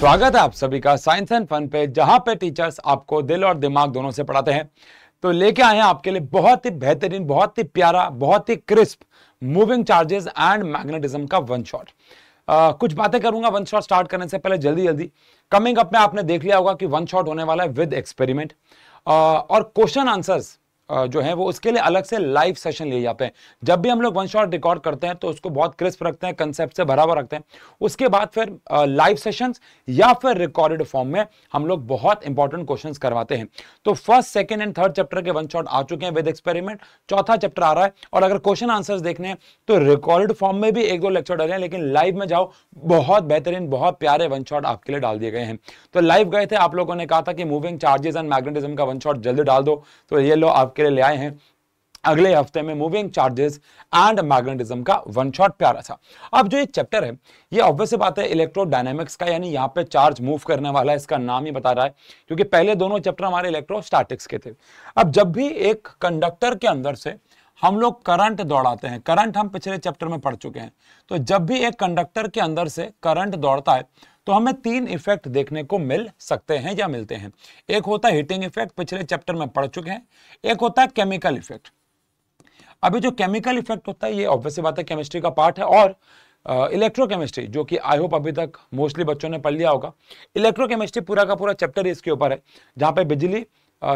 स्वागत है आप सभी का साइंस एंड फन पे जहां पे टीचर्स आपको दिल और दिमाग दोनों से पढ़ाते हैं तो लेके आए हैं आपके लिए बहुत ही बेहतरीन बहुत ही प्यारा बहुत ही crisp moving charges and magnetism का वन शॉट Uh, कुछ बातें करूंगा वन शॉट स्टार्ट करने से पहले जल्दी जल्दी कमिंग अप में आपने देख लिया होगा कि वन शॉट होने वाला है विद एक्सपेरिमेंट uh, और क्वेश्चन आंसर्स जो है वो उसके लिए अलग से लाइव सेशन लिए जाते हैं जब भी हम लोग वन शॉट रिकॉर्ड करते हैं तो उसको बहुत क्रिस्प रखते हैं कंसेप्ट से भरा हुआ रखते हैं उसके बाद फिर लाइव सेशंस या फिर रिकॉर्डेड फॉर्म में हम लोग बहुत इंपॉर्टेंट क्वेश्चंस करवाते हैं तो first second and third chapter के वन शॉट आ चुके हैं विद एक्सपेरिमेंट चौथा चैप्टर आ रहा है और अगर क्वेश्चन आंसर देखने तो रिकॉर्डेड फॉर्म में भी एक दो लेक्चर डाले हैं लेकिन लाइव में जाओ बहुत बेहतरीन बहुत प्यारे वन शॉट आपके लिए डाल दिए गए हैं तो लाइव गए थे आप लोगों ने कहा था कि मूविंग चार्जेस एंड मैग्नेटिज्म का वन शॉट जल्दी डाल दो तो ये लो आपके आपके लिए ले आए हैं अगले हफ्ते में मूविंग चार्जेस एंड मैग्नेटिज्म का वन शॉट प्यारा था अब जो ये चैप्टर है ये ऑब्वियस बात है इलेक्ट्रोडायनेमिक्स का यानी यहाँ पे चार्ज मूव करने वाला है इसका नाम ही बता रहा है क्योंकि पहले दोनों चैप्टर हमारे इलेक्ट्रोस्टैटिक्स के थे अब जब भी एक कंडक्टर के अंदर से हम लोग करंट दौड़ाते हैं करंट हम पिछले चैप्टर में पढ़ चुके हैं तो जब भी एक कंडक्टर के अंदर से करंट दौड़ता है तो हमें तीन इफेक्ट देखने को मिल सकते हैं या मिलते हैं एक होता है हीटिंग इफेक्ट पिछले चैप्टर में पढ़ चुके हैं एक होता है केमिकल इफेक्ट अभी जो केमिकल इफेक्ट होता है ये ऑब्वियसली बात है केमिस्ट्री का पार्ट है और इलेक्ट्रोकेमिस्ट्री uh, जो कि आई होप अभी तक मोस्टली बच्चों ने पढ़ लिया होगा इलेक्ट्रोकेमिस्ट्री पूरा का पूरा चैप्टर इसके ऊपर है जहां पे बिजली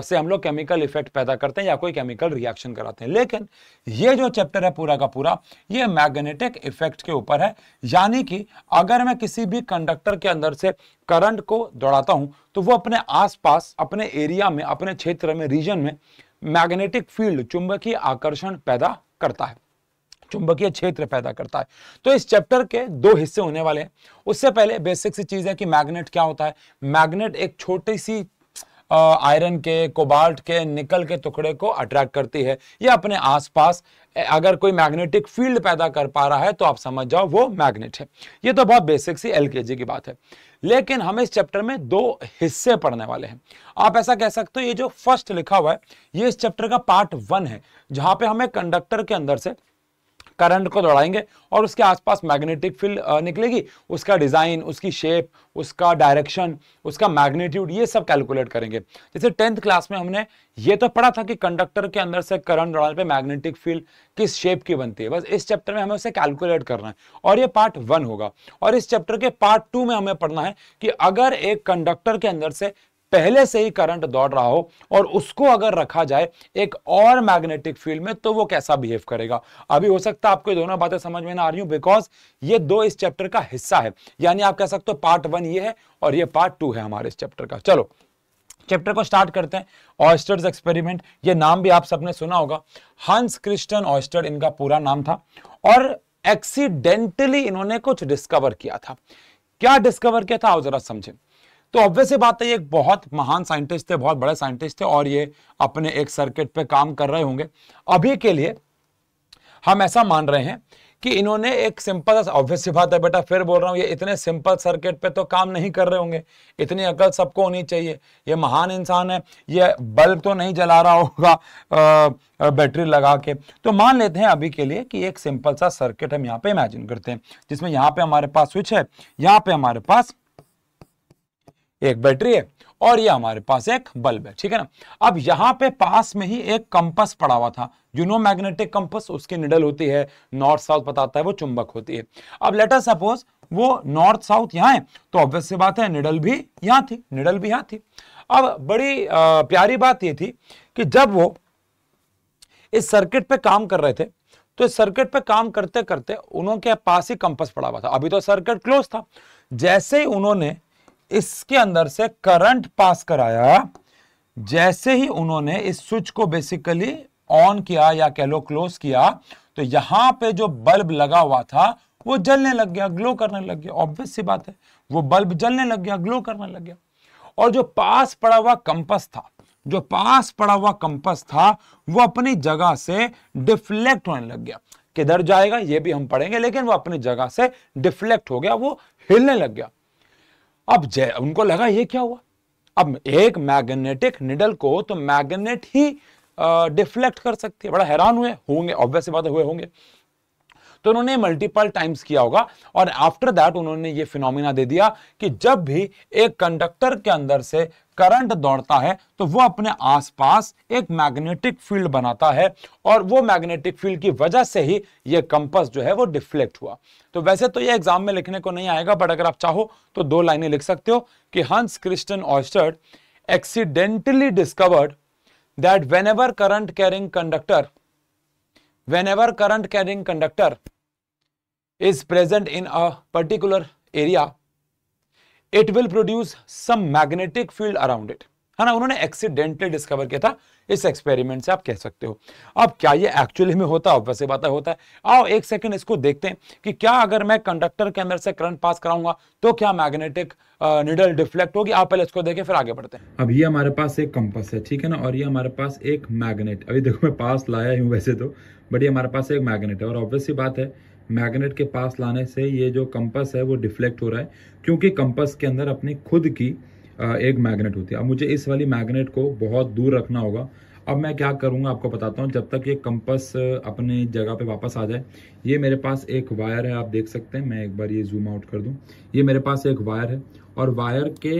से हम लोग केमिकल इफेक्ट पैदा करते हैं या कोई केमिकल रिएक्शन कराते हैं लेकिन ये जो चैप्टर है पूरा का पूरा ये मैग्नेटिक इफेक्ट के ऊपर है यानी कि अगर मैं किसी भी कंडक्टर के अंदर से करंट को दौड़ाता हूं तो वो अपने आसपास अपने एरिया में अपने क्षेत्र में रीजन में मैग्नेटिक फील्ड चुंबकीय आकर्षण पैदा करता है चुंबकीय क्षेत्र पैदा करता है तो इस चैप्टर के दो हिस्से होने वाले हैं उससे पहले बेसिक सी चीज़ है कि मैग्नेट क्या होता है मैग्नेट एक छोटी सी आयरन के कोबाल्ट के निकल के टुकड़े को अट्रैक्ट करती है या अपने आसपास अगर कोई मैग्नेटिक फील्ड पैदा कर पा रहा है तो आप समझ जाओ वो मैग्नेट है ये तो बहुत बेसिक सी एल की बात है लेकिन हम इस चैप्टर में दो हिस्से पढ़ने वाले हैं आप ऐसा कह सकते हो ये जो फर्स्ट लिखा हुआ है ये इस चैप्टर का पार्ट वन है जहां पे हमें कंडक्टर के अंदर से करंट को दौड़ाएंगे और उसके आसपास मैग्नेटिक फील्ड निकलेगी उसका डिज़ाइन उसकी शेप उसका डायरेक्शन उसका मैग्नीट्यूड ये सब कैलकुलेट करेंगे जैसे टेंथ क्लास में हमने ये तो पढ़ा था कि कंडक्टर के अंदर से करंट दौड़ाने पे मैग्नेटिक फील्ड किस शेप की बनती है बस इस चैप्टर में हमें उसे कैलकुलेट करना है और ये पार्ट वन होगा और इस चैप्टर के पार्ट टू में हमें पढ़ना है कि अगर एक कंडक्टर के अंदर से पहले से ही करंट दौड़ रहा हो और उसको अगर रखा जाए एक और मैग्नेटिक फील्ड में तो वो कैसा बिहेव करेगा अभी हो सकता है आपको दोनों बातें समझ में ना आ रही हूं बिकॉज ये दो इस चैप्टर का हिस्सा है यानी आप कह सकते हो पार्ट वन ये है और ये पार्ट टू है हमारे इस चैप्टर का चलो चैप्टर को स्टार्ट करते हैं ऑयस्टर्स एक्सपेरिमेंट ये नाम भी आप सबने सुना होगा हंस क्रिस्टन ऑयस्टर इनका पूरा नाम था और एक्सीडेंटली इन्होंने कुछ डिस्कवर किया था क्या डिस्कवर किया था आओ जरा समझें तो ऑब्वियस ये बात है ये एक बहुत महान साइंटिस्ट थे बहुत बड़े साइंटिस्ट थे और ये अपने एक सर्किट पे काम कर रहे होंगे अभी के लिए हम ऐसा मान रहे हैं कि इन्होंने एक सिंपल ऑब्वियस बात है बेटा फिर बोल रहा हूँ ये इतने सिंपल सर्किट पे तो काम नहीं कर रहे होंगे इतनी अकल सबको होनी चाहिए ये महान इंसान है ये बल्ब तो नहीं जला रहा होगा बैटरी लगा के तो मान लेते हैं अभी के लिए कि एक सिंपल सा सर्किट हम यहाँ पे इमेजिन करते हैं जिसमें यहाँ पे हमारे पास स्विच है यहाँ पे हमारे पास एक बैटरी है और ये हमारे पास एक बल्ब है ठीक है ना अब यहाँ पे पास में ही एक कंपस पड़ा हुआ था जूनो मैग्नेटिक कंपस उसकी निडल होती है नॉर्थ साउथ बताता है वो चुंबक होती है अब लेटर सपोज वो नॉर्थ साउथ यहाँ है तो ऑब्वियस सी बात है निडल भी यहाँ थी निडल भी यहाँ थी अब बड़ी आ, प्यारी बात ये थी कि जब वो इस सर्किट पे काम कर रहे थे तो इस सर्किट पे काम करते करते उनके पास ही कंपस पड़ा हुआ था अभी तो सर्किट क्लोज था जैसे ही उन्होंने इसके अंदर से करंट पास कराया जैसे ही उन्होंने इस स्विच को बेसिकली ऑन किया या कह लो क्लोज किया तो यहां पे जो बल्ब लगा हुआ था वो जलने लग गया ग्लो करने लग गया ऑब्वियस सी बात है वो बल्ब जलने लग गया ग्लो करने लग गया और जो पास पड़ा हुआ कंपस था जो पास पड़ा हुआ कंपस था वो अपनी जगह से डिफ्लेक्ट होने लग गया किधर जाएगा ये भी हम पढ़ेंगे लेकिन वो अपनी जगह से डिफ्लेक्ट हो गया वो हिलने लग गया अब जय उनको लगा ये क्या हुआ अब एक मैग्नेटिक निडल को तो मैग्नेट ही डिफ्लेक्ट कर सकती है बड़ा हैरान हुए होंगे ऑब्वियस बात हुए होंगे तो उन्होंने मल्टीपल टाइम्स किया होगा और आफ्टर दैट उन्होंने ये फिनोमिना दे दिया कि जब भी एक कंडक्टर के अंदर से करंट दौड़ता है तो वो अपने आसपास एक मैग्नेटिक फील्ड बनाता है और वो मैग्नेटिक फील्ड की वजह से ही ये कंपस जो है वो डिफ्लेक्ट हुआ तो वैसे तो ये एग्जाम में लिखने को नहीं आएगा बट अगर आप चाहो तो दो लाइनें लिख सकते हो कि हंस क्रिस्टन ऑस्टर्ड accidentally discovered ever current carrying conductor when ever current carrying conductor is present in a particular area it will produce some magnetic field around it है ना उन्होंने एक्सीडेंटली डिस्कवर किया था इस एक्सपेरिमेंट से आप कह सकते हो अब क्या ये एक्चुअली में होता है वैसे बात होता है आओ एक सेकंड इसको देखते हैं कि क्या अगर मैं कंडक्टर के अंदर से करंट पास कराऊंगा तो क्या मैग्नेटिक निडल डिफ्लेक्ट होगी आप पहले इसको देखें फिर आगे बढ़ते हैं अब ये हमारे पास एक कंपस है ठीक है ना और ये हमारे पास एक मैग्नेट अभी देखो मैं पास लाया हूँ वैसे तो बट ये हमारे पास एक मैग्नेट है और ऑब्वियसली बात है मैग्नेट के पास लाने से ये जो कंपस है वो डिफ्लेक्ट हो रहा है क्योंकि कंपस के अंदर अपनी खुद की एक मैग्नेट होती है अब मुझे इस वाली मैग्नेट को बहुत दूर रखना होगा अब मैं क्या करूँगा आपको बताता हूँ जब तक ये कंपस अपने जगह पे वापस आ जाए ये मेरे पास एक वायर है आप देख सकते हैं मैं एक बार ये जूम आउट कर दूँ ये मेरे पास एक वायर है और वायर के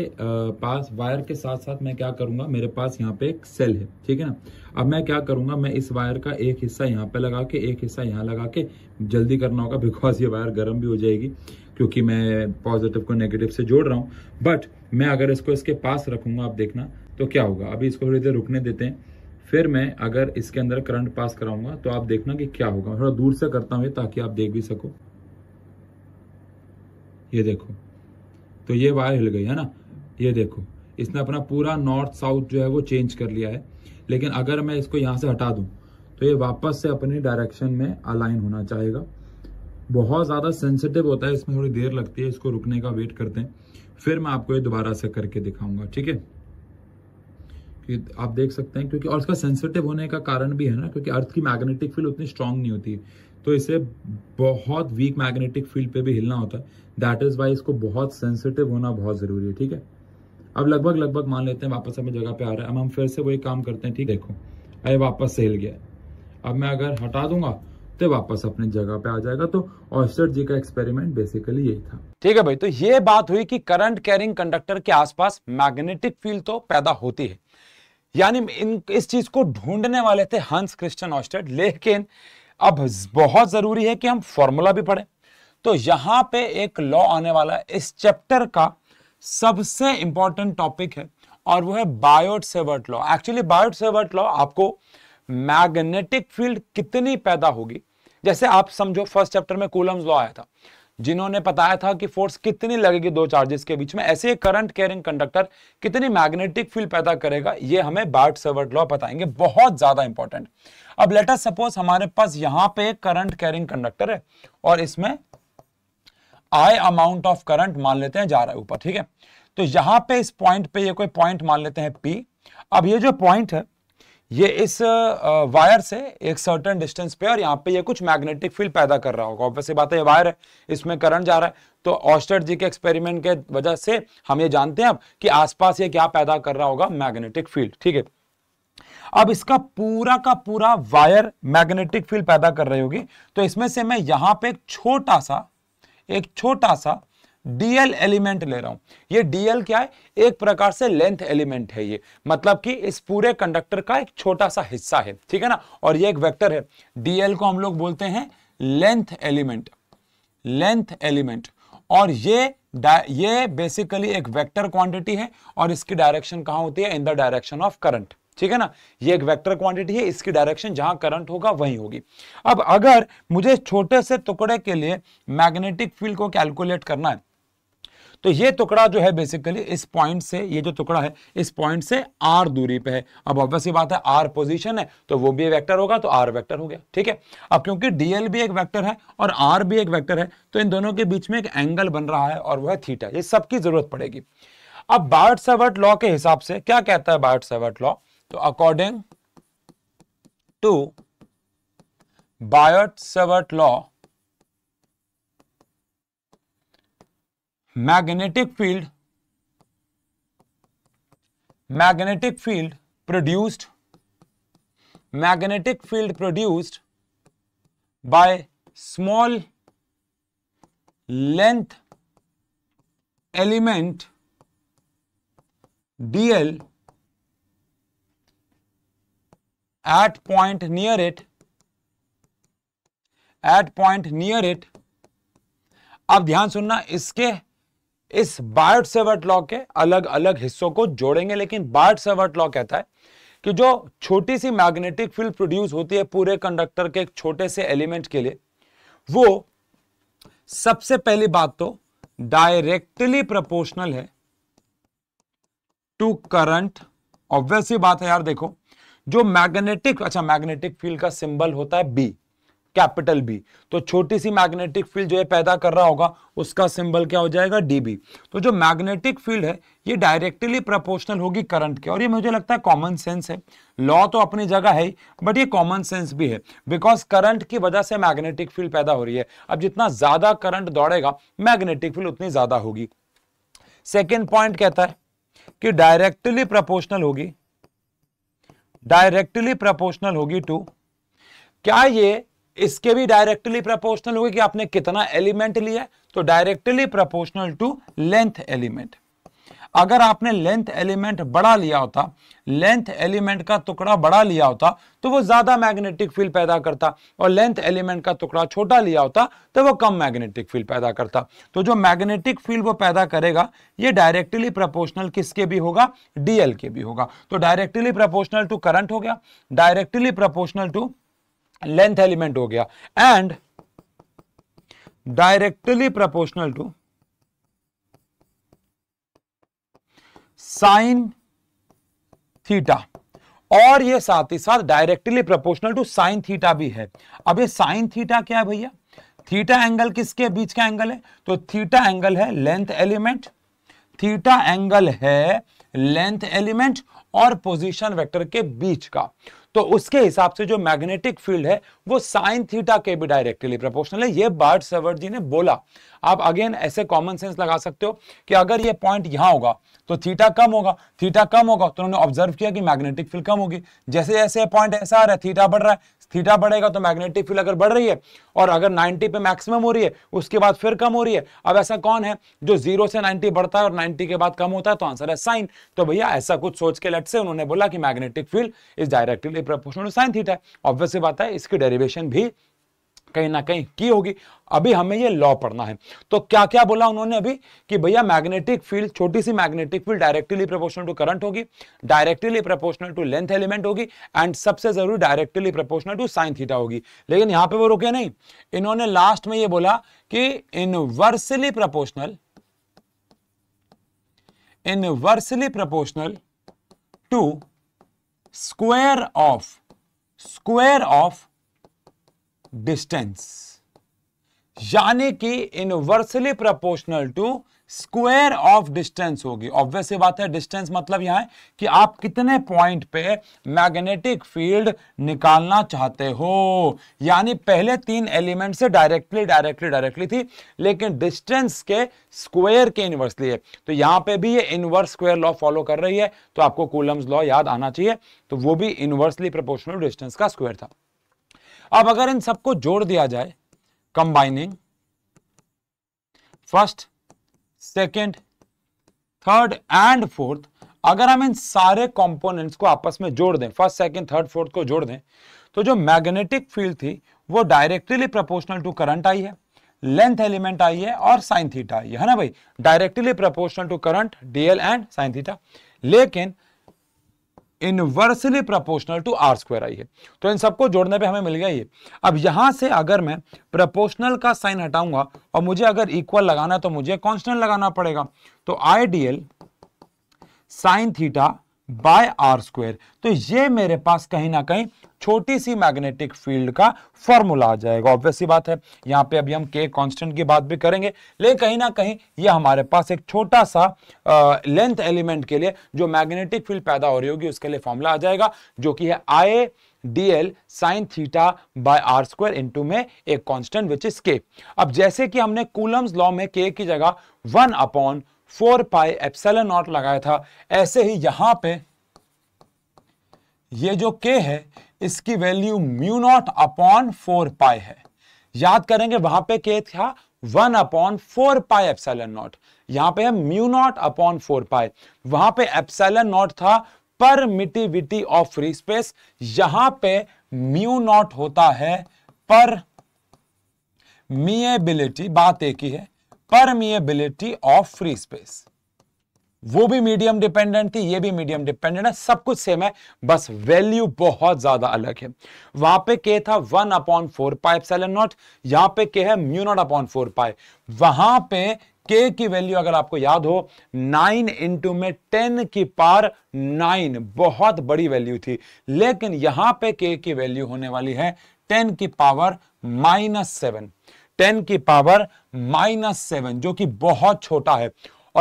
पास वायर के साथ साथ मैं क्या करूंगा मेरे पास यहाँ पे एक सेल है ठीक है ना अब मैं क्या करूंगा मैं इस वायर का एक हिस्सा यहाँ पे लगा के एक हिस्सा यहाँ लगा के जल्दी करना होगा बिकॉज ये वायर गर्म भी हो जाएगी क्योंकि मैं पॉजिटिव को नेगेटिव से जोड़ रहा हूँ बट मैं अगर इसको इसके पास रखूंगा आप देखना तो क्या होगा अभी इसको थोड़ी देर रुकने देते हैं फिर मैं अगर इसके अंदर करंट पास कराऊंगा तो आप देखना कि क्या होगा थोड़ा दूर से करता हूँ ताकि आप देख भी सको ये देखो तो ये वायर हिल गई है ना ये देखो इसने अपना पूरा नॉर्थ साउथ जो है वो चेंज कर लिया है लेकिन अगर मैं इसको यहाँ से हटा दूँ तो ये वापस से अपनी डायरेक्शन में अलाइन होना चाहेगा बहुत ज़्यादा सेंसिटिव होता है इसमें थोड़ी देर लगती है इसको रुकने का वेट करते हैं फिर मैं आपको ये दोबारा से करके दिखाऊंगा ठीक है कि आप देख सकते हैं क्योंकि और इसका सेंसिटिव होने का कारण भी है ना क्योंकि अर्थ की मैग्नेटिक फील्ड उतनी स्ट्रांग नहीं होती है तो इसे बहुत वीक मैग्नेटिक फील्ड पे भी हिलना होता है दैट इज वाई इसको बहुत सेंसिटिव होना बहुत जरूरी है ठीक है अब लगभग लगभग मान लेते हैं वापस हमें जगह पे आ रहा है अब हम फिर से वही काम करते हैं ठीक देखो अरे वापस से हिल गया अब मैं अगर हटा दूंगा तो वापस अपनी जगह पे आ जाएगा तो ऑस्टर जी का एक्सपेरिमेंट बेसिकली यही था ठीक है भाई तो ये बात हुई कि करंट कैरिंग कंडक्टर के आसपास मैग्नेटिक फील्ड तो पैदा होती है यानी इन इस चीज को ढूंढने वाले थे हंस क्रिश्चियन ऑस्टेड लेकिन अब बहुत ज़रूरी है कि हम फॉर्मूला भी पढ़ें तो यहां पे एक लॉ आने वाला है इस चैप्टर का सबसे इंपॉर्टेंट टॉपिक है और वो है Biot Savart law actually Biot Savart law आपको मैग्नेटिक फील्ड कितनी पैदा होगी जैसे आप समझो फर्स्ट चैप्टर में कूलम्स लॉ आया था जिन्होंने बताया था कि फोर्स कितनी लगेगी दो चार्जेस के बीच में ऐसे करंट कैरिंग कंडक्टर कितनी मैग्नेटिक फील्ड पैदा करेगा ये हमें बार्ट सेवर्ट लॉ बताएंगे बहुत ज्यादा इंपॉर्टेंट अब लेटर सपोज हमारे पास यहां पे करंट कैरिंग कंडक्टर है और इसमें आई अमाउंट ऑफ करंट मान लेते हैं जा रहा है ऊपर ठीक है तो यहां पे इस पॉइंट पे ये कोई पॉइंट मान लेते हैं पी अब ये जो पॉइंट है ये इस वायर से एक सर्टन डिस्टेंस पे और यहाँ पे ये कुछ मैग्नेटिक फील्ड पैदा कर रहा होगा ऑब्वियसली बात है ये वायर है इसमें करंट जा रहा है तो ऑस्टर जी के एक्सपेरिमेंट के वजह से हम ये जानते हैं अब कि आसपास ये क्या पैदा कर रहा होगा मैग्नेटिक फील्ड ठीक है अब इसका पूरा का पूरा वायर मैग्नेटिक फील्ड पैदा कर रही होगी तो इसमें से मैं यहां पे एक छोटा सा एक छोटा सा डीएल एलिमेंट ले रहा हूं ये डीएल क्या है एक प्रकार से लेंथ एलिमेंट है ये मतलब कि इस पूरे कंडक्टर का एक छोटा सा हिस्सा है ठीक है ना और ये एक वेक्टर है डीएल को हम लोग बोलते हैं लेंथ एलिमेंट लेंथ एलिमेंट और ये ये बेसिकली एक वेक्टर क्वांटिटी है और इसकी डायरेक्शन कहां होती है in the direction of current ठीक है ना ये एक वेक्टर क्वांटिटी है इसकी डायरेक्शन जहां करंट होगा वहीं होगी अब अगर मुझे छोटे से टुकड़े के लिए मैग्नेटिक फील्ड को कैलकुलेट करना है तो ये टुकड़ा जो है बेसिकली इस पॉइंट से ये जो टुकड़ा है इस पॉइंट से आर दूरी पे है अब ऑब्वियस बात है आर पोजीशन है तो वो भी एक वेक्टर होगा तो आर वेक्टर हो गया ठीक है अब क्योंकि डीएल भी एक वेक्टर है और आर भी एक वेक्टर है तो इन दोनों के बीच में एक एंगल बन रहा है और वह है थीटा ये सबकी जरूरत पड़ेगी अब बायोट सेवर्ट लॉ के हिसाब से क्या कहता है बायोट सेवर्ट लॉ तो according to Biot Savart law magnetic field magnetic field produced magnetic field produced by small length element dl at point near it at point near it अब ध्यान सुनना इसके इस बायोट सेवर्ट लॉ के अलग अलग हिस्सों को जोड़ेंगे लेकिन बायोट सेवर्ट लॉ कहता है कि जो छोटी सी मैग्नेटिक फील्ड प्रोड्यूस होती है पूरे कंडक्टर के एक छोटे से एलिमेंट के लिए वो सबसे पहली बात तो डायरेक्टली प्रोपोर्शनल है टू करंट ऑब्वियस ही बात है यार देखो जो मैग्नेटिक अच्छा मैग्नेटिक फील्ड का सिंबल होता है बी कैपिटल बी तो छोटी सी मैग्नेटिक फील्ड जो है पैदा कर रहा होगा उसका सिंबल क्या हो जाएगा डीबी तो जो मैग्नेटिक फील्ड है ये डायरेक्टली प्रोपोर्शनल होगी करंट के और ये मुझे लगता है कॉमन सेंस है लॉ तो अपनी जगह है बट ये कॉमन सेंस भी है बिकॉज करंट की वजह से मैग्नेटिक फील्ड पैदा हो रही है अब जितना ज्यादा करंट दौड़ेगा मैग्नेटिक फील्ड उतनी ज्यादा होगी सेकेंड पॉइंट कहता है कि डायरेक्टली प्रपोर्शनल होगी डायरेक्टली प्रोपोर्शनल होगी टू क्या ये इसके भी डायरेक्टली प्रोपोर्शनल होगी कि आपने कितना एलिमेंट लिया तो directly proportional to length element अगर आपने लेंथ एलिमेंट बड़ा लिया होता लेंथ एलिमेंट का टुकड़ा बड़ा लिया होता तो वो ज्यादा मैग्नेटिक फील्ड पैदा करता और लेंथ एलिमेंट का टुकड़ा छोटा लिया होता तो वो कम मैग्नेटिक फील्ड पैदा करता तो जो मैग्नेटिक फील्ड वो पैदा करेगा ये डायरेक्टली प्रपोर्शनल किसके भी होगा डीएल के भी होगा तो डायरेक्टली प्रपोर्शनल टू करंट हो गया directly proportional to length element हो गया and directly proportional to sine theta और ये साथ ही साथ directly proportional to sine theta भी है अब ये साइन थीटा क्या है भैया थीटा एंगल किसके बीच का एंगल है तो थीटा एंगल है लेंथ एलिमेंट थीटा एंगल है लेंथ एलिमेंट और पोजीशन वेक्टर के बीच का तो उसके हिसाब से जो मैग्नेटिक फील्ड है वो साइन थीटा के भी डायरेक्टली प्रोपोर्शनल है ये बार्ड सेवर्ट जी ने बोला आप अगेन ऐसे कॉमन सेंस लगा सकते हो कि अगर ये पॉइंट यहां होगा तो थीटा कम होगा थीटा कम होगा तो उन्होंने ऑब्जर्व किया कि मैग्नेटिक फील्ड कम होगी जैसे जैसे पॉइंट ऐसा आ रहा है थीटा बढ़ रहा है थीटा बढ़ेगा तो मैग्नेटिक फील्ड अगर बढ़ रही है और अगर 90 पे मैक्सिमम हो रही है उसके बाद फिर कम हो रही है अब ऐसा कौन है जो जीरो से 90 बढ़ता है और 90 के बाद कम होता है तो आंसर है साइन तो भैया ऐसा कुछ सोच के लट से उन्होंने बोला कि magnetic field is directly proportional sine theta obviously बात है इसकी डेरिवेशन भी कहीं ना कहीं की होगी अभी हमें ये लॉ पढ़ना है तो क्या क्या बोला उन्होंने अभी कि भैया मैग्नेटिक फील्ड छोटी सी magnetic field directly proportional to current होगी directly proportional to length element होगी एंड सबसे जरूरी directly proportional to sine theta होगी लेकिन यहां पे वो रुके नहीं इन्होंने लास्ट में यह बोला कि inversely proportional inversely proportional to square of square of distance यानी कि inversely proportional to square of distance होगी ऑब्वियस बात है डिस्टेंस मतलब यहां है कि आप कितने पॉइंट पे मैग्नेटिक फील्ड निकालना चाहते हो यानी पहले तीन एलिमेंट से डायरेक्टली डायरेक्टली डायरेक्टली थी लेकिन डिस्टेंस के स्क्वायर के इनवर्सली है तो यहां पे भी ये इनवर्स स्क्वायर लॉ फॉलो कर रही है तो आपको कूलम्स लॉ याद आना चाहिए तो वो भी इनवर्सली प्रोपोर्शनल डिस्टेंस का स्क्वायर था अब अगर इन सबको जोड़ दिया जाए combining first second third and fourth अगर हम इन सारे कंपोनेंट्स को आपस में जोड़ दें फर्स्ट सेकेंड थर्ड फोर्थ को जोड़ दें तो जो मैग्नेटिक फील्ड थी वो directly proportional to current I है लेंथ एलिमेंट आई है और साइन थीटा आई है ना भाई directly proportional to current dl and sine theta लेकिन inversely proportional to are square आई है तो इन सबको जोड़ने पे हमें मिल गया ये अब यहां से अगर मैं प्रोपोर्शनल का साइन हटाऊंगा और मुझे अगर इक्वल लगाना है तो मुझे कॉन्स्टेंट लगाना पड़ेगा तो I D l sine theta by r square तो ये मेरे पास कहीं ना कहीं छोटी सी मैग्नेटिक फील्ड का फॉर्मूला आ जाएगा ऑब्वियस सी बात है यहां पे अभी हम के कांस्टेंट की बात भी करेंगे लेकिन कहीं ना कहीं ये हमारे पास एक छोटा सा लेंथ एलिमेंट के लिए जो मैग्नेटिक फील्ड पैदा हो रही होगी उसके लिए फॉर्मूला आ जाएगा जो कि है I D l sine theta by are square into में एक कांस्टेंट विच इज के अब जैसे कि हमने कूलम्स लॉ में के की जगह one upon four pi epsilon naught लगाया था ऐसे ही यहां पे ये जो के है इसकी value mu not upon four pi है याद करेंगे वहां पे के था one upon four pi epsilon naught यहां पे है mu not upon four pi वहां पे एप्सल नॉट था पर मिटिविटी ऑफ फ्री स्पेस यहां पे म्यू नॉट होता है पर मीएबिलिटी बात एक ही है परमिएबिलिटी ऑफ फ्री स्पेस वो भी मीडियम डिपेंडेंट थी ये भी मीडियम डिपेंडेंट है सब कुछ सेम है बस वैल्यू बहुत ज्यादा अलग है वहां पे के था one upon four pi epsilon naught यहां पे के है mu not upon four pi वहां पे के की वैल्यू अगर आपको याद हो नाइन इंटू में टेन की पार नाइन बहुत बड़ी वैल्यू थी लेकिन यहां पे के की वैल्यू होने वाली है टेन की पावर माइनस सेवन टेन की पावर माइनस सेवन जो कि बहुत छोटा है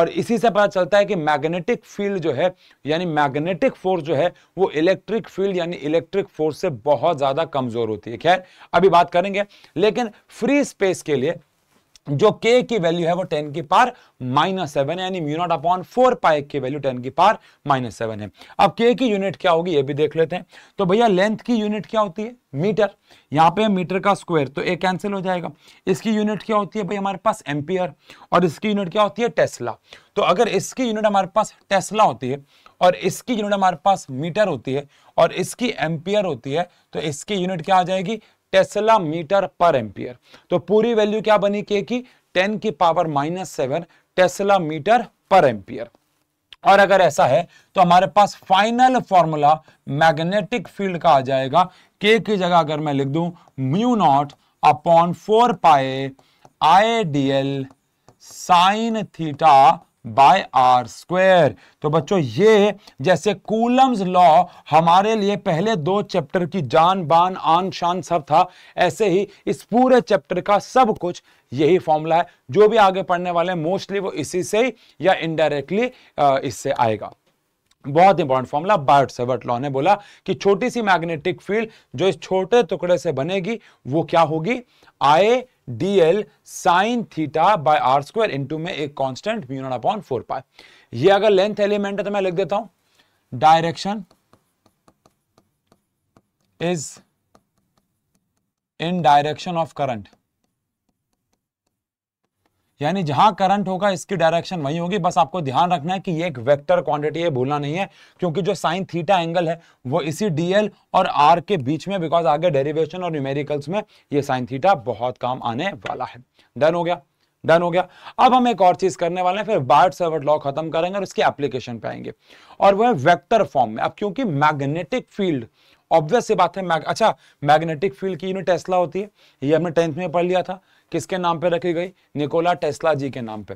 और इसी से पता चलता है कि मैग्नेटिक फील्ड जो है यानी मैग्नेटिक फोर्स जो है वो इलेक्ट्रिक फील्ड यानी इलेक्ट्रिक फोर्स से बहुत ज़्यादा कमज़ोर होती है खैर अभी बात करेंगे लेकिन फ्री स्पेस के लिए जो k की वैल्यू है वो 10 की पार माइनस सेवन यानी म्यू अपॉन फोर पाए की वैल्यू 10 की पार माइनस सेवन है अब k की यूनिट क्या होगी ये भी देख लेते हैं तो भैया लेंथ की यूनिट क्या होती है मीटर यहाँ पे मीटर का स्क्वायर तो एक कैंसिल हो जाएगा इसकी यूनिट क्या होती है भाई हमारे पास एम्पियर और इसकी यूनिट क्या होती है टेस्ला तो अगर इसकी यूनिट हमारे पास टेस्ला होती है और इसकी यूनिट हमारे पास मीटर होती है और इसकी एम्पियर होती है तो इसकी यूनिट क्या आ जाएगी टेस्ला मीटर पर एम्पियर तो पूरी वैल्यू क्या बनी के की टेन की power minus seven tesla meter per ampere और अगर ऐसा है तो हमारे पास फाइनल फॉर्मूला मैग्नेटिक फील्ड का आ जाएगा के की जगह अगर मैं लिख दू mu naught upon four pi I D l sine theta by r square तो बच्चों ये जैसे कूलम्स लॉ हमारे लिए पहले दो चैप्टर की जान बान आन शान सब था ऐसे ही इस पूरे चैप्टर का सब कुछ यही फॉर्मूला है जो भी आगे पढ़ने वाले मोस्टली वो इसी से ही या इनडायरेक्टली इससे आएगा बहुत important formula Biot Savart law ने बोला कि छोटी सी मैग्नेटिक फील्ड जो इस छोटे टुकड़े से बनेगी वो क्या होगी I d l sine theta by are square into में एक constant mu not upon four pi ये अगर लेंथ एलिमेंट है तो मैं लिख देता हूं direction is in direction of current यानी जहां करंट होगा इसकी डायरेक्शन वही होगी बस आपको ध्यान रखना है कि ये एक वेक्टर क्वांटिटी है भूलना नहीं है क्योंकि जो साइन थीटा एंगल है वो इसी डीएल और आर के बीच में बिकॉज आगे डेरिवेशन और न्यूमेरिकल्स में ये साइन थीटा बहुत काम आने वाला है डन हो गया डन हो गया अब हम एक और चीज करने वाले हैं फिर बार्ट सर्वर्ट लॉ खत्म करेंगे और इसके एप्लीकेशन पे आएंगे और वह वेक्टर फॉर्म में अब क्योंकि मैग्नेटिक फील्ड ऑब्वियस बात है मैग अच्छा मैग्नेटिक फील्ड की यूनिट टेस्ला होती है ये हमने टेंथ में पढ़ लिया था किसके नाम पे रखी गई निकोला टेस्ला जी के नाम पे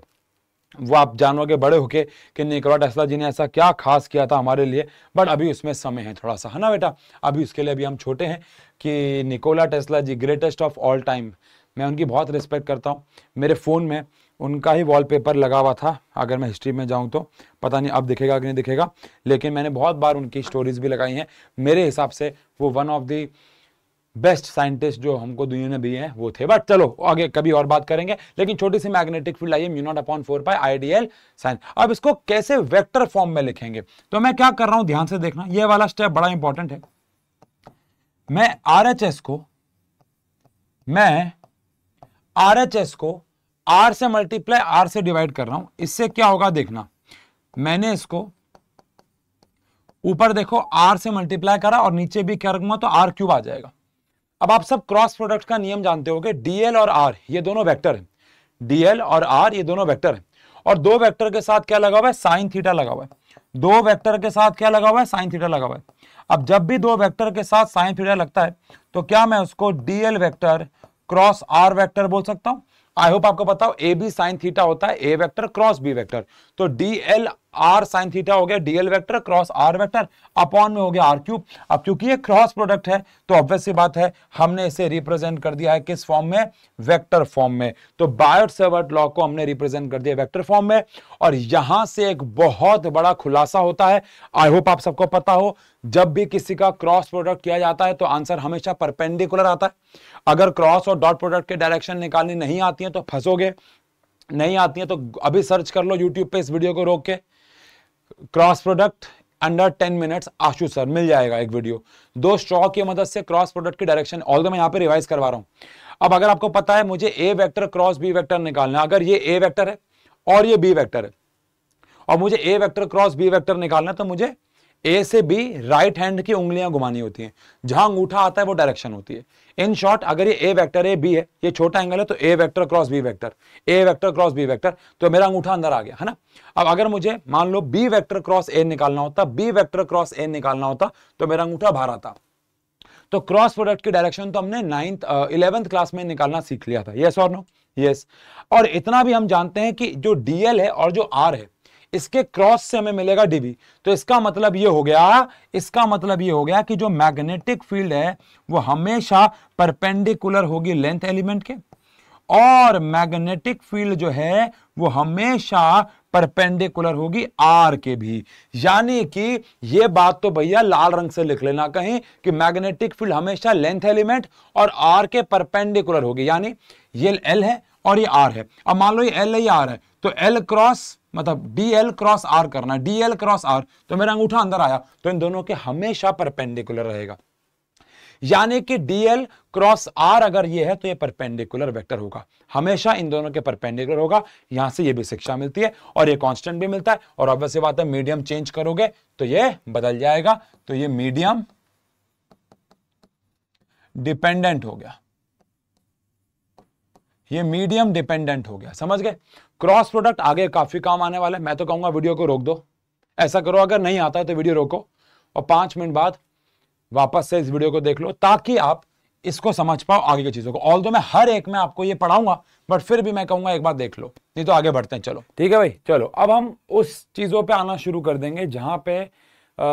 वो आप जानोगे बड़े होके कि निकोला टेस्ला जी ने ऐसा क्या खास किया था हमारे लिए बट अभी उसमें समय है थोड़ा सा है ना बेटा अभी उसके लिए अभी हम छोटे हैं कि Nikola Tesla ji greatest of all time मैं उनकी बहुत रिस्पेक्ट करता हूँ मेरे फ़ोन में उनका ही वॉलपेपर लगा हुआ था अगर मैं हिस्ट्री में जाऊँ तो पता नहीं अब दिखेगा कि नहीं दिखेगा लेकिन मैंने बहुत बार उनकी स्टोरीज भी लगाई हैं मेरे हिसाब से वो one of the best scientist जो हमको दुनिया ने दिए हैं वो थे बट चलो आगे कभी और बात करेंगे लेकिन छोटी सी मैग्नेटिक फील्ड आई है naught upon four pi I d l sine अब इसको कैसे वेक्टर फॉर्म में लिखेंगे तो मैं क्या कर रहा हूं ध्यान से देखना ये वाला स्टेप बड़ा इंपॉर्टेंट है मैं आर एच एस को मैं आर एच एस को आर से मल्टीप्लाई आर से डिवाइड कर रहा हूं इससे क्या होगा देखना मैंने इसको ऊपर देखो आर से मल्टीप्लाई करा और नीचे भी क्या रखूंगा तो आर क्यूब आ जाएगा अब आप सब क्रॉस प्रोडक्ट का नियम जानते हो डीएल और आर ये दोनों वैक्टर है डीएल और आर ये दोनों वैक्टर है और दो वैक्टर के साथ क्या लगा हुआ है साइन थीटा लगा हुआ है दो वेक्टर के साथ क्या लगा हुआ है साइन थीटा लगा हुआ है अब जब भी दो वेक्टर के साथ साइन थीटा लगता है तो क्या मैं उसको dl vector cross r vector बोल सकता हूं आई होप आपको बताओ ए बी साइन थीटा होता है A vector cross B vector तो डीएल आर साइन थीटा हो गया dl vector cross r vector upon में हो गया आर क्यूब अब क्योंकि ये क्रॉस प्रोडक्ट है तो ऑब्वियस सी बात है हमने इसे रिप्रेजेंट कर दिया है किस फॉर्म में वेक्टर फॉर्म में तो बायोट सेवर्ट लॉ को हमने रिप्रेजेंट कर दिया वेक्टर फॉर्म में और यहां से एक बहुत बड़ा खुलासा होता है आई होप आप सबको पता हो जब भी किसी का क्रॉस प्रोडक्ट किया जाता है तो आंसर हमेशा परपेंडिकुलर आता है अगर क्रॉस और डॉट प्रोडक्ट के डायरेक्शन निकालनी नहीं आती है तो फंसोगे नहीं आती है तो अभी सर्च कर लो यूट्यूब पे इस वीडियो को रोक के cross product under ten minutes Ashu sir मिल जाएगा एक वीडियो दो स्टॉक की मदद से क्रॉस प्रोडक्ट की डायरेक्शन ऑल दो मैं यहाँ पे रिवाइज करवा रहा हूँ अब अगर आपको पता है मुझे A vector cross B vector निकालना अगर ये ए वैक्टर है और ये बी वैक्टर है और मुझे A vector cross B vector निकालना तो मुझे ए से बी राइट हैंड की उंगलियां घुमानी होती हैं जहां अंगूठा आता है वो डायरेक्शन होती है इन शॉर्ट अगर ये ए वेक्टर ए बी है ये छोटा एंगल है तो A vector cross B vector A vector cross B vector तो मेरा अंगूठा अंदर आ गया है ना अब अगर मुझे मान लो बी वैक्टर क्रॉस ए निकालना होता बी वैक्टर क्रॉस ए निकालना होता तो मेरा अंगूठा बाहर आता तो क्रॉस प्रोडक्ट की डायरेक्शन तो हमने नाइन्थ इलेवेंथ क्लास में निकालना सीख लिया था यस और नो यस और इतना भी हम जानते हैं कि जो डीएल है और जो आर है इसके क्रॉस से हमें मिलेगा डीबी तो इसका मतलब ये हो गया इसका मतलब ये हो गया कि जो मैग्नेटिक फील्ड है वो हमेशा परपेंडिकुलर होगी लेंथ एलिमेंट के और मैग्नेटिक फील्ड जो है वो हमेशा परपेंडिकुलर होगी आर के भी यानी कि ये बात तो भैया लाल रंग से लिख लेना कहीं कि मैग्नेटिक फील्ड हमेशा लेंथ एलिमेंट और आर के परपेंडिकुलर होगी यानी ये एल है और ये आर है अब मान लो ये एल है ये आर है तो एल क्रॉस मतलब डी एल क्रॉस आर करना डी एल क्रॉस आर तो मेरा अंगूठा अंदर आया तो इन दोनों के हमेशा परपेंडिकुलर रहेगा यानी कि डीएल क्रॉस आर अगर ये है तो ये परपेंडिकुलर वेक्टर होगा हमेशा इन दोनों के परपेंडिकुलर होगा यहां से ये भी शिक्षा मिलती है और ये कांस्टेंट भी मिलता है और ऑब्वियस बात है मीडियम चेंज करोगे तो ये बदल जाएगा तो ये मीडियम डिपेंडेंट हो गया ये मीडियम डिपेंडेंट हो गया समझ गए क्रॉस प्रोडक्ट आगे काफी काम आने वाला है मैं तो कहूंगा वीडियो को रोक दो ऐसा करो अगर नहीं आता है तो वीडियो रोको और पांच मिनट बाद वापस से इस वीडियो को देख लो ताकि आप इसको समझ पाओ आगे की चीजों को ऑल तो मैं हर एक में आपको ये पढ़ाऊंगा बट फिर भी मैं कहूंगा एक बार देख लो नहीं तो आगे बढ़ते हैं चलो ठीक है भाई चलो अब हम उस चीजों पर आना शुरू कर देंगे जहां पे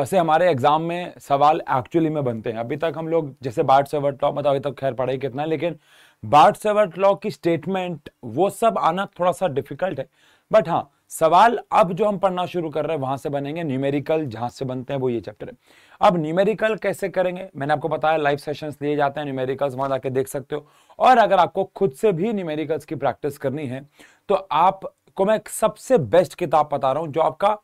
से हमारे एग्जाम में सवाल एक्चुअली में बनते हैं अभी तक हम लोग जैसे बाट से वर्ड टॉप मतलब अभी तक खैर पढ़ाई कितना लेकिन बार्ट सेवर्ट लॉ की स्टेटमेंट वो सब आना थोड़ा सा डिफिकल्ट है बट हाँ सवाल अब जो हम पढ़ना शुरू कर रहे हैं वहां से बनेंगे न्यूमेरिकल जहां से बनते हैं वो ये चैप्टर है अब न्यूमेरिकल कैसे करेंगे मैंने आपको बताया लाइव सेशंस दिए जाते हैं न्यूमेरिकल्स वहां जाके देख सकते हो और अगर आपको खुद से भी न्यूमेरिकल्स की प्रैक्टिस करनी है तो आपको मैं सबसे बेस्ट किताब बता रहा हूँ जो आपका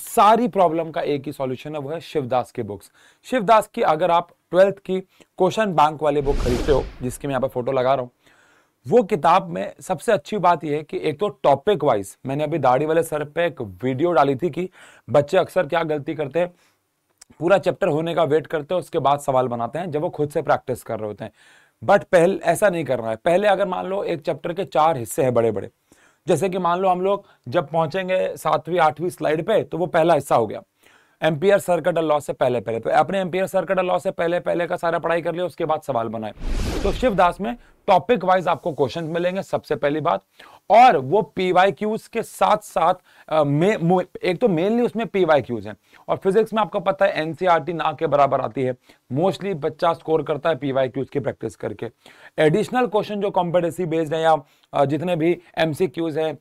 सारी प्रॉब्लम का एक ही सॉल्यूशन है वो है शिवदास की बुक्स शिवदास की अगर आप ट्वेल्थ की क्वेश्चन बैंक वाली बुक खरीदते हो जिसकी मैं यहाँ पर फोटो लगा रहा हूँ वो किताब में सबसे अच्छी बात यह है कि एक तो टॉपिक वाइज मैंने अभी दाढ़ी वाले सर पे एक वीडियो डाली थी कि बच्चे अक्सर क्या गलती करते हैं पूरा चैप्टर होने का वेट करते हैं उसके बाद सवाल बनाते हैं जब वो खुद से प्रैक्टिस कर रहे होते हैं बट पहले ऐसा नहीं करना है पहले अगर मान लो एक चैप्टर के चार हिस्से हैं बड़े बड़े जैसे कि मान लो हम लोग जब पहुंचेंगे सातवीं आठवीं स्लाइड पे तो वो पहला हिस्सा हो गया एम्पियर सर्कट लॉ से पहले पहले तो आपने एम्पियर सर्कट लॉ से पहले पहले का सारा पढ़ाई कर लिया उसके बाद सवाल बनाए तो शिवदास में टॉपिक वाइज आपको क्वेश्चन मिलेंगे सबसे पहली बात और वो पीवाई क्यूज के साथ साथ आ, मे, मु, एक तो मेनली उसमें पीवाई क्यूज है और फिजिक्स में आपको पता है एनसीईआरटी e ना के बराबर आती है मोस्टली बच्चा स्कोर करता है पीवाई क्यूज की प्रैक्टिस करके एडिशनल क्वेश्चन जो कॉम्पिटेसी बेस्ड है या जितने भी एमसीक्यूज है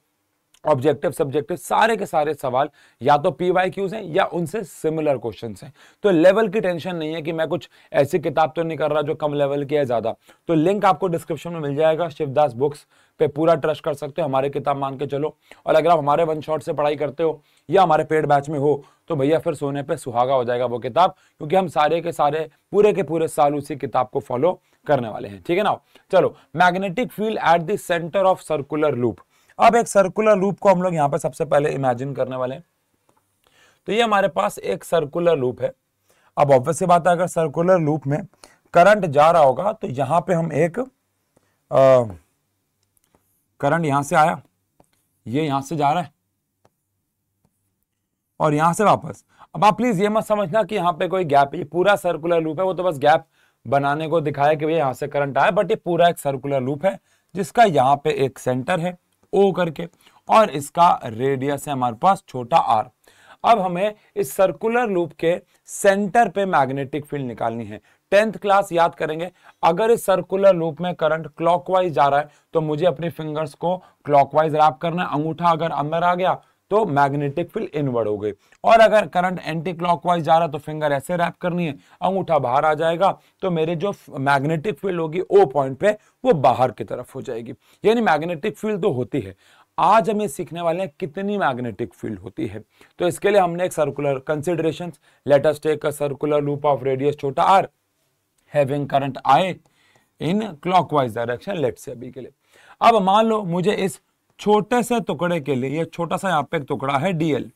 ऑब्जेक्टिव सब्जेक्टिव सारे के सारे सवाल या तो पी वाई क्यूज हैं या उनसे सिमिलर क्वेश्चन हैं तो लेवल की टेंशन नहीं है कि मैं कुछ ऐसी किताब तो नहीं कर रहा जो कम लेवल की है ज़्यादा तो लिंक आपको डिस्क्रिप्शन में मिल जाएगा शिवदास बुक्स पे पूरा ट्रस्ट कर सकते हो हमारे किताब मान के चलो और अगर आप हमारे वन शॉट से पढ़ाई करते हो या हमारे पेड बैच में हो तो भैया फिर सोने पर सुहागा हो जाएगा वो किताब क्योंकि हम सारे के सारे पूरे के पूरे साल उसी किताब को फॉलो करने वाले हैं ठीक है ना चलो magnetic field at the centre of circular loop अब एक सर्कुलर लूप को हम लोग यहां पर सबसे पहले इमेजिन करने वाले तो ये हमारे पास एक सर्कुलर लूप है अब ऑब्वियस से बात है अगर सर्कुलर लूप में करंट जा रहा होगा तो यहां पे हम एक करंट यहां से आया ये यहां से जा रहा है और यहां से वापस अब आप प्लीज़ ये मत समझना कि यहां पे कोई गैप है ये पूरा सर्कुलर लूप है वो तो बस गैप बनाने को दिखाया कि भैया यहां से करंट आया बट ये पूरा एक सर्कुलर लूप है जिसका यहां पे एक सेंटर है ओ करके और इसका रेडियस है हमारे पास छोटा आर अब हमें इस सर्कुलर लूप के सेंटर पे मैग्नेटिक फील्ड निकालनी है टेंथ क्लास याद करेंगे अगर इस सर्कुलर लूप में करंट क्लॉकवाइज जा रहा है तो मुझे अपने फिंगर्स को क्लॉकवाइज रैप करना है अंगूठा अगर अंदर आ गया तो मैग्नेटिक फील्ड इनवर्ड हो गई और अगर करंट एंटी क्लॉकवाइज जा रहा तो फिंगर ऐसे रैप करनी है अंगूठा बाहर आ जाएगा तो मेरे जो मैग्नेटिक फील्ड होगी ओ पॉइंट पे वो बाहर की तरफ हो जाएगी यानी मैग्नेटिक फील्ड तो होती है आज हमें सीखने वाले हैं कितनी मैग्नेटिक फील्ड होती है तो इसके लिए हमने एक circular consideration let's take a circular loop of radius छोटा R having current I in clockwise direction let say अभी के लिए अब मान लो मुझे इस छोटे से टुकड़े के लिए ये छोटा सा यहाँ पे एक टुकड़ा है डीएल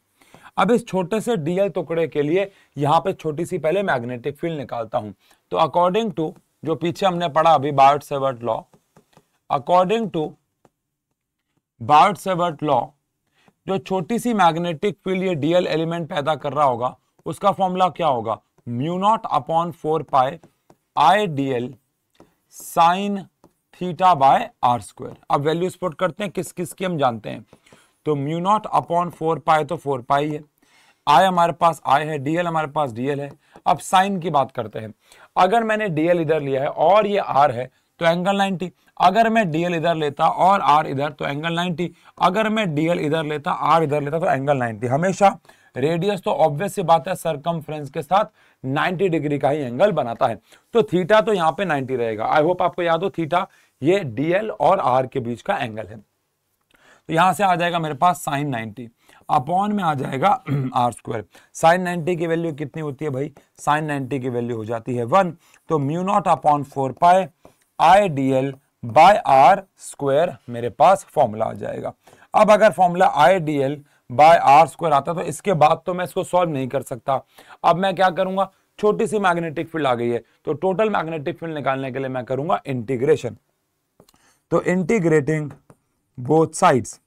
अब इस छोटे से डीएल टुकड़े के लिए यहाँ पे छोटी सी पहले मैग्नेटिक फील्ड निकालता हूं तो अकॉर्डिंग टू जो पीछे हमने पढ़ा अभी Biot Savart law according to Biot Savart law जो छोटी सी मैग्नेटिक फील्ड ये डीएल एलिमेंट पैदा कर रहा होगा उसका फॉर्मूला क्या होगा mu naught upon four pi I DL sine theta by are square अब वैल्यू स्पोर्ट करते हैं किस किस की हम जानते हैं तो म्यू नॉट अपॉन फोर पाए तो फोर पाई है आय हमारे पास आय है डीएल हमारे पास डीएल है अब साइन की बात करते हैं अगर मैंने डीएल इधर लिया है और ये आर है तो एंगल 90 अगर मैं डीएल इधर लेता और आर इधर तो एंगल 90 अगर मैं डीएल इधर लेता आर इधर लेता तो एंगल 90 हमेशा रेडियस तो ऑब्वियस सी बात है सरकम के साथ 90 डिग्री का ही एंगल बनाता है तो थीटा तो यहाँ पे 90 रहेगा आई होप आपको याद हो थीटा ये डीएल और आर के बीच का एंगल है तो यहां से आ जाएगा मेरे पास साइन नाइनटी अपॉन में आ जाएगा आर स्क्वायर साइन 90 की वैल्यू कितनी होती है भाई साइन 90 की वैल्यू हो जाती है वन तो mu not upon four pi I D L by are square मेरे पास फॉर्मूला आ जाएगा अब अगर formula I D L by are square आता तो इसके बाद तो मैं इसको सॉल्व नहीं कर सकता अब मैं क्या करूंगा छोटी सी मैग्नेटिक फील्ड आ गई है तो टोटल मैग्नेटिक फील्ड निकालने के लिए मैं करूंगा इंटीग्रेशन तो इंटीग्रेटिंग बोथ साइड्स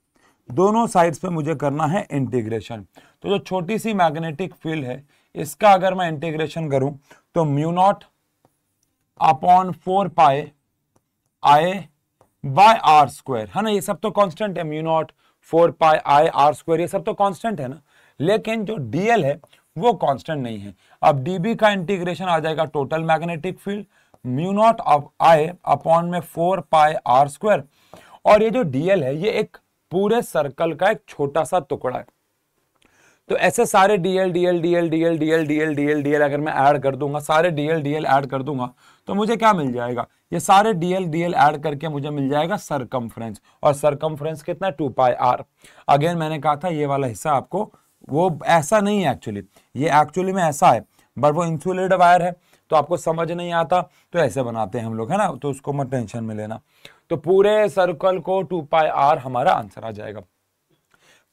दोनों साइड्स पे मुझे करना है इंटीग्रेशन तो जो छोटी सी मैग्नेटिक फील्ड है इसका अगर मैं इंटीग्रेशन करूं तो म्यू नॉट अपॉन फोर पाए आए बाय आर स्क्वायर है ना ये सब तो कांस्टेंट है म्यू नॉट फोर पाए आए आर स्क्वायर ये सब तो कांस्टेंट है ना लेकिन जो डीएल है वो कांस्टेंट नहीं है अब डीबी का इंटीग्रेशन आ जाएगा total magnetic field mu not I upon में फोर पाई आर स्क्वायर और ये जो डीएल है ये एक पूरे सर्कल का एक छोटा सा टुकड़ा है तो ऐसे सारे DL DL DL DL DL DL DL DL अगर मैं ऐड कर दूंगा सारे डीएल डीएल ऐड कर दूंगा तो मुझे क्या मिल जाएगा ये सारे डीएल डीएल ऐड करके मुझे मिल जाएगा सरकमफ्रेंस और सरकमफ्रेंस कितना टू पाई आर अगेन मैंने कहा था ये वाला हिस्सा आपको वो ऐसा नहीं है एक्चुअली ये एक्चुअली में ऐसा है बट वो इंसुलेटेड वायर है तो आपको समझ नहीं आता तो ऐसे बनाते हैं हम लोग है ना तो उसको मत टेंशन में लेना तो पूरे सर्कल को टू पाई आर हमारा आंसर आ जाएगा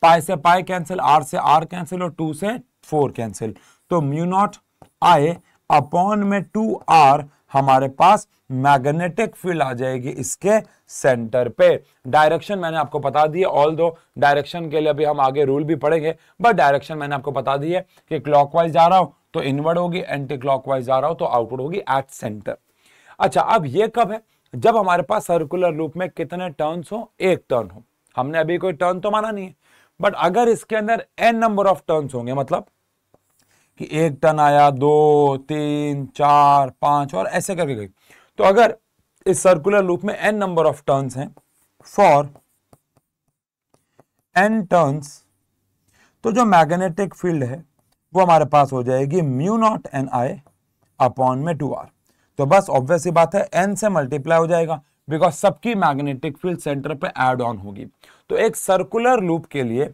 पाई से पाई कैंसिल आर से आर कैंसिल और टू से फोर कैंसिल तो म्यू नॉट आई अपॉन में टू आर हमारे पास मैग्नेटिक फील्ड आ जाएगी इसके सेंटर पे डायरेक्शन मैंने आपको बता दी ऑल दो डायरेक्शन के लिए अभी हम आगे रूल भी पढ़ेंगे बट डायरेक्शन मैंने आपको बता दी है कि क्लॉकवाइज जा रहा हूं तो इनवर्ड होगी एंटी क्लॉकवाइज आ रहा हो तो आउटवर्ड होगी एट सेंटर अच्छा अब ये कब है जब हमारे पास सर्कुलर लूप में कितने टर्न हो एक टर्न हो हमने अभी कोई टर्न तो माना नहीं है बट अगर इसके अंदर एन नंबर ऑफ टर्न होंगे मतलब कि एक टर्न आया दो तीन चार पांच और ऐसे करके गई तो अगर इस सर्कुलर लूप में एन नंबर ऑफ टर्न्स हैं फॉर एन टर्न्स तो जो मैग्नेटिक फील्ड है वो हमारे पास हो जाएगी mu not N I upon में टू आर तो बस ऑब्वियस ही बात है एन से मल्टीप्लाई हो जाएगा बिकॉज सबकी मैग्नेटिक फील्ड सेंटर पे एड ऑन होगी तो एक सर्कुलर लूप के लिए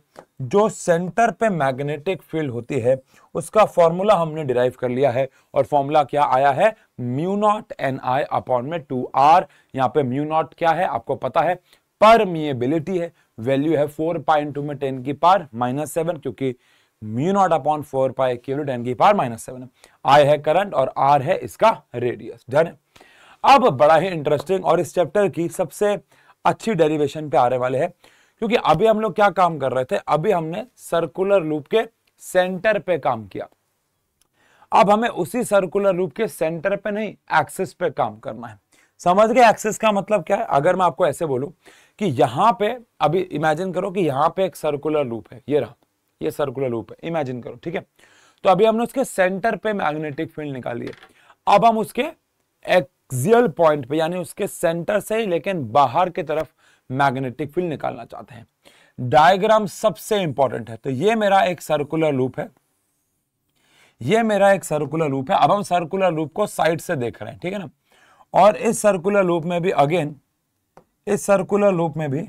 जो सेंटर पे मैग्नेटिक फील्ड होती है उसका फॉर्मूला हमने डिराइव कर लिया है और फॉर्मूला क्या आया है mu not N I upon में टू आर यहाँ पे म्यू नॉट क्या है आपको पता है परमिएबिलिटी है वैल्यू है फोर पॉइंट टू में टेन की पार माइनस सेवन क्योंकि mu not upon four pi के टेन की पार माइनस सेवन आई है करंट और आर है इसका रेडियस डन अब बड़ा ही इंटरेस्टिंग और इस चैप्टर की सबसे अच्छी डेरिवेशन पे आने वाले हैं क्योंकि अभी हम लोग क्या काम कर रहे थे अभी हमने सर्कुलर लूप के सेंटर पे काम किया अब हमें उसी सर्कुलर लूप के सेंटर पे नहीं एक्सिस पे काम करना है समझ गए एक्सिस का मतलब क्या है अगर मैं आपको ऐसे बोलूं कि यहां पे अभी इमेजिन करो कि यहां पे एक सर्कुलर लूप है ये रहा ये सर्कुलर लूप है इमेजिन करो ठीक है तो अभी हमने उसके सेंटर पे मैग्नेटिक फील्ड निकाली है अब हम उसके एक्सियल पॉइंट पे यानी उसके सेंटर से ही लेकिन बाहर की तरफ मैग्नेटिक फील्ड निकालना चाहते हैं डायग्राम सबसे इंपॉर्टेंट है तो ये मेरा एक सर्कुलर लूप है ये मेरा एक सर्कुलर लूप है अब हम सर्कुलर लूप को साइड से देख रहे हैं ठीक है ना और इस सर्कुलर लूप में भी अगेन इस सर्कुलर लूप में भी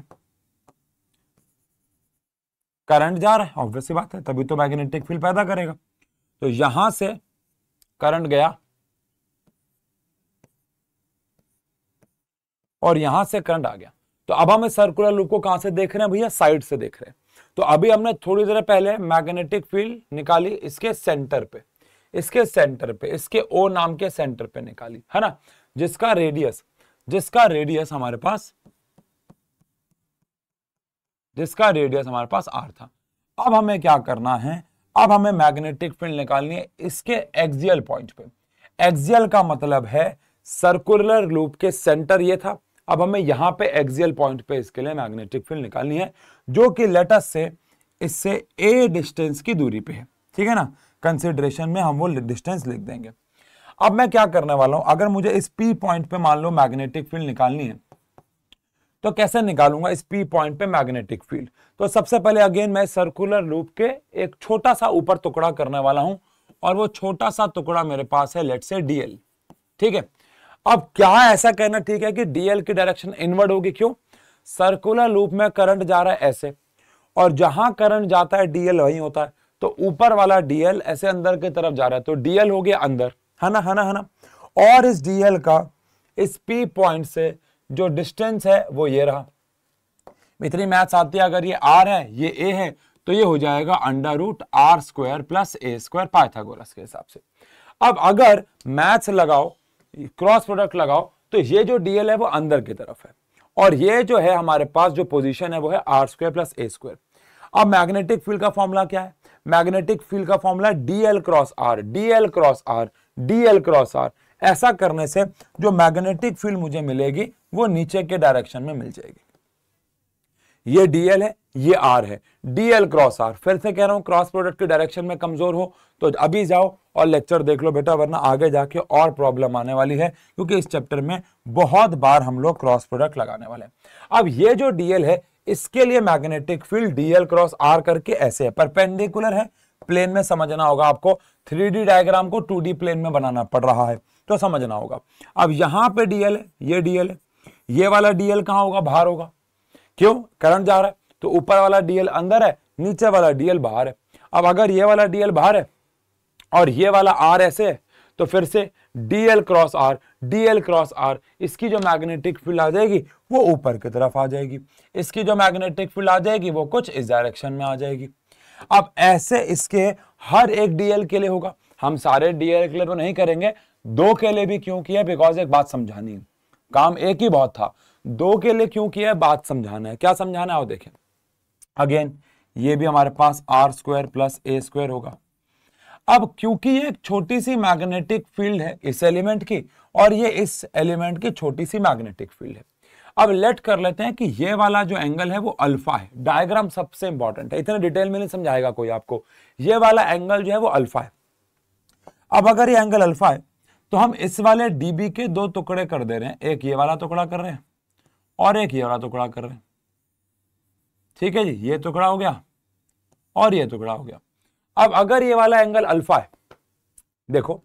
करंट जा रहा है ऑब्वियस बात है तभी तो मैग्नेटिक फील्ड पैदा करेगा तो यहां से करंट गया और यहां से करंट आ गया तो अब हम सर्कुलर लूप को कहां से देख रहे हैं भैया साइड से देख रहे हैं तो अभी हमने थोड़ी देर पहले मैग्नेटिक फील्ड निकाली इसके सेंटर पे इसके सेंटर पे इसके ओ नाम के सेंटर पे निकाली है ना जिसका रेडियस जिसका रेडियस हमारे पास जिसका रेडियस हमारे पास आर था अब हमें क्या करना है अब हमें मैग्नेटिक फील्ड निकालनी है इसके एक्सियल पॉइंट पे एक्सियल का मतलब है सर्कुलर लूप के सेंटर ये था अब हमें यहाँ पे एक्सियल पॉइंट पे इसके लिए मैग्नेटिक फील्ड निकालनी है जो कि लेटस से इससे ए डिस्टेंस की दूरी पे है ठीक है ना कंसिडरेशन में हम वो डिस्टेंस लिख देंगे अब मैं क्या करने वाला हूं अगर मुझे इस पी पॉइंट पे मान लो मैग्नेटिक फील्ड निकालनी है तो कैसे निकालूंगा इस पी पॉइंट पे मैग्नेटिक फील्ड तो सबसे पहले अगेन मैं सर्कुलर लूप के एक छोटा सा ऊपर टुकड़ा करने वाला हूं और वो छोटा सा टुकड़ा मेरे पास है लेट से डीएल ठीक है अब क्या ऐसा कहना ठीक है कि डीएल की डायरेक्शन इनवर्ड होगी क्यों सर्कुलर लूप में करंट जा रहा है ऐसे और जहां करंट जाता है डीएल वहीं होता है तो ऊपर वाला डीएल ऐसे अंदर की तरफ जा रहा है तो डीएल हो गया अंदर है ना है ना है ना और इस डीएल का इस पी पॉइंट से जो डिस्टेंस है वो ये रहा इतनी मैथ्स आती है अगर ये आर है ये ए है तो ये हो जाएगा under root R square plus A square Pythagoras के हिसाब से अब अगर मैथ्स लगाओ क्रॉस प्रोडक्ट लगाओ तो ये जो डीएल है वो अंदर की तरफ है और ये जो है हमारे पास जो पोजीशन है वो है R square plus A square अब मैग्नेटिक फील्ड का फॉर्मूला क्या है मैग्नेटिक फील्ड का formula DL cross R DL cross R DL cross R ऐसा करने से जो मैग्नेटिक फील्ड मुझे मिलेगी वो नीचे के डायरेक्शन में मिल जाएगी ये डीएल है ये आर है डीएल क्रॉस आर फिर से कह रहा हूं क्रॉस प्रोडक्ट के डायरेक्शन में कमजोर हो तो अभी जाओ और लेक्चर देख लो बेटा वरना आगे जाके और प्रॉब्लम आने वाली है क्योंकि इस चैप्टर में बहुत बार हम लोग क्रॉस प्रोडक्ट लगाने वाले हैं अब ये जो डीएल है इसके लिए magnetic field DL cross R करके ऐसे है परपेंडिकुलर है प्लेन में समझना होगा आपको थ्री डायग्राम को टू प्लेन में बनाना पड़ रहा है तो समझना होगा अब यहां पे डीएल है ये डीएल है ये वाला डीएल कहां होगा बाहर होगा क्यों करंट जा रहा है तो ऊपर वाला डीएल अंदर है नीचे वाला डीएल बाहर है अब अगर ये वाला डीएल बाहर है और ये वाला आर ऐसे है तो फिर से DL cross R DL cross R इसकी जो मैग्नेटिक फील्ड आ जाएगी वो ऊपर की तरफ आ जाएगी इसकी जो मैग्नेटिक फील्ड आ जाएगी वो कुछ इस डायरेक्शन में आ जाएगी अब ऐसे इसके हर एक डीएल के लिए होगा हम सारे डीएल के लिए तो नहीं करेंगे दो के लिए भी क्यों किया बिकॉज एक बात समझानी काम एक ही बहुत था दो के लिए क्यों किया बात समझाना है क्या समझाना है वो देखें अगेन ये भी हमारे पास R square plus A square होगा अब क्योंकि ये एक छोटी सी मैग्नेटिक फील्ड है इस एलिमेंट की और ये इस एलिमेंट की छोटी सी मैग्नेटिक फील्ड है अब लेट कर लेते हैं कि ये वाला जो एंगल है वो अल्फा है डायग्राम सबसे इंपॉर्टेंट है इतने डिटेल में नहीं समझाएगा कोई आपको ये वाला एंगल जो है वो अल्फा है अब अगर ये एंगल अल्फा है तो हम इस वाले डीबी के दो टुकड़े कर दे रहे हैं एक ये वाला टुकड़ा कर रहे हैं और एक ये वाला टुकड़ा कर रहे हैं ठीक है जी ये टुकड़ा हो गया और ये टुकड़ा हो गया अब अगर ये वाला एंगल अल्फा है देखो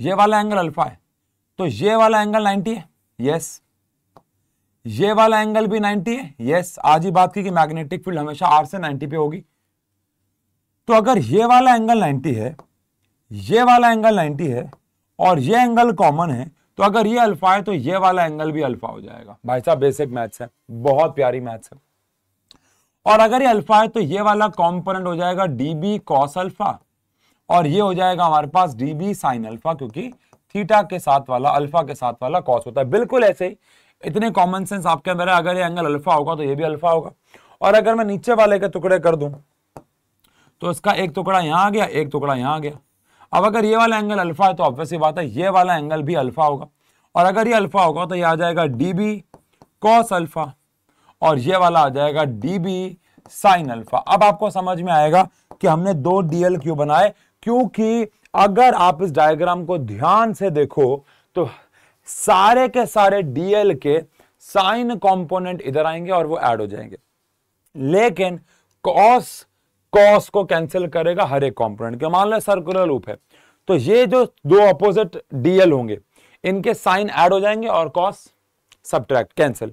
ये वाला एंगल अल्फा है तो ये वाला एंगल 90 है यस ये वाला एंगल भी 90 है यस आज ही बात की कि मैग्नेटिक फील्ड हमेशा आर से नाइनटी पे होगी तो अगर ये वाला एंगल नाइनटी है ये वाला एंगल नाइनटी है और ये एंगल कॉमन है तो अगर ये अल्फा है तो ये वाला एंगल भी अल्फा हो जाएगा भाई साहब बेसिक मैथ्स है बहुत प्यारी मैथ्स है और अगर ये अल्फा है तो ये वाला कॉम्पोनेंट हो जाएगा डी बी कॉस अल्फा और ये हो जाएगा हमारे पास डी बी साइन अल्फा क्योंकि थीटा के साथ वाला अल्फा के साथ वाला कॉस होता है बिल्कुल ऐसे ही इतने कॉमन सेंस आपके अंदर है अगर ये एंगल अल्फा होगा तो ये भी अल्फा होगा और अगर मैं नीचे वाले के टुकड़े कर दूं तो इसका एक टुकड़ा यहां आ गया एक टुकड़ा यहां आ गया अब अगर ये वाला एंगल अल्फा है तो ऑब्वियसली बात है ये वाला एंगल भी अल्फा होगा और अगर ये अल्फा होगा तो ये आ जाएगा डी बी कॉस अल्फा और ये वाला आ जाएगा डी बी साइन अल्फा अब आपको समझ में आएगा कि हमने दो डीएल क्यों बनाए क्योंकि अगर आप इस डायग्राम को ध्यान से देखो तो सारे के सारे डीएल के साइन कंपोनेंट इधर आएंगे और वो ऐड हो जाएंगे लेकिन कॉस कॉस को कैंसिल करेगा हर एक कॉम्पोनेंट के मान लें सर्कुलर लूप है तो ये जो दो अपोजिट डीएल होंगे इनके साइन ऐड हो जाएंगे और कॉस सब्ट्रैक्ट कैंसिल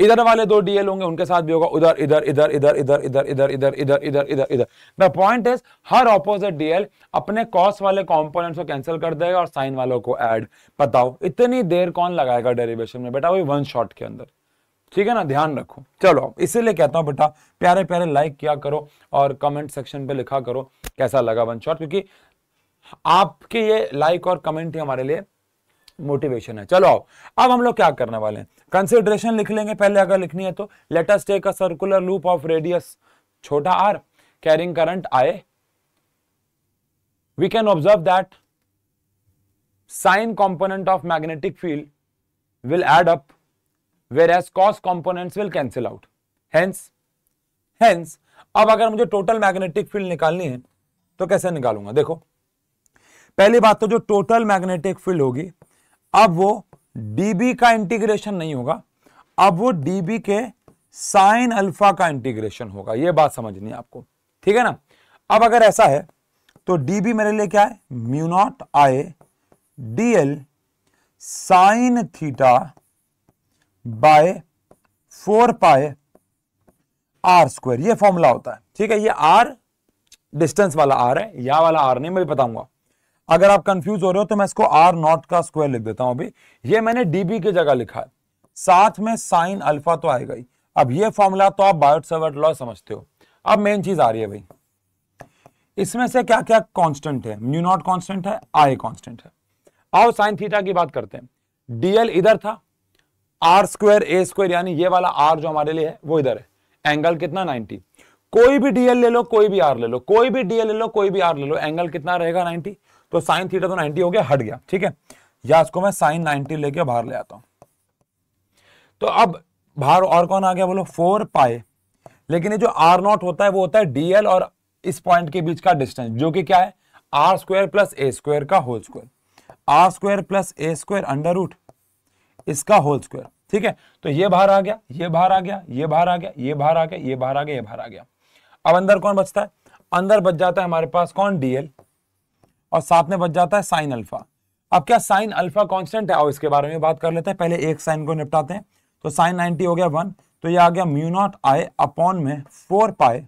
इधर वाले दो डीएल होंगे उनके साथ भी होगा उधर इधर इधर इधर इधर इधर इधर इधर इधर इधर इधर इधर द पॉइंट इज हर ऑपोजिट डीएल अपने कॉस वाले कॉम्पोनेंट्स को कैंसिल कर देगा और साइन वालों को ऐड बताओ इतनी देर कौन लगाएगा डेरिवेशन में बेटा वही वन शॉट के अंदर ठीक है ना ध्यान रखो चलो इसीलिए कहता हूं बेटा प्यारे प्यारे लाइक किया करो और कमेंट सेक्शन पे लिखा करो कैसा लगा वन शॉट क्योंकि आपके ये लाइक और कमेंट ही हमारे लिए मोटिवेशन है चलो आओ अब हम लोग क्या करने वाले हैं कंसिडरेशन लिख लेंगे पहले अगर लिखनी है तो let's take a circular loop of radius छोटा R carrying current I we can observe that sine component of magnetic field will add up whereas cos components will cancel out. Hence, hence अब अगर मुझे total magnetic field निकालनी है तो कैसे निकालूंगा देखो पहली बात तो जो टोटल मैग्नेटिक फील्ड होगी अब वो डीबी का इंटीग्रेशन नहीं होगा अब वो डीबी के साइन अल्फा का इंटीग्रेशन होगा ये बात समझनी है आपको ठीक है ना अब अगर ऐसा है तो डीबी मेरे लिए क्या है mu not I L sine theta by four pi R square ये फॉर्मूला होता है ठीक है ये आर डिस्टेंस वाला आर है या वाला आर नहीं मैं भी बताऊंगा अगर आप कंफ्यूज हो रहे हो तो मैं इसको आर नॉट का स्क्वायर लिख देता हूं अभी ये मैंने डीबी की जगह लिखा है साथ में साइन अल्फा तो आएगा ही अब ये फॉर्मूला तो आप बायोट लॉ समझते हो अब मेन चीज आ रही है भाई इसमें से क्या क्या कॉन्स्टेंट है न्यू नॉट कॉन्स्टेंट है आई कॉन्स्टेंट है आओ साइन थीटा की बात करते हैं डीएल इधर था आर स्क्वायर ए स्क्वायर यानी ये वाला आर जो हमारे लिए है वो इधर है एंगल कितना 90 कोई भी डीएल ले लो कोई भी आर ले लो कोई भी डीएल ले लो कोई भी आर ले लो एंगल कितना रहेगा 90 तो साइन थीटा तो 90 हो गया हट गया ठीक है या इसको मैं साइन 90 लेके बाहर ले आता हूं तो अब बाहर और कौन आ गया बोलो फोर पाए लेकिन ये जो आर नॉट होता है वो होता है डीएल और इस पॉइंट के बीच का डिस्टेंस जो कि क्या है R square plus A square का whole square R square plus A square under root इसका होल स्क्वायर ठीक है तो ये बाहर आ गया ये बाहर आ गया ये बाहर आ गया ये बाहर आ गया ये बाहर आ गया ये बाहर आ गया अब अंदर कौन बचता है अंदर बच जाता है हमारे पास कौन डीएल और साथ में बच जाता है साइन अल्फा अब क्या साइन अल्फा कांस्टेंट है और इसके बारे में बात कर लेते हैं पहले एक साइन को निपटाते हैं तो साइन 90 हो गया वन तो ये आ गया म्यू नॉट आई अपॉन में फोर पाए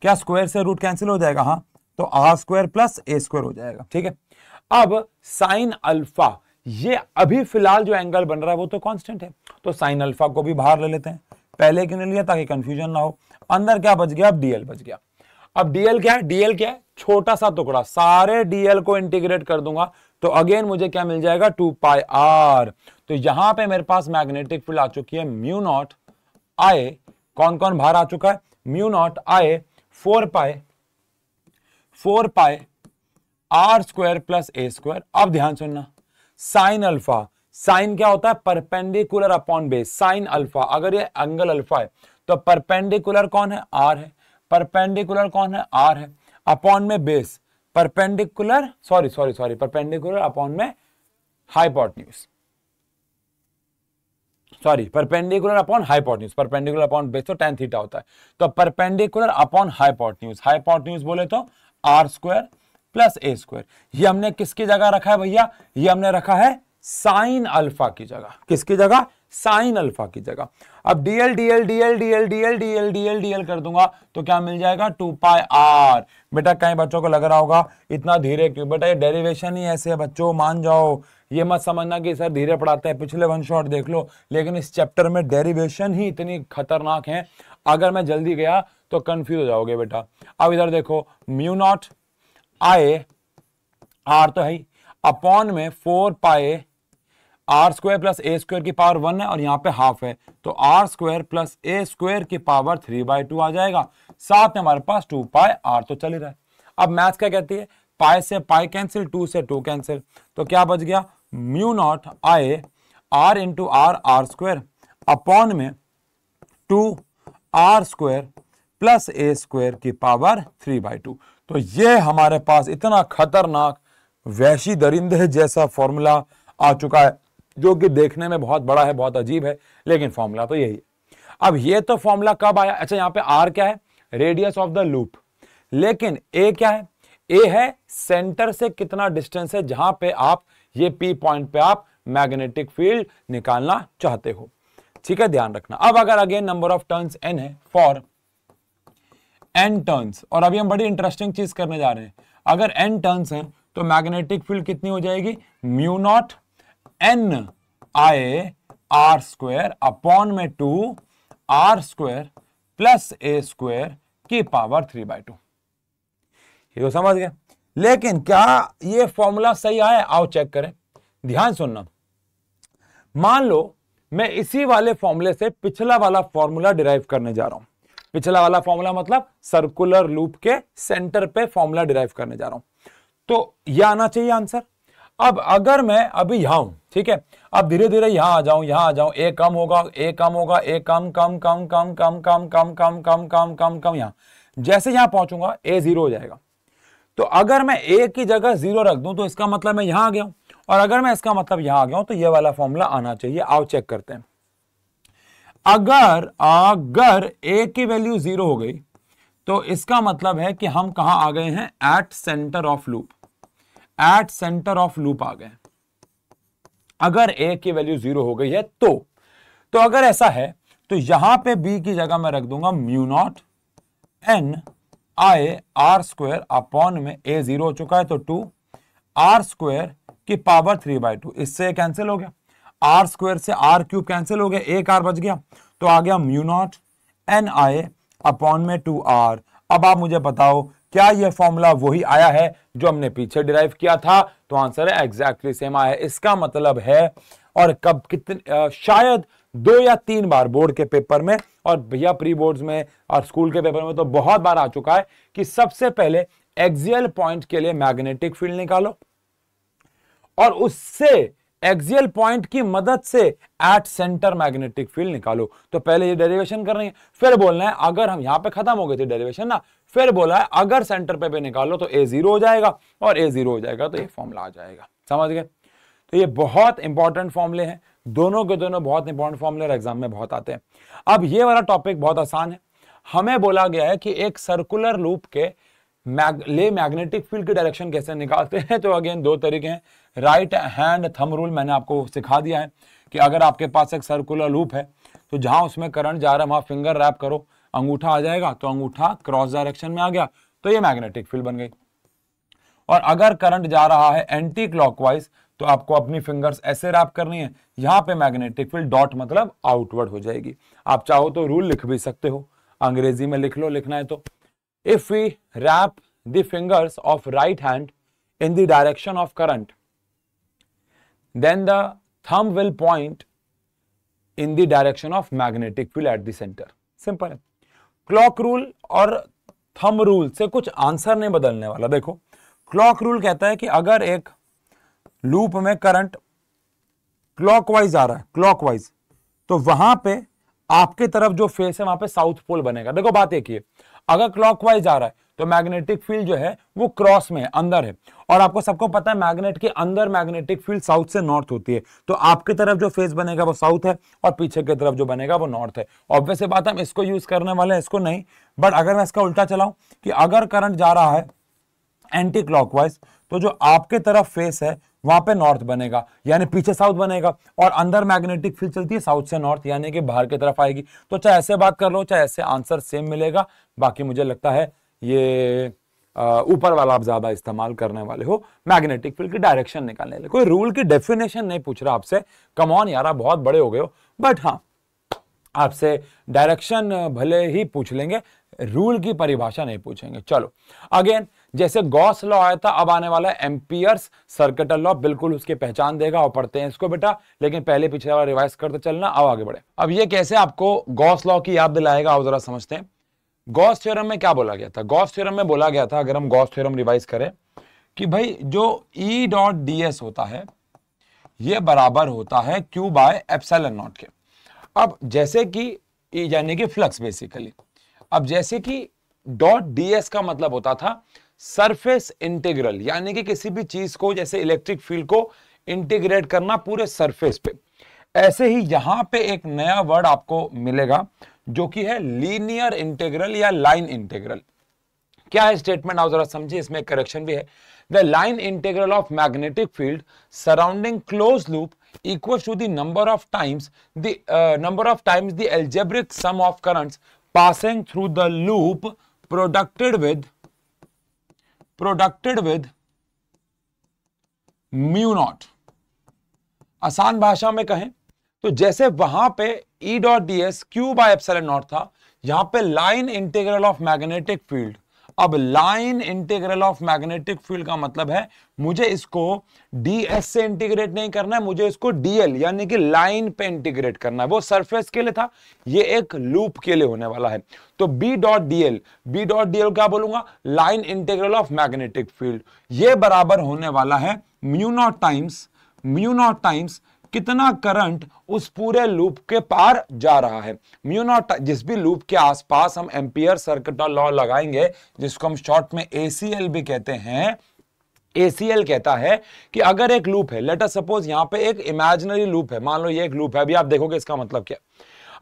क्या स्क्वायर से रूट कैंसिल हो जाएगा हाँ तो R square plus A square हो जाएगा ठीक है अब साइन अल्फा ये अभी फिलहाल जो एंगल बन रहा है वो तो कांस्टेंट है तो साइन अल्फा को भी बाहर ले लेते हैं पहले क्यों लिया ताकि कंफ्यूजन ना हो अंदर क्या बच गया अब डीएल बच गया अब डीएल क्या है डीएल क्या है छोटा सा टुकड़ा सारे डीएल को इंटीग्रेट कर दूंगा तो अगेन मुझे क्या मिल जाएगा टू पाई आर तो यहां पर मेरे पास मैग्नेटिक फील्ड आ चुकी है म्यू नॉट आए कौन कौन बाहर आ चुका है mu not I four pi four pi R square plus A square अब ध्यान सुनना साइन अल्फा साइन क्या होता है perpendicular upon base sine alpha अगर ये एंगल अल्फा है तो परपेंडिकुलर कौन है आर है परपेंडिकुलर कौन है आर है अपॉन में base perpendicular sorry sorry sorry perpendicular upon में hypotenuse sorry perpendicular upon hypotenuse perpendicular upon base तो टेन थीटा होता है तो परपेंडिकुलर अपॉन हाइपोटन्यूज हाइपोटन्यूज बोले तो R square plus A square ये हमने किसकी जगह रखा है भैया ये हमने रखा है साइन अल्फा की जगह किसकी जगह साइन अल्फा की जगह अब DL DL DL DL DL DL DL DL कर दूंगा तो क्या मिल जाएगा टू पाई आर बेटा कई बच्चों को लग रहा होगा इतना धीरे क्यों बेटा ये डेरिवेशन ही ऐसे है बच्चों मान जाओ ये मत समझना कि सर धीरे पढ़ाते हैं पिछले वन शॉट देख लो लेकिन इस चैप्टर में डेरिवेशन ही इतनी खतरनाक है अगर मैं जल्दी गया तो कंफ्यूज हो जाओगे बेटा अब इधर देखो म्यू नॉट आए आर तो है अपॉन में four pi R square plus A square की पावर वन है और यहाँ पे हाफ है तो R square plus A square की पावर थ्री बाई टू आ जाएगा साथ में हमारे पास टू पाए आर तो चल ही रहा है अब मैथ क्या कहती है पाए से पाए कैंसिल टू से टू कैंसिल तो क्या बच गया mu not I R into R R square upon में two are square plus A square की पावर थ्री बाई टू तो ये हमारे पास इतना खतरनाक वैशी दरिंदे जैसा फॉर्मूला आ चुका है जो कि देखने में बहुत बड़ा है बहुत अजीब है लेकिन फॉर्मूला तो यही है अब ये तो फॉर्मूला कब आया अच्छा यहां पे आर क्या है रेडियस ऑफ द लूप लेकिन ए क्या है ए है सेंटर से कितना डिस्टेंस है जहां पे आप ये पी पॉइंट पे आप मैग्नेटिक फील्ड निकालना चाहते हो ठीक है ध्यान रखना अब अगर again number of turns N है फॉर एन टर्न्स और अभी हम बड़ी इंटरेस्टिंग चीज करने जा रहे हैं अगर एन टर्न्स है तो मैग्नेटिक फील्ड कितनी हो जाएगी mu not N I R square upon में two R square plus A square की पावर थ्री बाई टू ये तो समझ गए लेकिन क्या ये फॉर्मूला सही आया आओ चेक करें ध्यान सुनना मान लो मैं इसी वाले फॉर्मूले से पिछला वाला फॉर्मूला डिराइव करने जा रहा हूं पिछला वाला फॉर्मूला मतलब सर्कुलर लूप के सेंटर पे फॉर्मूला डिराइव करने जा रहा हूं तो यह आना चाहिए आंसर अब अगर मैं अभी यहां हूं ठीक है अब धीरे धीरे यहां आ जाऊं यहां आ जाऊं ए कम होगा ए कम होगा ए कम कम कम कम कम कम कम कम कम कम कम कम यहां जैसे यहां पहुंचूंगा ए जीरो हो जाएगा तो अगर मैं ए की जगह जीरो रख दूं तो इसका मतलब मैं यहां आ गया हूं और अगर मैं इसका मतलब यहां आ गया हूं तो ये वाला फॉर्मूला आना चाहिए आओ चेक करते हैं अगर अगर ए की वैल्यू जीरो हो गई तो इसका मतलब है कि हम कहा आ गए हैं at centre of loop at centre of loop आ गए अगर ए की वैल्यू जीरो हो गई है तो तो अगर ऐसा है तो यहां पे बी की जगह मैं रख दूंगा mu not N I R square upon में ए जीरो हो चुका है तो टू आर स्क्वेयर की पावर थ्री बाय टू इससे कैंसिल हो गया आर स्क्वायर से आर क्यूब कैंसिल हो गया एक आर बच गया तो आ गया mu not N I upon में टू आर अब आप मुझे बताओ क्या यह फॉर्मूला वही आया है जो हमने पीछे डिराइव किया था तो आंसर है एग्जैक्टली सेम आया है इसका मतलब है और कब कितने शायद दो या तीन बार बोर्ड के पेपर में और भैया प्री बोर्ड्स में और स्कूल के पेपर में तो बहुत बार आ चुका है कि सबसे पहले एक्सियल पॉइंट के लिए मैग्नेटिक फील्ड निकालो और उससे एक्सियल पॉइंट की मदद से एट सेंटर मैग्नेटिक फील्ड निकालो तो पहले ये डेरिवेशन कर रहे हैं फिर बोलना है अगर हम यहां पे खत्म हो गए थे डेरिवेशन ना फिर बोला है अगर सेंटर पे भी निकालो तो ए जीरो हो जाएगा और ए जीरो हो जाएगा तो ये फॉर्मूला आ जाएगा समझ गए तो ये बहुत इंपॉर्टेंट फॉर्मूले हैं दोनों के दोनों बहुत इंपॉर्टेंट फॉर्मूले एग्जाम में बहुत आते हैं अब ये वाला टॉपिक बहुत आसान है हमें बोला गया है कि एक सर्कुलर लूप के मैग, ले मैग्नेटिक फील्ड की डायरेक्शन कैसे निकालते हैं तो अगेन दो तरीके हैं राइट हैंड थम रूल मैंने आपको सिखा दिया है कि अगर आपके पास एक सर्कुलर लूप है तो जहां उसमें करंट जा रहा है वहां फिंगर रैप करो अंगूठा आ जाएगा तो अंगूठा क्रॉस डायरेक्शन में आ गया तो ये मैग्नेटिक फील्ड बन गई और अगर करंट जा रहा है एंटी क्लॉकवाइज तो आपको अपनी फिंगर्स ऐसे रैप करनी है यहाँ पे मैग्नेटिक फील्ड डॉट मतलब आउटवर्ड हो जाएगी आप चाहो तो रूल लिख भी सकते हो अंग्रेजी में लिख लो लिखना है तो if we wrap the fingers of right hand in the direction of current then the thumb will point in the direction of magnetic field at the center. Simple है क्लॉक रूल और थम रूल से कुछ answer नहीं बदलने वाला देखो clock rule कहता है कि अगर एक लूप में करंट क्लॉकवाइज आ रहा है क्लॉकवाइज तो वहां पे आपके तरफ जो फेस है वहां पे साउथ पोल बनेगा देखो बात एक ही है अगर क्लॉकवाइज आ रहा है तो मैग्नेटिक फील्ड जो है वो क्रॉस में है अंदर है और आपको सबको पता है मैग्नेट के अंदर मैग्नेटिक फील्ड साउथ से नॉर्थ होती है तो आपकी तरफ जो फेस बनेगा वो साउथ है और पीछे की तरफ जो बनेगा वो नॉर्थ है ऑब्वियसली बात हम इसको यूज करने वाले हैं इसको नहीं बट अगर मैं इसका उल्टा चलाऊं कि अगर करंट जा रहा है एंटी क्लॉकवाइज तो जो आपके तरफ फेस है वहां पे नॉर्थ बनेगा यानी पीछे साउथ बनेगा और अंदर मैग्नेटिक फील्ड चलती है साउथ से नॉर्थ यानी कि बाहर की तरफ आएगी तो चाहे ऐसे बात कर लो चाहे ऐसे आंसर सेम मिलेगा बाकी मुझे लगता है ये ऊपर वाला आप ज्यादा इस्तेमाल करने वाले हो मैग्नेटिक फील्ड की डायरेक्शन निकालने के कोई रूल की डेफिनेशन नहीं पूछ रहा आपसे कमॉन यार आप बहुत बड़े हो गए हो बट हाँ आपसे डायरेक्शन भले ही पूछ लेंगे रूल की परिभाषा नहीं पूछेंगे चलो अगेन जैसे गॉस लॉ आया था अब आने वाला है एम्पियर्स सर्किटल लॉ बिल्कुल उसके पहचान देगा और पढ़ते हैं इसको बेटा लेकिन पहले पिछले वाला रिवाइज करते चलना अब आगे बढ़े अब ये कैसे आपको गॉस लॉ की याद दिलाएगा आप जरा समझते हैं गॉस थ्योरम में क्या बोला गया था गॉस थ्योरम में बोला गया था अगर हम गॉस थ्योरम रिवाइज करें कि भाई जो ई डॉट डी एस होता है ये बराबर होता है क्यू बाय एप्सलन नॉट के अब जैसे कि e, यानी कि फ्लक्स बेसिकली अब जैसे कि डॉट डी एस का मतलब होता था सरफेस इंटीग्रल यानी कि किसी भी चीज को जैसे इलेक्ट्रिक फील्ड को इंटीग्रेट करना पूरे सरफेस पे ऐसे ही यहां पे एक नया वर्ड आपको मिलेगा जो कि है लीनियर इंटीग्रल या लाइन इंटीग्रल क्या है स्टेटमेंट आप जरा समझिए इसमें एक करेक्शन भी है the line integral of magnetic field surrounding close loop equal to the number of times the uh, number of times the algebraic sum of currents passing through the loop producted with mu not आसान भाषा में कहें तो जैसे वहां पे E dot D S Q by epsilon not था यहां पे line integral of magnetic field अब line integral of magnetic field का मतलब है मुझे इसको डीएस से इंटीग्रेट नहीं करना है मुझे इसको डीएल यानी कि लाइन पे इंटीग्रेट करना है वो सरफेस के लिए था ये एक लूप के लिए होने वाला है तो B dot DL B dot DL क्या बोलूंगा line integral of magnetic field ये बराबर होने वाला है mu not times mu not times कितना करंट उस पूरे लूप के पार जा रहा है म्यू नॉट जिस भी लूप के आसपास हम एम्पियर सर्किट लॉ लगाएंगे जिसको हम शॉर्ट में एसीएल भी कहते हैं एसीएल कहता है कि अगर एक लूप है लेटर सपोज यहां पे एक इमेजिनरी लूप है मान लो ये एक लूप है अभी आप देखोगे इसका मतलब क्या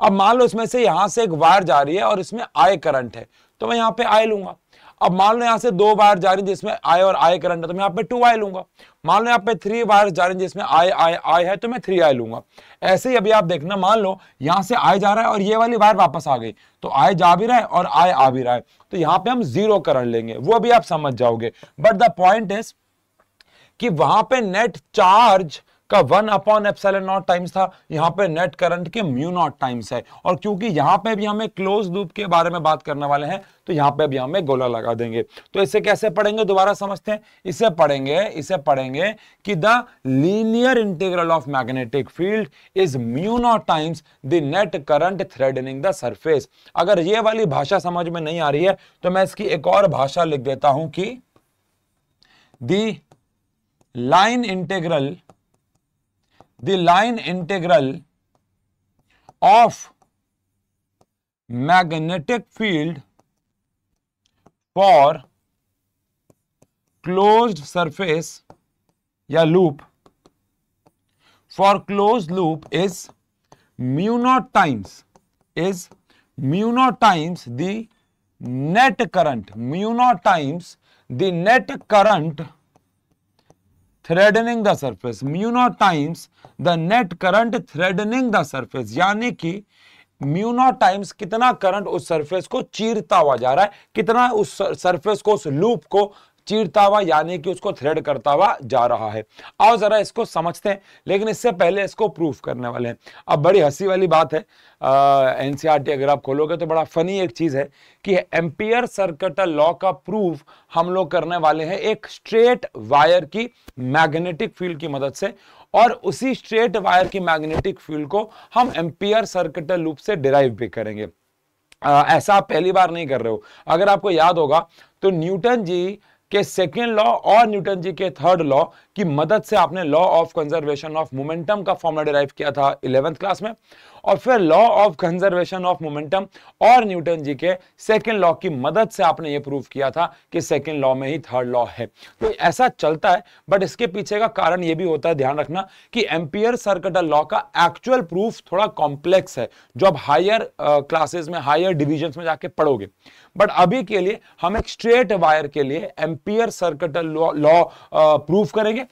अब मान लो इसमें से यहां से एक वायर जा रही है और इसमें आय करंट है तो मैं यहां पे आय लूंगा अब मान लो यहां से दो वायर जा रही जिसमें आई और आई करंट है तो मैं यहाँ पे टू आई लूंगा मान लो यहाँ पे थ्री वायर जा रही जिसमें आई आई आई है तो मैं थ्री आई लूंगा ऐसे ही अभी आप देखना मान लो यहाँ से आई जा रहा है और ये वाली वायर वापस आ गई तो आई जा भी रहा है और आई आ भी रहा है तो यहाँ पे हम जीरो करंट लेंगे वो अभी आप समझ जाओगे बट द पॉइंट इज कि वहां पे नेट चार्ज का one upon epsilon not times था यहाँ पे नेट करंट के म्यू नॉट टाइम्स है और क्योंकि यहाँ पे भी हमें क्लोज लूप के बारे में बात करने वाले हैं तो यहाँ पे भी हमें गोला लगा देंगे तो इसे कैसे पढ़ेंगे दोबारा समझते हैं इसे पढ़ेंगे इसे पढ़ेंगे कि the linear integral of magnetic field is mu not times the net current threading the surface अगर ये वाली भाषा समझ में नहीं आ रही है तो मैं इसकी एक और भाषा लिख देता हूं कि the line the line integral of magnetic field for closed surface या loop for closed loop is mu naught times is mu naught times the net current mu naught times the net current threading the surface mu not times the net current threading the surface यानी कि mu not times कितना current उस surface को चीरता हुआ जा रहा है कितना उस सर्फेस को उस लूप को चीरता हुआ यानी कि उसको थ्रेड करता हुआ जा रहा है आओ जरा इसको समझते हैं लेकिन इससे पहले इसको प्रूफ करने वाले हैं अब बड़ी हंसी वाली बात है एन e अगर आप खोलोगे तो बड़ा फनी एक चीज़ है कि एम्पियर सर्कटल लॉ का प्रूफ हम लोग करने वाले हैं एक स्ट्रेट वायर की मैग्नेटिक फील्ड की मदद से और उसी स्ट्रेट वायर की मैग्नेटिक फील्ड को हम एम्पियर सर्कटल लूप से डिराइव भी करेंगे आ, ऐसा आप पहली बार नहीं कर रहे हो अगर आपको याद होगा तो न्यूटन जी के सेकेंड लॉ और न्यूटन जी के थर्ड लॉ की मदद से आपने law of conservation of momentum का फॉर्मला डिराइव किया था इलेवेंथ क्लास में और फिर law of conservation of momentum और न्यूटन जी के सेकेंड लॉ की मदद से आपने ये प्रूव किया था कि सेकेंड लॉ में ही थर्ड लॉ है तो ऐसा चलता है बट इसके पीछे का कारण ये भी होता है ध्यान रखना कि एम्पियर सर्कटल लॉ का एक्चुअल प्रूफ थोड़ा कॉम्प्लेक्स है जो आप हायर क्लासेस में हायर डिविजन में जाके पढ़ोगे बट अभी के लिए हम एक स्ट्रेट वायर के लिए एम्पियर सर्कटल लॉ प्रूफ करेंगे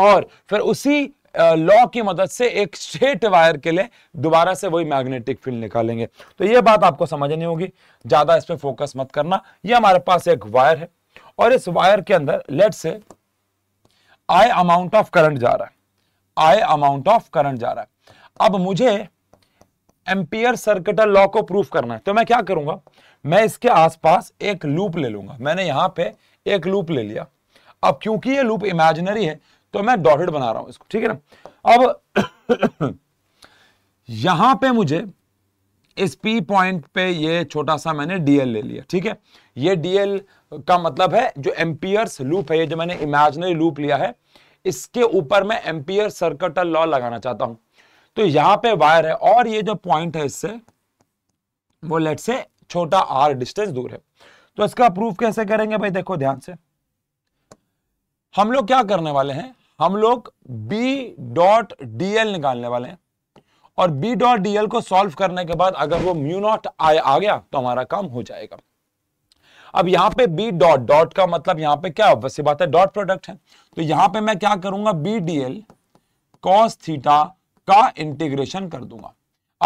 और फिर उसी लॉ की मदद से एक स्ट्रेट वायर के लिए दोबारा से वही मैग्नेटिक फील्ड निकालेंगे तो ये बात आपको समझनी होगी ज्यादा इस पर फोकस मत करना ये हमारे पास एक वायर है और इस वायर के अंदर लेट से आई अमाउंट ऑफ करंट जा रहा है आई अमाउंट ऑफ करंट जा रहा है अब मुझे एम्पियर सर्किटर लॉ को प्रूफ करना है तो मैं क्या करूंगा मैं इसके आसपास एक लूप ले लूंगा मैंने यहां पे एक लूप ले लिया अब क्योंकि ये लूप इमेजिनरी है तो मैं डॉटेड बना रहा हूं इसको ठीक है ना अब यहां पे मुझे इस पी पॉइंट पे ये छोटा सा मैंने डीएल ले लिया ठीक है ये डीएल का मतलब है जो एम्पियर्स लूप है ये जो मैंने इमेजनरी लूप लिया है इसके ऊपर मैं एम्पियर सर्कटल लॉ लगाना चाहता हूं तो यहां पे वायर है और ये जो पॉइंट है इससे वो लेट से छोटा आर डिस्टेंस दूर है तो इसका प्रूफ कैसे करेंगे भाई देखो ध्यान से हम लोग क्या करने वाले हैं हम लोग बी डॉट डीएल निकालने वाले हैं और बी डॉट डीएल को सॉल्व करने के बाद अगर वो म्यू नॉट आए आ गया तो हमारा काम हो जाएगा अब यहां पे बी डॉट डॉट का मतलब यहां पे क्या ऑब्वियस बात है डॉट प्रोडक्ट है तो यहां पे मैं क्या करूंगा B D L cos theta का इंटीग्रेशन कर दूंगा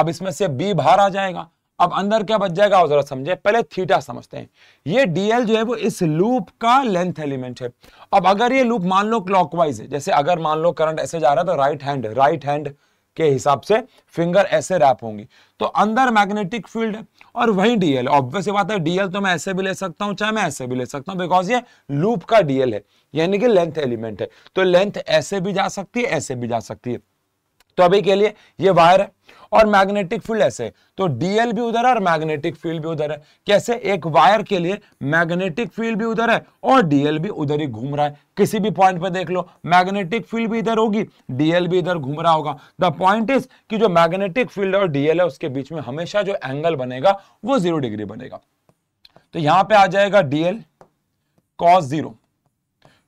अब इसमें से बी बाहर आ जाएगा अब अंदर क्या बच जाएगा और जरा समझे पहले थीटा समझते हैं ये डीएल जो है वो इस लूप का लेंथ एलिमेंट है अब अगर ये लूप मान लो क्लॉकवाइज है जैसे अगर मान लो करंट ऐसे जा रहा है तो राइट हैंड राइट हैंड के हिसाब से फिंगर ऐसे रैप होंगी तो अंदर मैग्नेटिक फील्ड है और वही डीएल ऑब्वियस बात है डीएल तो मैं ऐसे भी ले सकता हूं चाहे मैं ऐसे भी ले सकता हूं बिकॉज ये लूप का डीएल है यानी कि लेंथ एलिमेंट है तो लेंथ ऐसे भी जा सकती है ऐसे भी जा सकती है तो अभी के लिए ये वायर है और मैग्नेटिक फील्ड ऐसे तो डीएल भी उधर है और मैग्नेटिक फील्ड भी उधर है कैसे एक वायर के लिए मैग्नेटिक फील्ड भी उधर है और डीएल भी उधर ही घूम रहा है किसी भी पॉइंट पे देख लो मैग्नेटिक फील्ड भी इधर होगी डीएल भी इधर घूम रहा होगा द पॉइंट इज कि जो मैग्नेटिक फील्ड और डीएल है उसके बीच में हमेशा जो एंगल बनेगा वो जीरो डिग्री बनेगा तो यहां पर आ जाएगा DL cos zero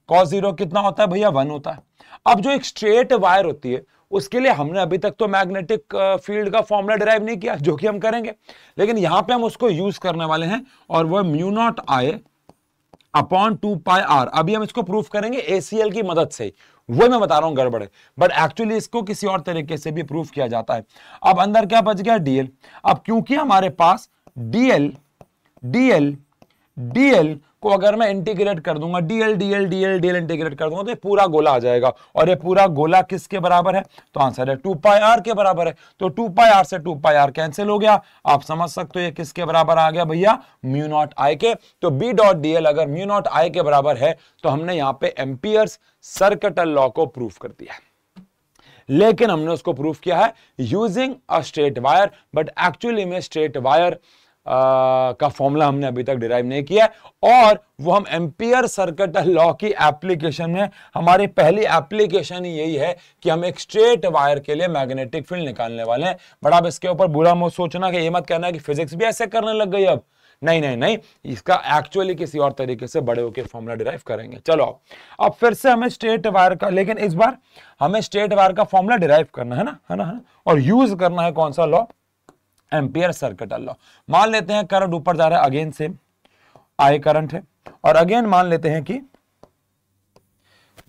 cos zero कितना होता है भैया वन होता है अब जो एक स्ट्रेट वायर होती है उसके लिए हमने अभी तक तो मैग्नेटिक फील्ड का फॉर्मूला डिराइव नहीं किया जो कि हम करेंगे लेकिन यहां पे हम उसको यूज करने वाले हैं और वह mu not I upon two pi R अभी हम इसको प्रूफ करेंगे एसीएल की मदद से वो मैं बता रहा हूं गड़बड़ बट एक्चुअली इसको किसी और तरीके से भी प्रूफ किया जाता है अब अंदर क्या बच गया डीएल अब क्योंकि हमारे पास डीएल डीएल डीएल को अगर मैं इंटीग्रेट कर दूंगा DL DL DL DL integrate कर दूंगा तो ये पूरा गोला आ जाएगा और ये पूरा गोला किसके बराबर है तो आंसर है टू पाई आर के बराबर है तो टू पाई आर से टू पाई आर कैंसिल हो गया आप समझ सकते हो ये किसके बराबर आ गया भैया म्यू नॉट आई के तो बी डॉट डीएल अगर म्यू नॉट आई के बराबर है तो हमने यहां पर एम्पियर्स सर्कटल लॉ को प्रूफ कर दिया लेकिन हमने उसको प्रूफ किया है using a straight wire but actually में स्ट्रेट वायर का फॉर्मूला हमने अभी तक डिराइव नहीं किया और वो हम एम्पियर सर्किट लॉ की एप्लीकेशन में हमारी पहली एप्लीकेशन यही है कि हम एक स्ट्रेट वायर के लिए मैग्नेटिक फील्ड निकालने वाले हैं बट आप इसके ऊपर बुरा मत सोचना कि ये मत कहना है कि फिजिक्स भी ऐसे करने लग गई अब नहीं नहीं नहीं इसका एक्चुअली किसी और तरीके से बड़े होकर फॉर्मूला डिराइव करेंगे चलो अब फिर से हमें स्ट्रेट वायर का लेकिन इस बार हमें स्ट्रेट वायर का फॉर्मूला डिराइव करना है ना है ना और यूज करना है कौन सा लॉ एम्पियर सर्किट अल्लाह मान लेते हैं करंट ऊपर जा रहा है अगेन सेम आई करंट है और अगेन मान लेते हैं कि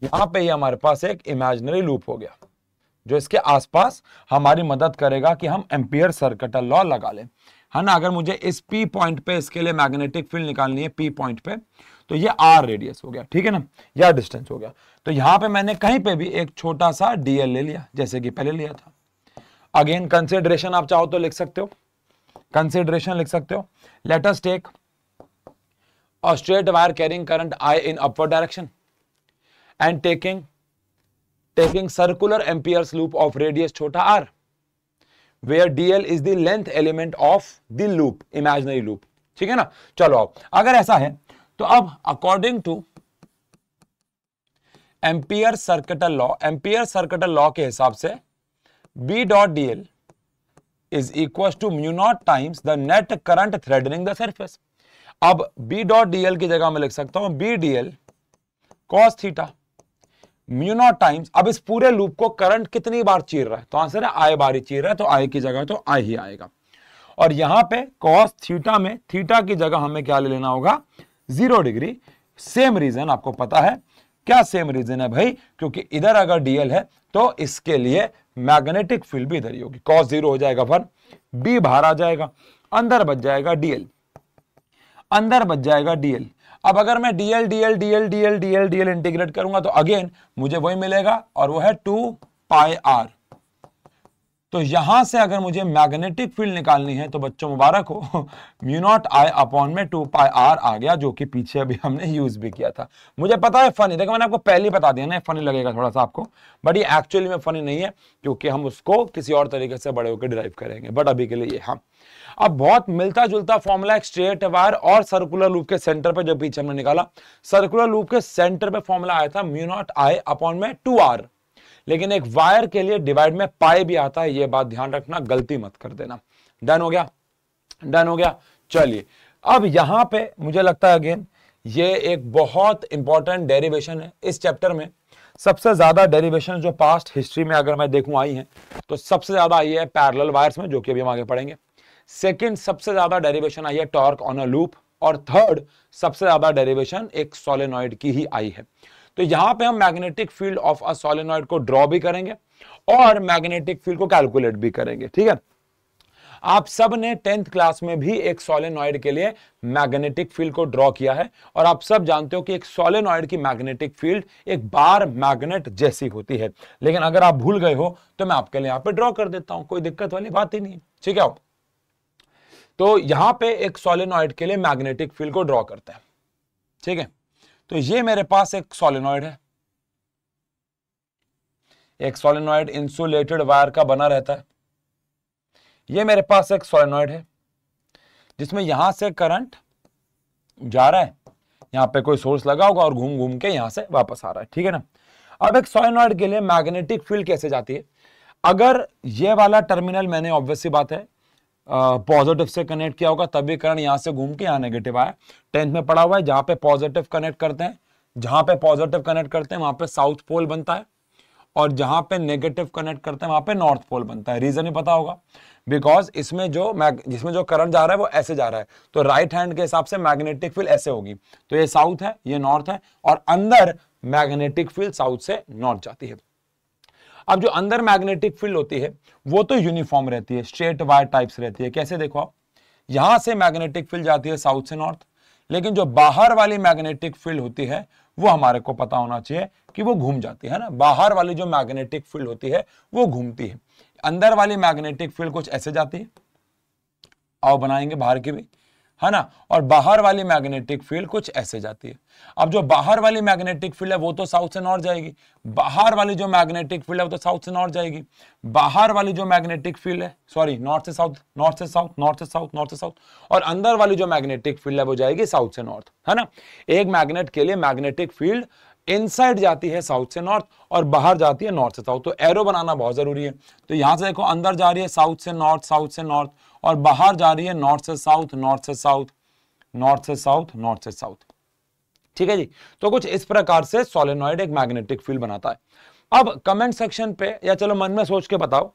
यहां पे ही हमारे पास एक इमेजिनरी लूप हो गया जो इसके आसपास हमारी मदद करेगा कि हम एम्पियर सर्किट लॉ लगा लें है ना अगर मुझे इस पी पॉइंट पे इसके लिए मैग्नेटिक फील्ड निकालनी है पी पॉइंट पे तो ये आर रेडियस हो गया ठीक है ना या डिस्टेंस हो गया तो यहां पे मैंने कहीं पे भी एक छोटा सा डीएल ले लिया जैसे कि पहले लिया था अगेन कंसिडरेशन आप चाहो तो लिख सकते हो कंसिडरेशन लिख सकते हो let's take straight wire carrying current I in upper direction and taking taking circular ampere loop of radius छोटा R where DL is length element of the loop imaginary loop ठीक है ना चलो अब अगर ऐसा है तो अब according to ampere circuital law ampere circuital law के हिसाब से B dot dl is equals to mu naught times the net current threatening the surface. अब B dot dl की जगह मैं लिख सकता हूं B dl cos theta mu naught times अब इस पूरे लूप को करंट कितनी बार चीर रहा है तो आंसर है आई बार ही चीर रहा है तो आई की जगह तो आई ही आएगा और यहां पे cos थीटा में थीटा की जगह हमें क्या ले लेना होगा जीरो डिग्री सेम रीजन आपको पता है क्या सेम रीजन है भाई क्योंकि इधर अगर डीएल है तो इसके लिए मैग्नेटिक फील्ड भी इधर ही होगी कॉस जीरो हो जाएगा वन बी बाहर आ जाएगा अंदर बच जाएगा डीएल अंदर बच जाएगा डीएल अब अगर मैं DL DL DL DL DL DL integrate करूंगा तो अगेन मुझे वही मिलेगा और वो है टू पाई आर तो यहां से अगर मुझे मैग्नेटिक फील्ड निकालनी है तो बच्चों मुबारक हो म्यू नॉट आई अपॉन में टू पाई आर आ गया जो कि पीछे अभी हमने यूज भी किया था मुझे पता है फनी देखो मैंने आपको पहले बता दिया ना फनी लगेगा थोड़ा सा आपको बट ये एक्चुअली में फनी नहीं है क्योंकि हम उसको किसी और तरीके से बड़े होकर ड्राइव करेंगे बट अभी के लिए ये हाँ। हम अब बहुत मिलता जुलता फॉर्मूला एक स्ट्रेट वायर और सर्कुलर लूप के सेंटर पर जो पीछे हमने निकाला सर्कुलर लूप के सेंटर पर फॉर्मूला आया था म्यू नॉट आई अपॉन में टू आर लेकिन एक वायर के लिए डिवाइड में पाई भी आता है यह बात ध्यान रखना गलती मत कर देना डन हो गया डन हो गया चलिए अब यहां पे मुझे लगता है अगेन ये एक बहुत इंपॉर्टेंट डेरिवेशन है इस चैप्टर में सबसे ज्यादा डेरिवेशन जो पास्ट हिस्ट्री में अगर मैं देखूं आई हैं तो सबसे ज्यादा आई है पैरेलल वायर्स में जो कि अभी हम आगे पढ़ेंगे सेकंड सबसे ज्यादा डेरिवेशन आई है टॉर्क ऑन अ लूप और थर्ड सबसे ज्यादा डेरिवेशन एक सोलेनॉइड की ही आई है तो यहां पे हम magnetic field of a solenoid को ड्रॉ भी करेंगे और मैग्नेटिक फील्ड को कैलकुलेट भी करेंगे ठीक है आप सब ने टेंथ क्लास में भी एक सोलेनॉइड के लिए मैग्नेटिक फील्ड को ड्रॉ किया है और आप सब जानते हो कि एक सोलेनॉइड की मैग्नेटिक फील्ड एक बार मैग्नेट जैसी होती है लेकिन अगर आप भूल गए हो तो मैं आपके लिए यहां पे ड्रॉ कर देता हूं कोई दिक्कत वाली बात ही नहीं ठीक है तो यहां पे एक सोलेनॉइड के लिए मैग्नेटिक फील्ड को ड्रॉ करते हैं ठीक है तो ये मेरे पास एक सोलिनॉइड है एक सोलिनॉइड इंसुलेटेड वायर का बना रहता है ये मेरे पास एक सोलिनॉइड है जिसमें यहां से करंट जा रहा है यहां पे कोई सोर्स लगा होगा और घूम घूम के यहां से वापस आ रहा है ठीक है ना अब एक सोलिनॉइड के लिए मैग्नेटिक फील्ड कैसे जाती है अगर ये वाला टर्मिनल मैंने ऑब्वियसली बात है पॉजिटिव से कनेक्ट किया होगा तभी करण यहाँ से घूम के यहाँ नेगेटिव आया टेंथ में पढ़ा हुआ है जहां पे पॉजिटिव कनेक्ट करते हैं जहां पे पॉजिटिव कनेक्ट करते हैं वहां पे साउथ पोल बनता है और जहां पे नेगेटिव कनेक्ट करते हैं वहां पे नॉर्थ पोल बनता है रीजन ही पता होगा बिकॉज इसमें जो जिसमें जो करंट जा रहा है वो ऐसे जा रहा है तो राइट हैंड के हिसाब से मैग्नेटिक फील्ड ऐसे होगी तो ये साउथ है ये नॉर्थ है और अंदर मैग्नेटिक फील्ड साउथ से नॉर्थ जाती है अब जो अंदर मैग्नेटिक फील्ड होती है वो तो यूनिफॉर्म रहती है स्ट्रेट वायर टाइप्स रहती है कैसे देखो आप यहां से मैग्नेटिक फील्ड जाती है साउथ से नॉर्थ लेकिन जो बाहर वाली मैग्नेटिक फील्ड होती है वो हमारे को पता होना चाहिए कि वो घूम जाती है ना बाहर वाली जो मैग्नेटिक फील्ड होती है वो घूमती है अंदर वाली मैग्नेटिक फील्ड कुछ ऐसे जाती है आओ बनाएंगे बाहर की भी है ना और बाहर वाली मैग्नेटिक फील्ड कुछ ऐसे जाती है अब जो बाहर वाली मैग्नेटिक फील्ड है वो तो साउथ से नॉर्थ जाएगी बाहर वाली जो मैग्नेटिक फील्ड है वो तो साउथ से नॉर्थ जाएगी बाहर वाली जो मैग्नेटिक फील्ड है सॉरी नॉर्थ से साउथ नॉर्थ से साउथ नॉर्थ से साउथ नॉर्थ से साउथ और अंदर वाली जो मैग्नेटिक फील्ड है वो जाएगी साउथ से नॉर्थ है ना एक मैग्नेट के लिए मैग्नेटिक फील्ड इनसाइड जाती है साउथ से नॉर्थ और बाहर जाती है नॉर्थ से साउथ तो एरो बनाना बहुत जरूरी है तो यहां से देखो अंदर जा रही है साउथ से नॉर्थ साउथ से नॉर्थ और बाहर जा रही है नॉर्थ से साउथ नॉर्थ से साउथ नॉर्थ से साउथ नॉर्थ से साउथ ठीक है जी तो कुछ इस प्रकार से सोलेनॉइड एक मैग्नेटिक फील्ड बनाता है अब कमेंट सेक्शन पे या चलो मन में सोच के बताओ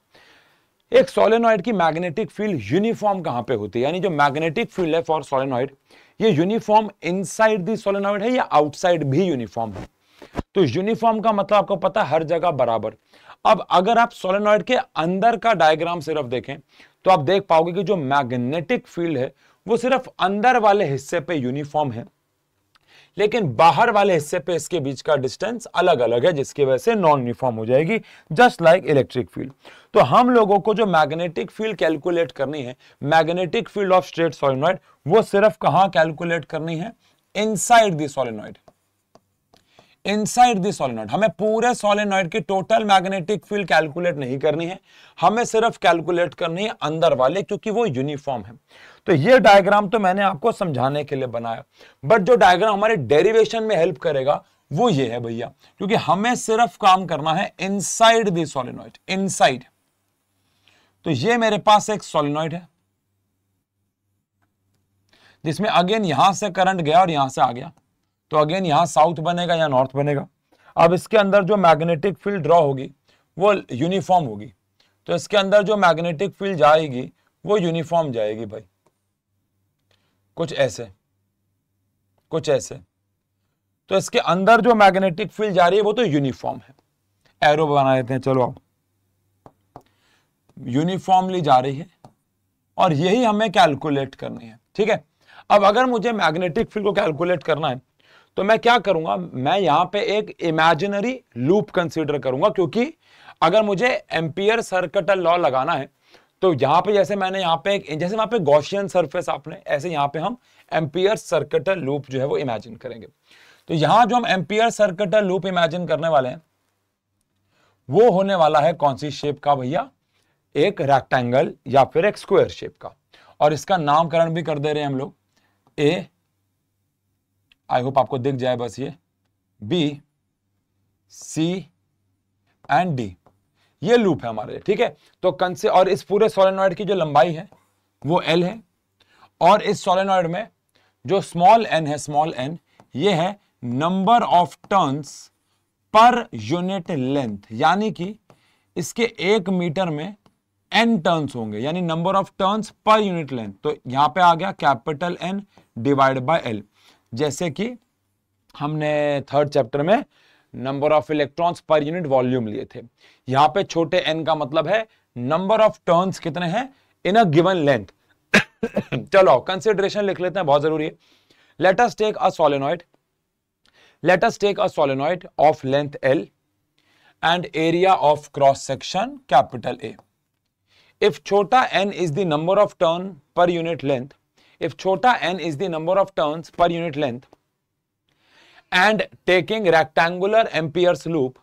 एक सोलेनॉइड की मैग्नेटिक फील्ड यूनिफॉर्म कहां पे होती है यानी जो मैग्नेटिक फील्ड है फॉर सोलेनॉइड ये यूनिफॉर्म इनसाइड दी सोलेनॉइड है या आउटसाइड भी यूनिफॉर्म है तो यूनिफॉर्म का मतलब आपको पता है हर जगह बराबर अब अगर आप सोलेनॉइड के अंदर का डायग्राम सिर्फ देखें तो आप देख पाओगे कि जो मैग्नेटिक फील्ड है वो सिर्फ अंदर वाले हिस्से पे यूनिफॉर्म है लेकिन बाहर वाले हिस्से पे इसके बीच का डिस्टेंस अलग अलग है जिसकी वजह से नॉन यूनिफॉर्म हो जाएगी जस्ट लाइक इलेक्ट्रिक फील्ड तो हम लोगों को जो मैग्नेटिक फील्ड कैलकुलेट करनी है magnetic field of straight solenoid वो सिर्फ कहां कैलकुलेट करनी है inside the solenoid inside the solenoid हमें पूरे सोलेनॉइड की टोटल मैग्नेटिक फील्ड कैलकुलेट नहीं करनी है हमें सिर्फ कैलकुलेट करनी है अंदर वाले क्योंकि वो यूनिफॉर्म है तो ये डायग्राम तो मैंने आपको समझाने के लिए बनाया बट जो डायग्राम हमारे डेरिवेशन में हेल्प करेगा वो ये है भैया क्योंकि हमें सिर्फ काम करना है इनसाइड दिस सोलेनॉइड इनसाइड तो ये मेरे पास एक सोलेनॉइड है जिसमें अगेन यहां से करंट गया और यहां से आ गया तो अगेन यहाँ साउथ बनेगा या नॉर्थ बनेगा अब इसके अंदर जो मैग्नेटिक फील्ड ड्रॉ होगी वो यूनिफॉर्म होगी तो इसके अंदर जो मैग्नेटिक फील्ड जाएगी वो यूनिफॉर्म जाएगी भाई कुछ ऐसे कुछ ऐसे तो इसके अंदर जो मैग्नेटिक फील्ड जा रही है वो तो यूनिफॉर्म है एरो बना देते हैं चलो आप यूनिफॉर्मली जा रही है और यही हमें कैलकुलेट करनी है ठीक है अब अगर मुझे मैग्नेटिक फील्ड को कैलकुलेट करना है तो मैं क्या करूंगा मैं यहां पे एक इमेजिनरी लूप कंसीडर करूंगा क्योंकि अगर मुझे एम्पियर सर्कटल लॉ लगाना है तो यहां पे जैसे मैंने यहां पे जैसे वहां पे गॉशियन सरफेस आपने ऐसे यहां पे हम एम्पियर सर्कटल लूप जो है वो इमेजिन करेंगे तो यहां जो हम एम्पियर सर्कटल लूप इमेजिन करने वाले हैं वो होने वाला है कौन सी शेप का भैया एक रेक्टेंगल या फिर एक स्क्वायर शेप का और इसका नामकरण भी कर दे रहे हैं हम लोग ए आई होप आपको दिख जाए बस ये बी सी एंड डी ये लूप है हमारे ठीक है तो कंसे और इस पूरे सोलेनॉइड की जो लंबाई है वो एल है और इस सोलेनॉइड में जो स्मॉल एन है स्मॉल एन ये है number of turns per unit length यानी कि इसके एक मीटर में एन टर्न्स होंगे यानी number of turns per unit length तो यहां पे आ गया capital N divide by L जैसे कि हमने थर्ड चैप्टर में number of electrons per unit volume लिए थे यहां पे छोटे एन का मतलब है नंबर ऑफ टर्न्स कितने हैं इन अ गिवन लेंथ चलो कंसिडरेशन लिख लेते हैं बहुत जरूरी है let us take a solenoid let us take a solenoid of length L and area of cross section capital A. If chota n is the number of turn per unit if chota n is the number of turns per unit length and taking rectangular ampere's loop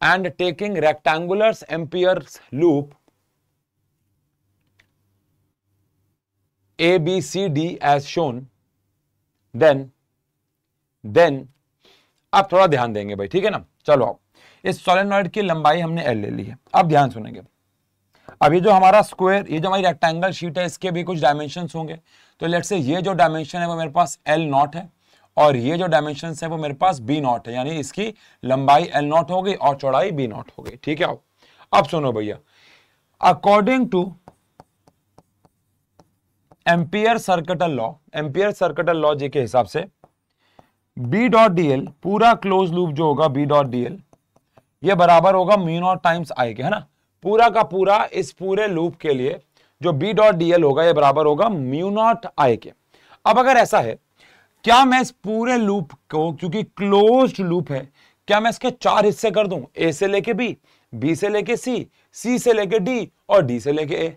and taking rectangular's ampere's loop A, B, C, D as shown then then आप थोड़ा ध्यान देंगे भाई ठीक है ना चलो आप इस सॉलिनॉइड की लंबाई हमने एल ले ली है अब ध्यान सुनेंगे अब ये जो हमारा स्क्वायर ये जो हमारी रेक्टेंगल शीट है इसके भी कुछ डायमेंशन होंगे तो लेट से ये जो डायमेंशन है वो मेरे पास एल नॉट है और ये जो डायमेंशन है वो मेरे पास बी नॉट है यानी इसकी लंबाई एल नॉट हो गई और चौड़ाई बी नॉट हो गई ठीक है अब सुनो भैया according to ampere circuital law ampere circuital law जी के हिसाब से बी डॉट डीएल पूरा क्लोज लूप जो होगा बी डॉट डीएल ये बराबर होगा मी नॉट टाइम्स आई के है ना पूरा का पूरा इस पूरे लूप के लिए जो बी डॉट डी होगा ये बराबर होगा म्यू नॉट आई के अब अगर ऐसा है क्या मैं इस पूरे लूप को क्योंकि क्लोज्ड लूप है क्या मैं इसके चार हिस्से कर दूं ए से लेके बी बी से लेके सी सी से लेके डी और डी से लेके ए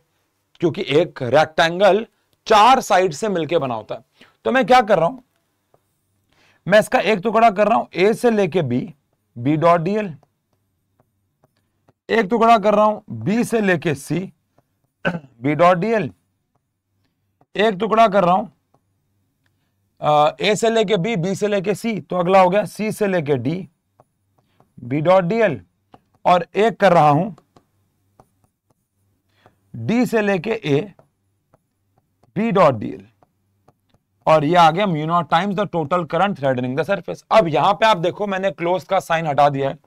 क्योंकि एक रेक्टेंगल चार साइड से मिलके बना होता है तो मैं क्या कर रहा हूं मैं इसका एक टुकड़ा कर रहा हूं ए से लेके बी बी डॉट डीएल एक टुकड़ा कर रहा हूं बी से लेके C B dot D L एक टुकड़ा कर रहा हूं ए से लेके बी बी से लेके सी तो अगला हो गया सी से लेके डी बी डॉट डीएल और एक कर रहा हूं डी से लेके A B dot D L और ये आ गया mu not times the total current threading the surface अब यहां पे आप देखो मैंने क्लोज का साइन हटा दिया है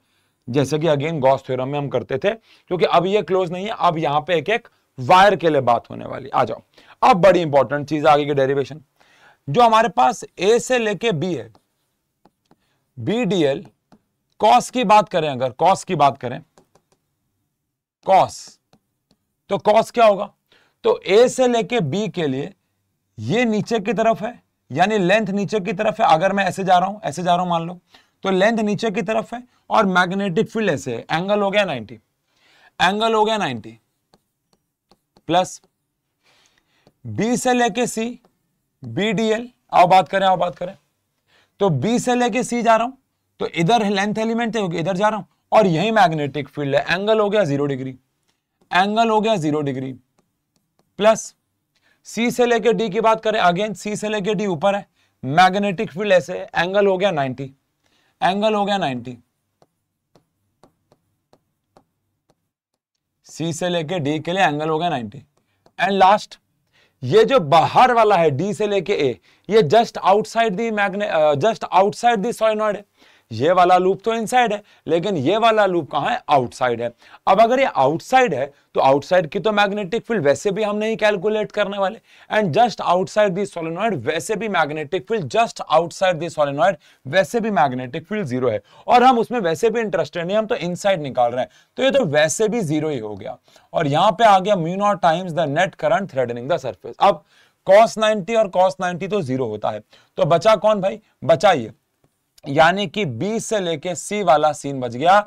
जैसे कि अगेन गॉस थ्योरम में हम करते थे क्योंकि अब ये क्लोज नहीं है अब यहां पे एक एक वायर के लिए बात होने वाली आ जाओ अब बड़ी इंपॉर्टेंट चीज आगे की डेरिवेशन जो हमारे पास ए से लेके बी है बी डी एल कॉस की बात करें अगर कॉस की बात करें कॉस तो कॉस क्या होगा तो ए से लेके बी के लिए ये नीचे की तरफ है यानी लेंथ नीचे की तरफ है अगर मैं ऐसे जा रहा हूं ऐसे जा रहा हूं मान लो तो लेंथ नीचे की तरफ है और मैग्नेटिक फील्ड ऐसे एंगल हो गया 90 एंगल हो गया 90 प्लस बी से लेके सी बी डी एल आओ बात करें आओ बात करें तो बी से लेके सी जा रहा हूं तो इधर लेंथ एलिमेंट है इधर जा रहा हूं और यही मैग्नेटिक फील्ड है एंगल हो गया जीरो डिग्री एंगल हो गया जीरो डिग्री प्लस सी से लेके डी की बात करें अगेन सी से लेके डी ऊपर है मैग्नेटिक फील्ड ऐसे एंगल हो गया 90 एंगल हो गया सी से लेके डी के लिए एंगल हो गया 90 एंड लास्ट ये जो बाहर वाला है डी से लेके ए ये जस्ट आउटसाइड दी मैग्ने जस्ट आउटसाइड दी सोइनॉइड है ये वाला लूप तो इनसाइड है लेकिन ये वाला लूप कहाँ है आउटसाइड है अब अगर ये आउटसाइड है तो आउटसाइड की तो मैग्नेटिक फील्ड वैसे भी हम नहीं कैलकुलेट करने वाले and just outside the solenoid वैसे भी magnetic field just outside the solenoid वैसे भी मैग्नेटिक फील्ड जीरो है और हम उसमें वैसे भी इंटरेस्टेड नहीं हम तो इन निकाल रहे हैं तो ये तो वैसे भी जीरो ही हो गया और यहाँ पे आ गया mu not times the net current threading the surface अब कॉस नाइनटी और कॉस नाइनटी तो जीरो होता है तो बचा कौन भाई बचा ये यानी कि बी से लेके सी वाला सीन बच गया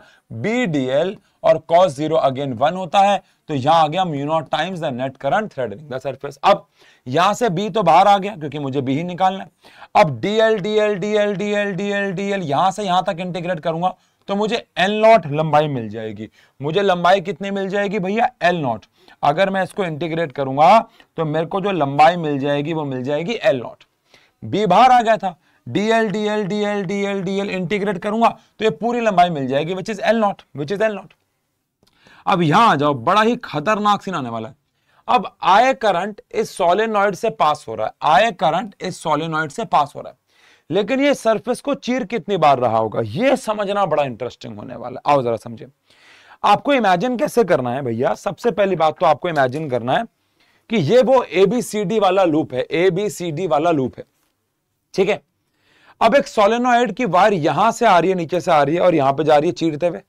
बी डी एल और कॉस जीरो अगेन वन होता है तो यहां आ गया mu naught times the net current threading the surface अब यहां से बी तो बाहर आ गया क्योंकि मुझे बी ही निकालना है अब DL DL DL DL DL DL यहां से यहां तक इंटीग्रेट करूंगा तो मुझे एल नॉट लंबाई मिल जाएगी मुझे लंबाई कितनी मिल जाएगी भैया एल नॉट अगर मैं इसको इंटीग्रेट करूंगा तो मेरे को जो लंबाई मिल जाएगी वो मिल जाएगी एल नॉट बी बाहर आ गया था DL DL DL DL DL integrate करूंगा तो ये पूरी लंबाई मिल जाएगी which is L naught which is L naught अब यहां आ जाओ बड़ा ही खतरनाक सीन आने वाला है अब आय करंट इस सोलेनॉइड से पास हो रहा है आय करंट इस सोलेनॉइड से पास हो रहा है लेकिन ये सरफेस को चीर कितनी बार रहा होगा ये समझना बड़ा इंटरेस्टिंग होने वाला है आओ जरा समझे आपको इमेजिन कैसे करना है भैया सबसे पहली बात तो आपको इमेजिन करना है कि ये वो एबीसीडी वाला लूप है एबीसीडी वाला लूप है ठीक है अब एक सोलेनोइड की वायर यहां से आ रही है नीचे से आ रही है और यहां पे जा रही है चीरते हुए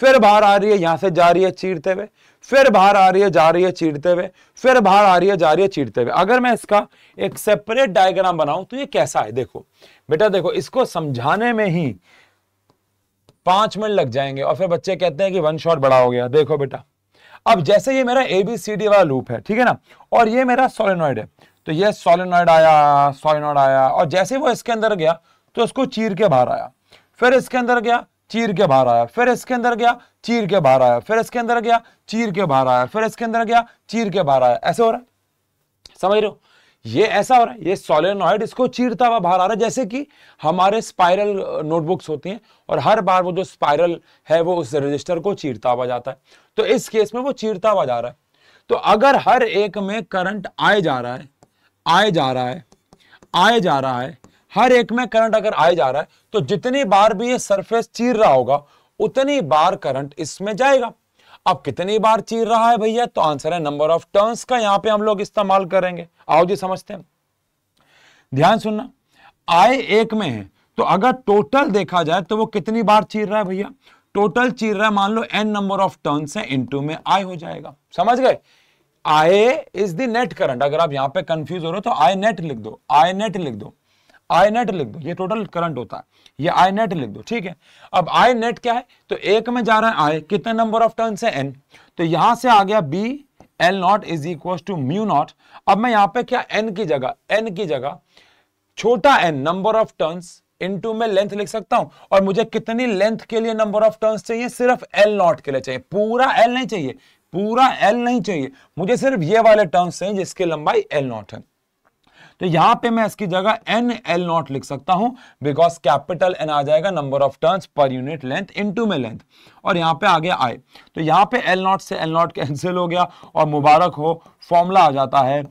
फिर बाहर आ रही है यहां से जा रही है चीरते हुए फिर बाहर आ रही है जा रही है चीरते हुए फिर बाहर आ रही है जा रही है चीरते हुए अगर मैं इसका एक सेपरेट डायग्राम बनाऊं तो ये कैसा है देखो बेटा देखो इसको समझाने में ही पांच मिनट लग जाएंगे और फिर बच्चे कहते हैं कि वन शॉट बड़ा हो गया देखो बेटा अब जैसे ये मेरा ए बी सी डी वाला लूप है ठीक है ना और ये मेरा सोलेनॉइड है तो ये सोलेनॉइड आया सोलेनॉइड आया और जैसे वो इसके अंदर गया तो इसको चीर के बाहर आया फिर इसके अंदर गया चीर के बाहर आया फिर इसके अंदर गया चीर के बाहर आया फिर इसके अंदर गया चीर के बाहर आया फिर इसके अंदर गया चीर के बाहर आया ऐसे हो रहा है समझ रहे हो ये ऐसा हो रहा है ये सोलेनॉइड इसको चीरता हुआ बाहर आ रहा है जैसे कि हमारे स्पाइरल नोटबुक्स होती हैं और हर बार वो जो स्पाइरल है वो उस रजिस्टर को चीरता हुआ जाता है तो इस केस में वो चीरता हुआ जा रहा है तो अगर हर एक में करंट आए जा रहा है आए जा रहा है आए जा रहा है हर एक में करंट अगर आए जा रहा है तो जितनी बार भी ये सरफेस चीर रहा होगा उतनी बार करंट इसमें जाएगा अब कितनी बार चीर रहा है भैया तो आंसर है नंबर ऑफ टर्न्स का यहां पे हम लोग इस्तेमाल करेंगे आओ जी समझते हैं ध्यान सुनना आय एक में है तो अगर टोटल देखा जाए तो वो कितनी बार चीर रहा है भैया टोटल चीर रहा है मान लो एन नंबर ऑफ टर्न्स है इनटू में आय हो जाएगा समझ गए आए इज द नेट करंट अगर आप यहां पे कंफ्यूज हो रहे हो तो आई नेट लिख दो आय नेट लिख दो आई नेट लिख दो ये टोटल करंट होता है ये आई नेट लिख दो ठीक है अब आई नेट क्या है तो एक में जा रहा है आई कितने नंबर ऑफ टर्न है एन तो यहां से आ गया B L naught is equal to mu naught अब मैं यहां पे क्या एन की जगह एन की जगह छोटा N number of turns into में लेंथ लिख सकता हूं और मुझे कितनी लेंथ के लिए नंबर ऑफ टर्न्स चाहिए सिर्फ एल नॉट के लिए चाहिए पूरा एल नहीं चाहिए पूरा एल नहीं चाहिए मुझे सिर्फ ये वाले टर्म्स चाहिए जिसकी लंबाई एल नॉट है तो यहां पे मैं इसकी जगह एन एल नॉट लिख सकता हूं बिकॉज कैपिटल एन आ जाएगा number of turns per unit length into में लेंथ और यहां पे आ गया आई तो यहां पे एल नॉट से एल नॉट कैंसिल हो गया और मुबारक हो फॉर्मूला आ जाता है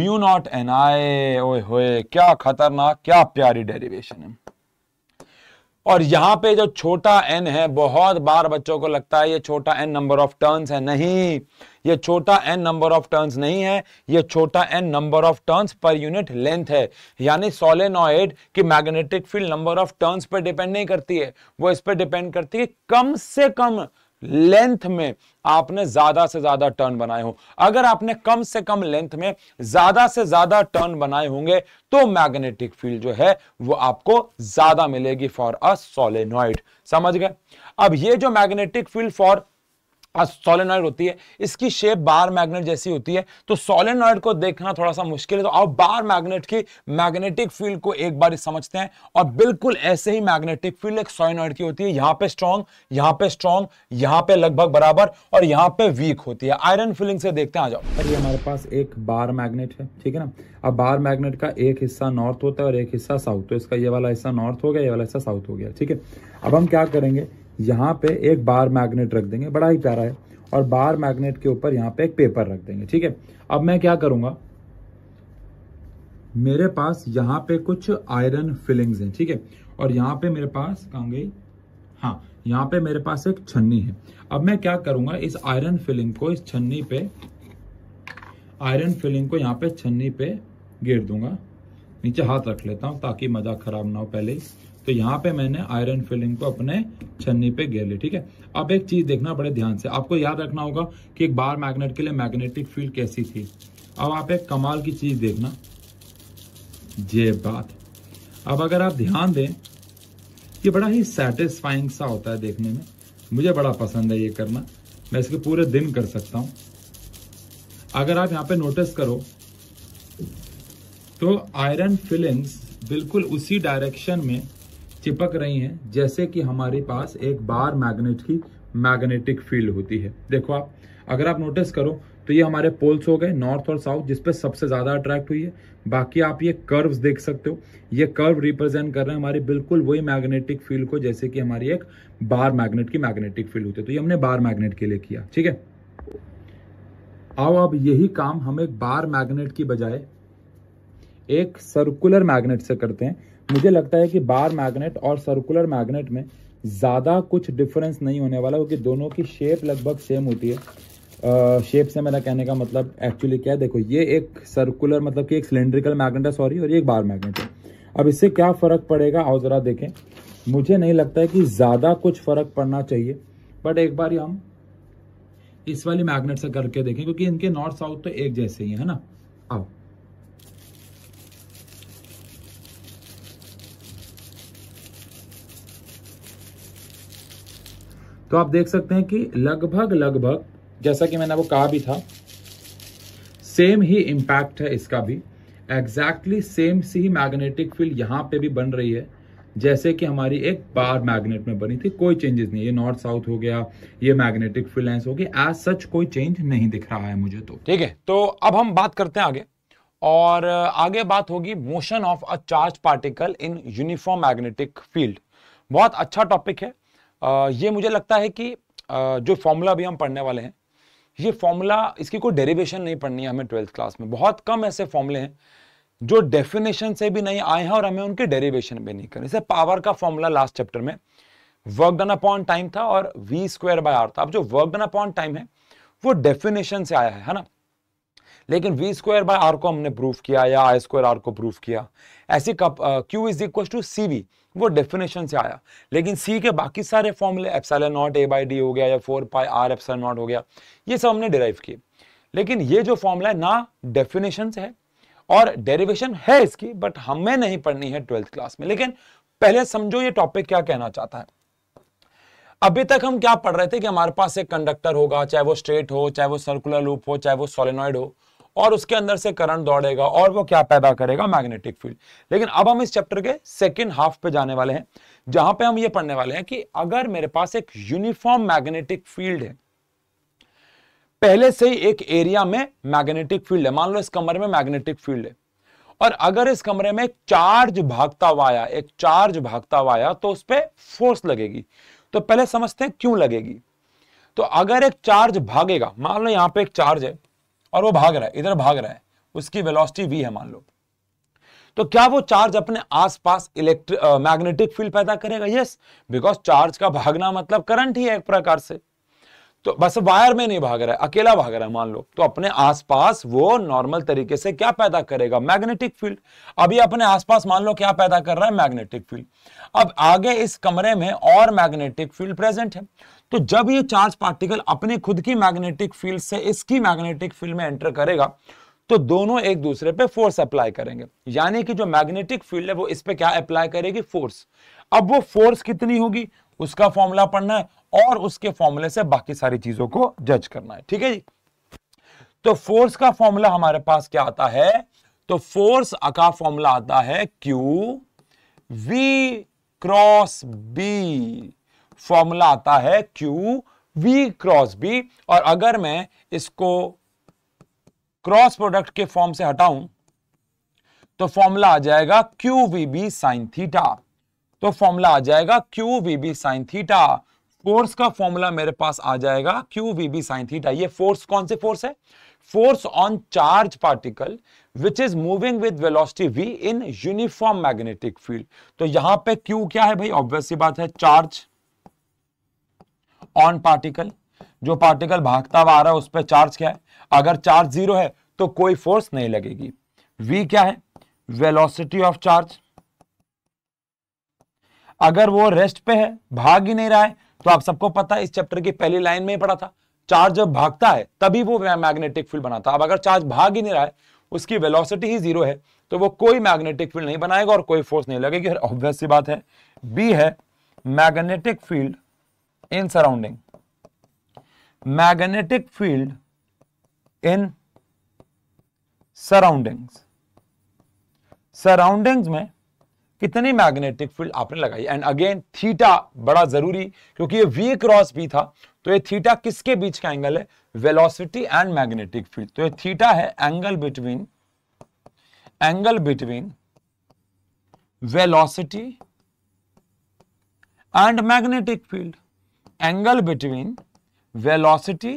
म्यू नॉट एन आई ओए क्या खतरनाक क्या प्यारी डेरिवेशन है और यहां पे जो छोटा एन है बहुत बार बच्चों को लगता है ये छोटा एन नंबर ऑफ टर्न्स है नहीं ये छोटा एन नंबर ऑफ टर्न्स नहीं है ये छोटा N number of turns per unit length है यानी सोलेनोइड की magnetic field number of turns per depend नहीं करती है वो इस पर डिपेंड करती है कम से कम लेंथ में आपने ज्यादा से ज्यादा टर्न बनाए हो अगर आपने कम से कम लेंथ में ज्यादा से ज्यादा टर्न बनाए होंगे तो मैग्नेटिक फील्ड जो है वो आपको ज्यादा मिलेगी फॉर अ सोलेनोइड समझ गए अब ये जो मैग्नेटिक फील्ड फॉर सोलेनॉइड होती है इसकी शेप बार मैग्नेट जैसी होती है तो सोलेनॉइड को देखना थोड़ा सा मुश्किल है तो आप बार मैग्नेट की मैग्नेटिक फील्ड को एक बार समझते हैं और बिल्कुल ऐसे ही मैग्नेटिक फील्ड एक सोलेनॉइड की होती है यहाँ पे स्ट्रॉन्ग यहाँ पे स्ट्रॉन्ग यहाँ पे लगभग बराबर और यहाँ पे वीक होती है आयरन फीलिंग से देखते हैं आ जाओ ये हमारे पास एक बार मैग्नेट है ठीक है ना अब बार मैग्नेट का एक हिस्सा नॉर्थ होता है और एक हिस्सा साउथ तो इसका ये वाला हिस्सा नॉर्थ हो गया ये वाला हिस्सा साउथ हो गया ठीक है अब हम क्या करेंगे यहाँ पे एक बार मैग्नेट रख देंगे बड़ा ही प्यारा है और बार मैग्नेट के ऊपर यहाँ पे एक पेपर रख देंगे ठीक है अब मैं क्या करूंगा मेरे पास यहाँ पे कुछ आयरन फिलिंग्स हैं ठीक है और यहाँ पे मेरे पास कहा गई हाँ यहाँ पे मेरे पास एक छन्नी है अब मैं क्या करूंगा इस आयरन फिलिंग को इस छन्नी पे आयरन फिलिंग को यहाँ पे छन्नी पे गिर दूंगा नीचे हाथ रख लेता हूँ ताकि मजा खराब ना हो पहले ही तो यहाँ पे मैंने आयरन फिलिंग को अपने छन्नी पे घेर ली ठीक है अब एक चीज देखना बड़े ध्यान से आपको याद रखना होगा कि एक बार मैग्नेट के लिए मैग्नेटिक फील्ड कैसी थी अब आप एक कमाल की चीज देखना ये बात अब अगर आप ध्यान दें ये बड़ा ही सेटिस्फाइंग सा होता है देखने में मुझे बड़ा पसंद है ये करना मैं इसके पूरे दिन कर सकता हूं अगर आप यहां पे नोटिस करो तो आयरन फिलिंग्स बिल्कुल उसी डायरेक्शन में चिपक रही हैं जैसे कि हमारे पास एक बार मैग्नेट की मैग्नेटिक फील्ड होती है देखो आप अगर आप नोटिस करो तो ये हमारे पोल्स हो गए नॉर्थ और साउथ जिसपे सबसे ज़्यादा अट्रैक्ट हुई है बाकी आप ये कर्व्स देख सकते हो ये कर्व रिप्रेजेंट कर रहे हैं हमारी बिल्कुल वही मैग्नेटिक फील्ड को जैसे कि हमारी एक बार मैग्नेट की मैग्नेटिक फील्ड होती है तो ये हमने बार मैग्नेट के लिए किया ठीक है आओ अब यही काम हम एक बार मैग्नेट की बजाय एक सर्कुलर मैग्नेट से करते हैं मुझे लगता है कि बार मैग्नेट और सर्कुलर मैग्नेट में ज़्यादा कुछ डिफरेंस नहीं होने वाला क्योंकि दोनों की शेप लगभग सेम होती है शेप से मेरा कहने का मतलब एक्चुअली क्या है देखो ये एक सर्कुलर मतलब कि एक सिलेंड्रिकल मैग्नेट है सॉरी और ये एक बार मैग्नेट है अब इससे क्या फ़र्क पड़ेगा और ज़रा देखें मुझे नहीं लगता है कि ज़्यादा कुछ फ़र्क पड़ना चाहिए बट एक बार हम इस वाली मैग्नेट से करके देखें क्योंकि इनके नॉर्थ साउथ तो एक जैसे ही है ना आओ तो आप देख सकते हैं कि लगभग लगभग जैसा कि मैंने वो कहा भी था सेम ही इम्पैक्ट है इसका भी एग्जैक्टली सेम सी ही मैग्नेटिक फील्ड यहाँ पे भी बन रही है जैसे कि हमारी एक बार मैग्नेट में बनी थी कोई चेंजेस नहीं ये नॉर्थ साउथ हो गया ये मैग्नेटिक फील्ड हो गई एज सच कोई चेंज नहीं दिख रहा है मुझे तो ठीक है तो अब हम बात करते हैं आगे और आगे बात होगी motion of a charge particle in uniform magnetic field बहुत अच्छा टॉपिक है ये मुझे लगता है कि जो फॉर्मूला भी हम पढ़ने वाले हैं ये फॉर्मूला इसकी कोई डेरिवेशन नहीं पढ़नी है हमें ट्वेल्थ क्लास में बहुत कम ऐसे फॉर्मूले हैं जो डेफिनेशन से भी नहीं आए हैं और हमें उनके डेरिवेशन भी नहीं करनी जैसे पावर का फॉर्मूला लास्ट चैप्टर में वर्क डन अपॉन टाइम था और वी स्क्वायर बाय आर था अब जो वर्क डन अपॉन टाइम है वो डेफिनेशन से आया है है ना लेकिन वी स्क्वायर बाय आर को हमने प्रूफ किया या आई स्क्वायर आर को प्रूफ किया ऐसी Q is equal to C V वो डेफिनेशन से आया लेकिन सी के बाकी सारे फॉर्मूले epsilon naught A by D हो गया या four pi R epsilon naught हो गया ये सब हमने डिराइव किए लेकिन ये जो फॉर्मूला है ना डेफिनेशन से है और डेरिवेशन है इसकी बट हमें नहीं पढ़नी है ट्वेल्थ क्लास में लेकिन पहले समझो ये टॉपिक क्या कहना चाहता है अभी तक हम क्या पढ़ रहे थे कि हमारे पास एक कंडक्टर होगा चाहे वो स्ट्रेट हो चाहे वो सर्कुलर लूप हो चाहे वो सोलिनॉइड हो और उसके अंदर से करंट दौड़ेगा और वो क्या पैदा करेगा मैग्नेटिक फील्ड लेकिन अब हम इस चैप्टर के सेकेंड हाफ पे जाने वाले हैं जहां पे हम ये पढ़ने वाले हैं कि अगर मेरे पास एक यूनिफॉर्म मैग्नेटिक फील्ड है पहले से ही एक एरिया में मैग्नेटिक फील्ड है मान लो इस कमरे में मैग्नेटिक फील्ड है और अगर इस कमरे में चार्ज भागता हुआ आया एक चार्ज भागता हुआ आया तो उस पर फोर्स लगेगी तो पहले समझते हैं क्यों लगेगी तो अगर एक चार्ज भागेगा मान लो यहां पे एक चार्ज है और वो भाग रहा है इधर भाग रहा है उसकी वेलोसिटी वी है मान लो तो क्या वो चार्ज अपने आसपास इलेक्ट्रिक मैग्नेटिक फील्ड पैदा करेगा यस बिकॉज चार्ज का भागना मतलब करंट ही है एक प्रकार से तो बस वायर में नहीं भाग रहा है अकेला भाग रहा है मान लो तो अपने आसपास वो नॉर्मल तरीके से क्या पैदा करेगा मैग्नेटिक फील्ड अभी अपने आसपास मान लो क्या पैदा कर रहा है मैग्नेटिक फील्ड अब आगे इस कमरे में और मैग्नेटिक फील्ड प्रेजेंट है तो जब ये चार्ज पार्टिकल अपने खुद की मैग्नेटिक फील्ड से इसकी मैग्नेटिक फील्ड में एंटर करेगा तो दोनों एक दूसरे पे फोर्स अप्लाई करेंगे यानी कि जो मैग्नेटिक फील्ड है वो इस पे क्या अप्लाई करेगी फोर्स अब वो फोर्स कितनी होगी उसका फॉर्मूला पढ़ना है और उसके फॉर्मूले से बाकी सारी चीजों को जज करना है ठीक है जी तो फोर्स का फॉर्मूला हमारे पास क्या आता है तो फोर्स का फॉर्मूला आता है Q V cross B formula आता है क्यू वी क्रॉस बी और अगर मैं इसको क्रॉस प्रोडक्ट के फॉर्म से हटाऊं तो फॉर्मूला आ जाएगा Q V B sine theta तो फॉर्मूला आ जाएगा Q V B sine theta force का फॉर्मूला मेरे पास आ जाएगा Q V B sine theta ये फोर्स कौन से फोर्स है force on charge particle which is moving with velocity V in uniform magnetic field तो यहां पे क्यू क्या है भाई ऑब्वियस बात है चार्ज ऑन पार्टिकल जो पार्टिकल भागता हुआ आ रहा है उस पर चार्ज क्या है अगर चार्ज जीरो है तो कोई फोर्स नहीं लगेगी वी क्या है वेलोसिटी ऑफ चार्ज अगर वो रेस्ट पे है भाग ही नहीं रहा है तो आप सबको पता है इस चैप्टर की पहली लाइन में ही पढ़ा था चार्ज जब भागता है तभी वो मैग्नेटिक फील्ड बनाता अब अगर चार्ज भाग ही नहीं रहा है उसकी वेलोसिटी ही जीरो है तो वो कोई मैग्नेटिक फील्ड नहीं बनाएगा और कोई फोर्स नहीं लगेगी ऑब्वियस सी बात है बी है magnetic field in surrounding magnetic field in surroundings surroundings में कितनी मैग्नेटिक फील्ड आपने लगाई एंड अगेन थीटा बड़ा जरूरी क्योंकि ये वी क्रॉस भी था तो ये थीटा किसके बीच का एंगल है वेलोसिटी एंड मैग्नेटिक फील्ड तो ये थीटा है angle between angle between velocity and magnetic field angle between velocity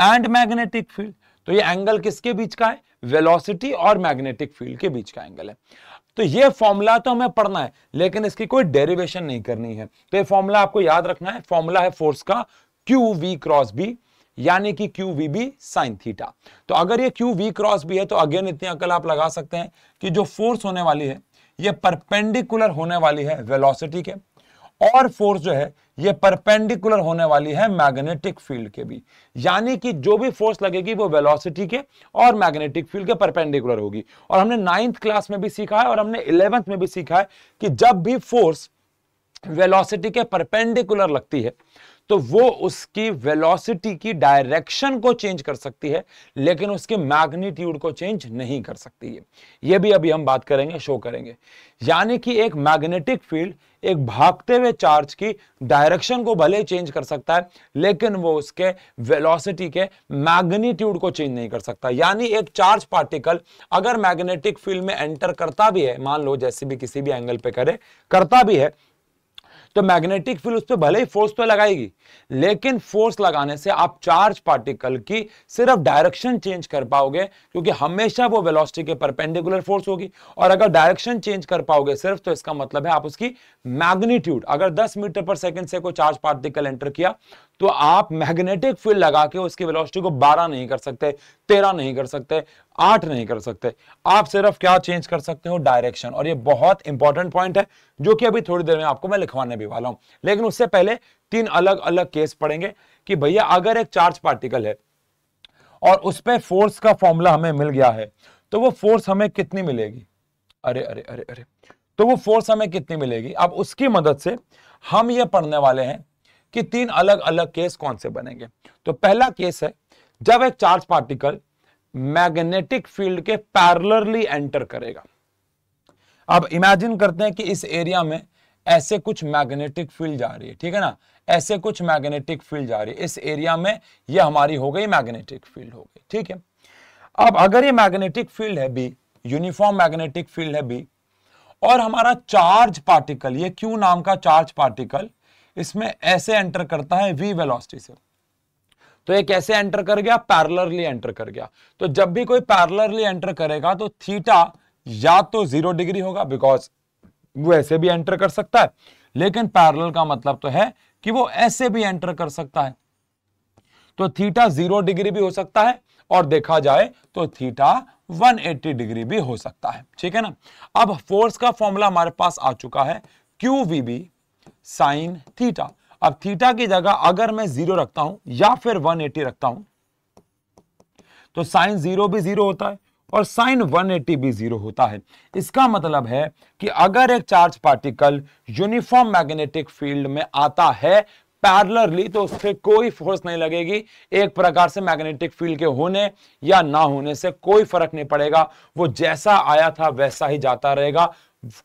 and magnetic field तो ये एंगल किसके बीच का है वेलोसिटी और मैग्नेटिक फील्ड के बीच का एंगल है तो ये फॉर्मूला तो हमें पढ़ना है लेकिन इसकी कोई डेरिवेशन नहीं करनी है तो ये फॉर्मूला आपको याद रखना है फॉर्मूला है फोर्स का क्यू वी क्रॉस बी यानी कि Q V B sine theta तो अगर ये क्यू वी क्रॉस बी है तो अगेन इतनी अकल आप लगा सकते हैं कि जो फोर्स होने वाली है ये परपेंडिकुलर होने वाली है वेलोसिटी के और फोर्स जो है ये परपेंडिकुलर होने वाली है मैग्नेटिक फील्ड के भी यानी कि जो भी फोर्स लगेगी वो वेलोसिटी के और मैग्नेटिक फील्ड के परपेंडिकुलर होगी और हमने नाइन्थ क्लास में भी सीखा है और हमने इलेवेंथ में भी सीखा है कि जब भी फोर्स वेलोसिटी के परपेंडिकुलर लगती है तो वो उसकी वेलोसिटी की डायरेक्शन को चेंज कर सकती है लेकिन उसके मैग्नीट्यूड को चेंज नहीं कर सकती है ये भी अभी हम बात करेंगे शो करेंगे यानी कि एक मैग्नेटिक फील्ड एक भागते हुए चार्ज की डायरेक्शन को भले चेंज कर सकता है लेकिन वो उसके वेलोसिटी के मैग्नीट्यूड को चेंज नहीं कर सकता यानी एक चार्ज पार्टिकल अगर मैग्नेटिक फील्ड में एंटर करता भी है मान लो जैसे भी किसी भी एंगल पे करे करता भी है तो मैग्नेटिक फील्ड उस पर भले ही फोर्स तो लगाएगी लेकिन फोर्स लगाने से आप चार्ज पार्टिकल की सिर्फ डायरेक्शन चेंज कर पाओगे क्योंकि हमेशा वो वेलोसिटी के परपेंडिकुलर फोर्स होगी और अगर डायरेक्शन चेंज कर पाओगे सिर्फ तो इसका मतलब है आप उसकी मैग्नीट्यूड अगर 10 मीटर पर सेकंड से कोई चार्ज पार्टिकल एंटर किया तो आप मैग्नेटिक फील्ड लगा के उसकी वेलोसिटी को 12 नहीं कर सकते 13 नहीं कर सकते 8 नहीं कर सकते आप सिर्फ क्या चेंज कर सकते हो डायरेक्शन और ये बहुत इंपॉर्टेंट पॉइंट है जो कि अभी थोड़ी देर में आपको मैं लिखवाने भी वाला हूं लेकिन उससे पहले तीन अलग अलग केस पढ़ेंगे कि भैया अगर एक चार्ज पार्टिकल है और उस पर फोर्स का फॉर्मूला हमें मिल गया है तो वो फोर्स हमें कितनी मिलेगी अरे अरे अरे अरे तो वो फोर्स हमें कितनी मिलेगी अब उसकी मदद से हम ये पढ़ने वाले हैं कि तीन अलग अलग केस कौन से बनेंगे तो पहला केस है जब एक चार्ज पार्टिकल मैग्नेटिक फील्ड के पैरलरली एंटर करेगा अब इमेजिन करते हैं कि इस एरिया में ऐसे कुछ मैग्नेटिक फील्ड जा रही है ठीक है ना ऐसे कुछ मैग्नेटिक फील्ड जा रही है इस एरिया में ये हमारी हो गई मैग्नेटिक फील्ड हो गई ठीक है अब अगर ये मैग्नेटिक फील्ड है बी यूनिफॉर्म मैग्नेटिक फील्ड है बी और हमारा चार्ज पार्टिकल ये क्यू नाम का चार्ज पार्टिकल इसमें ऐसे एंटर करता है वी वेलोसिटी से तो ये कैसे एंटर कर गया पैरलरली एंटर कर गया तो जब भी कोई पैरलरली एंटर करेगा तो थीटा या तो जीरो डिग्री होगा बिकॉज वो ऐसे भी एंटर कर सकता है लेकिन पैरल का मतलब तो है कि वो ऐसे भी एंटर कर सकता है तो थीटा जीरो डिग्री भी हो सकता है और देखा जाए तो थीटा 180 डिग्री भी हो सकता है ठीक है ना अब फोर्स का फॉर्मूला हमारे पास आ चुका है Q V B sine theta अब थीटा की जगह अगर मैं जीरो रखता हूं या फिर 180 रखता हूं तो साइन जीरो भी जीरो होता है और साइन 180 भी जीरो होता है इसका मतलब है कि अगर एक charge particle uniform magnetic field में आता है पैरलरली तो उस पर कोई फोर्स नहीं लगेगी एक प्रकार से मैग्नेटिक फील्ड के होने या ना होने से कोई फर्क नहीं पड़ेगा वो जैसा आया था वैसा ही जाता रहेगा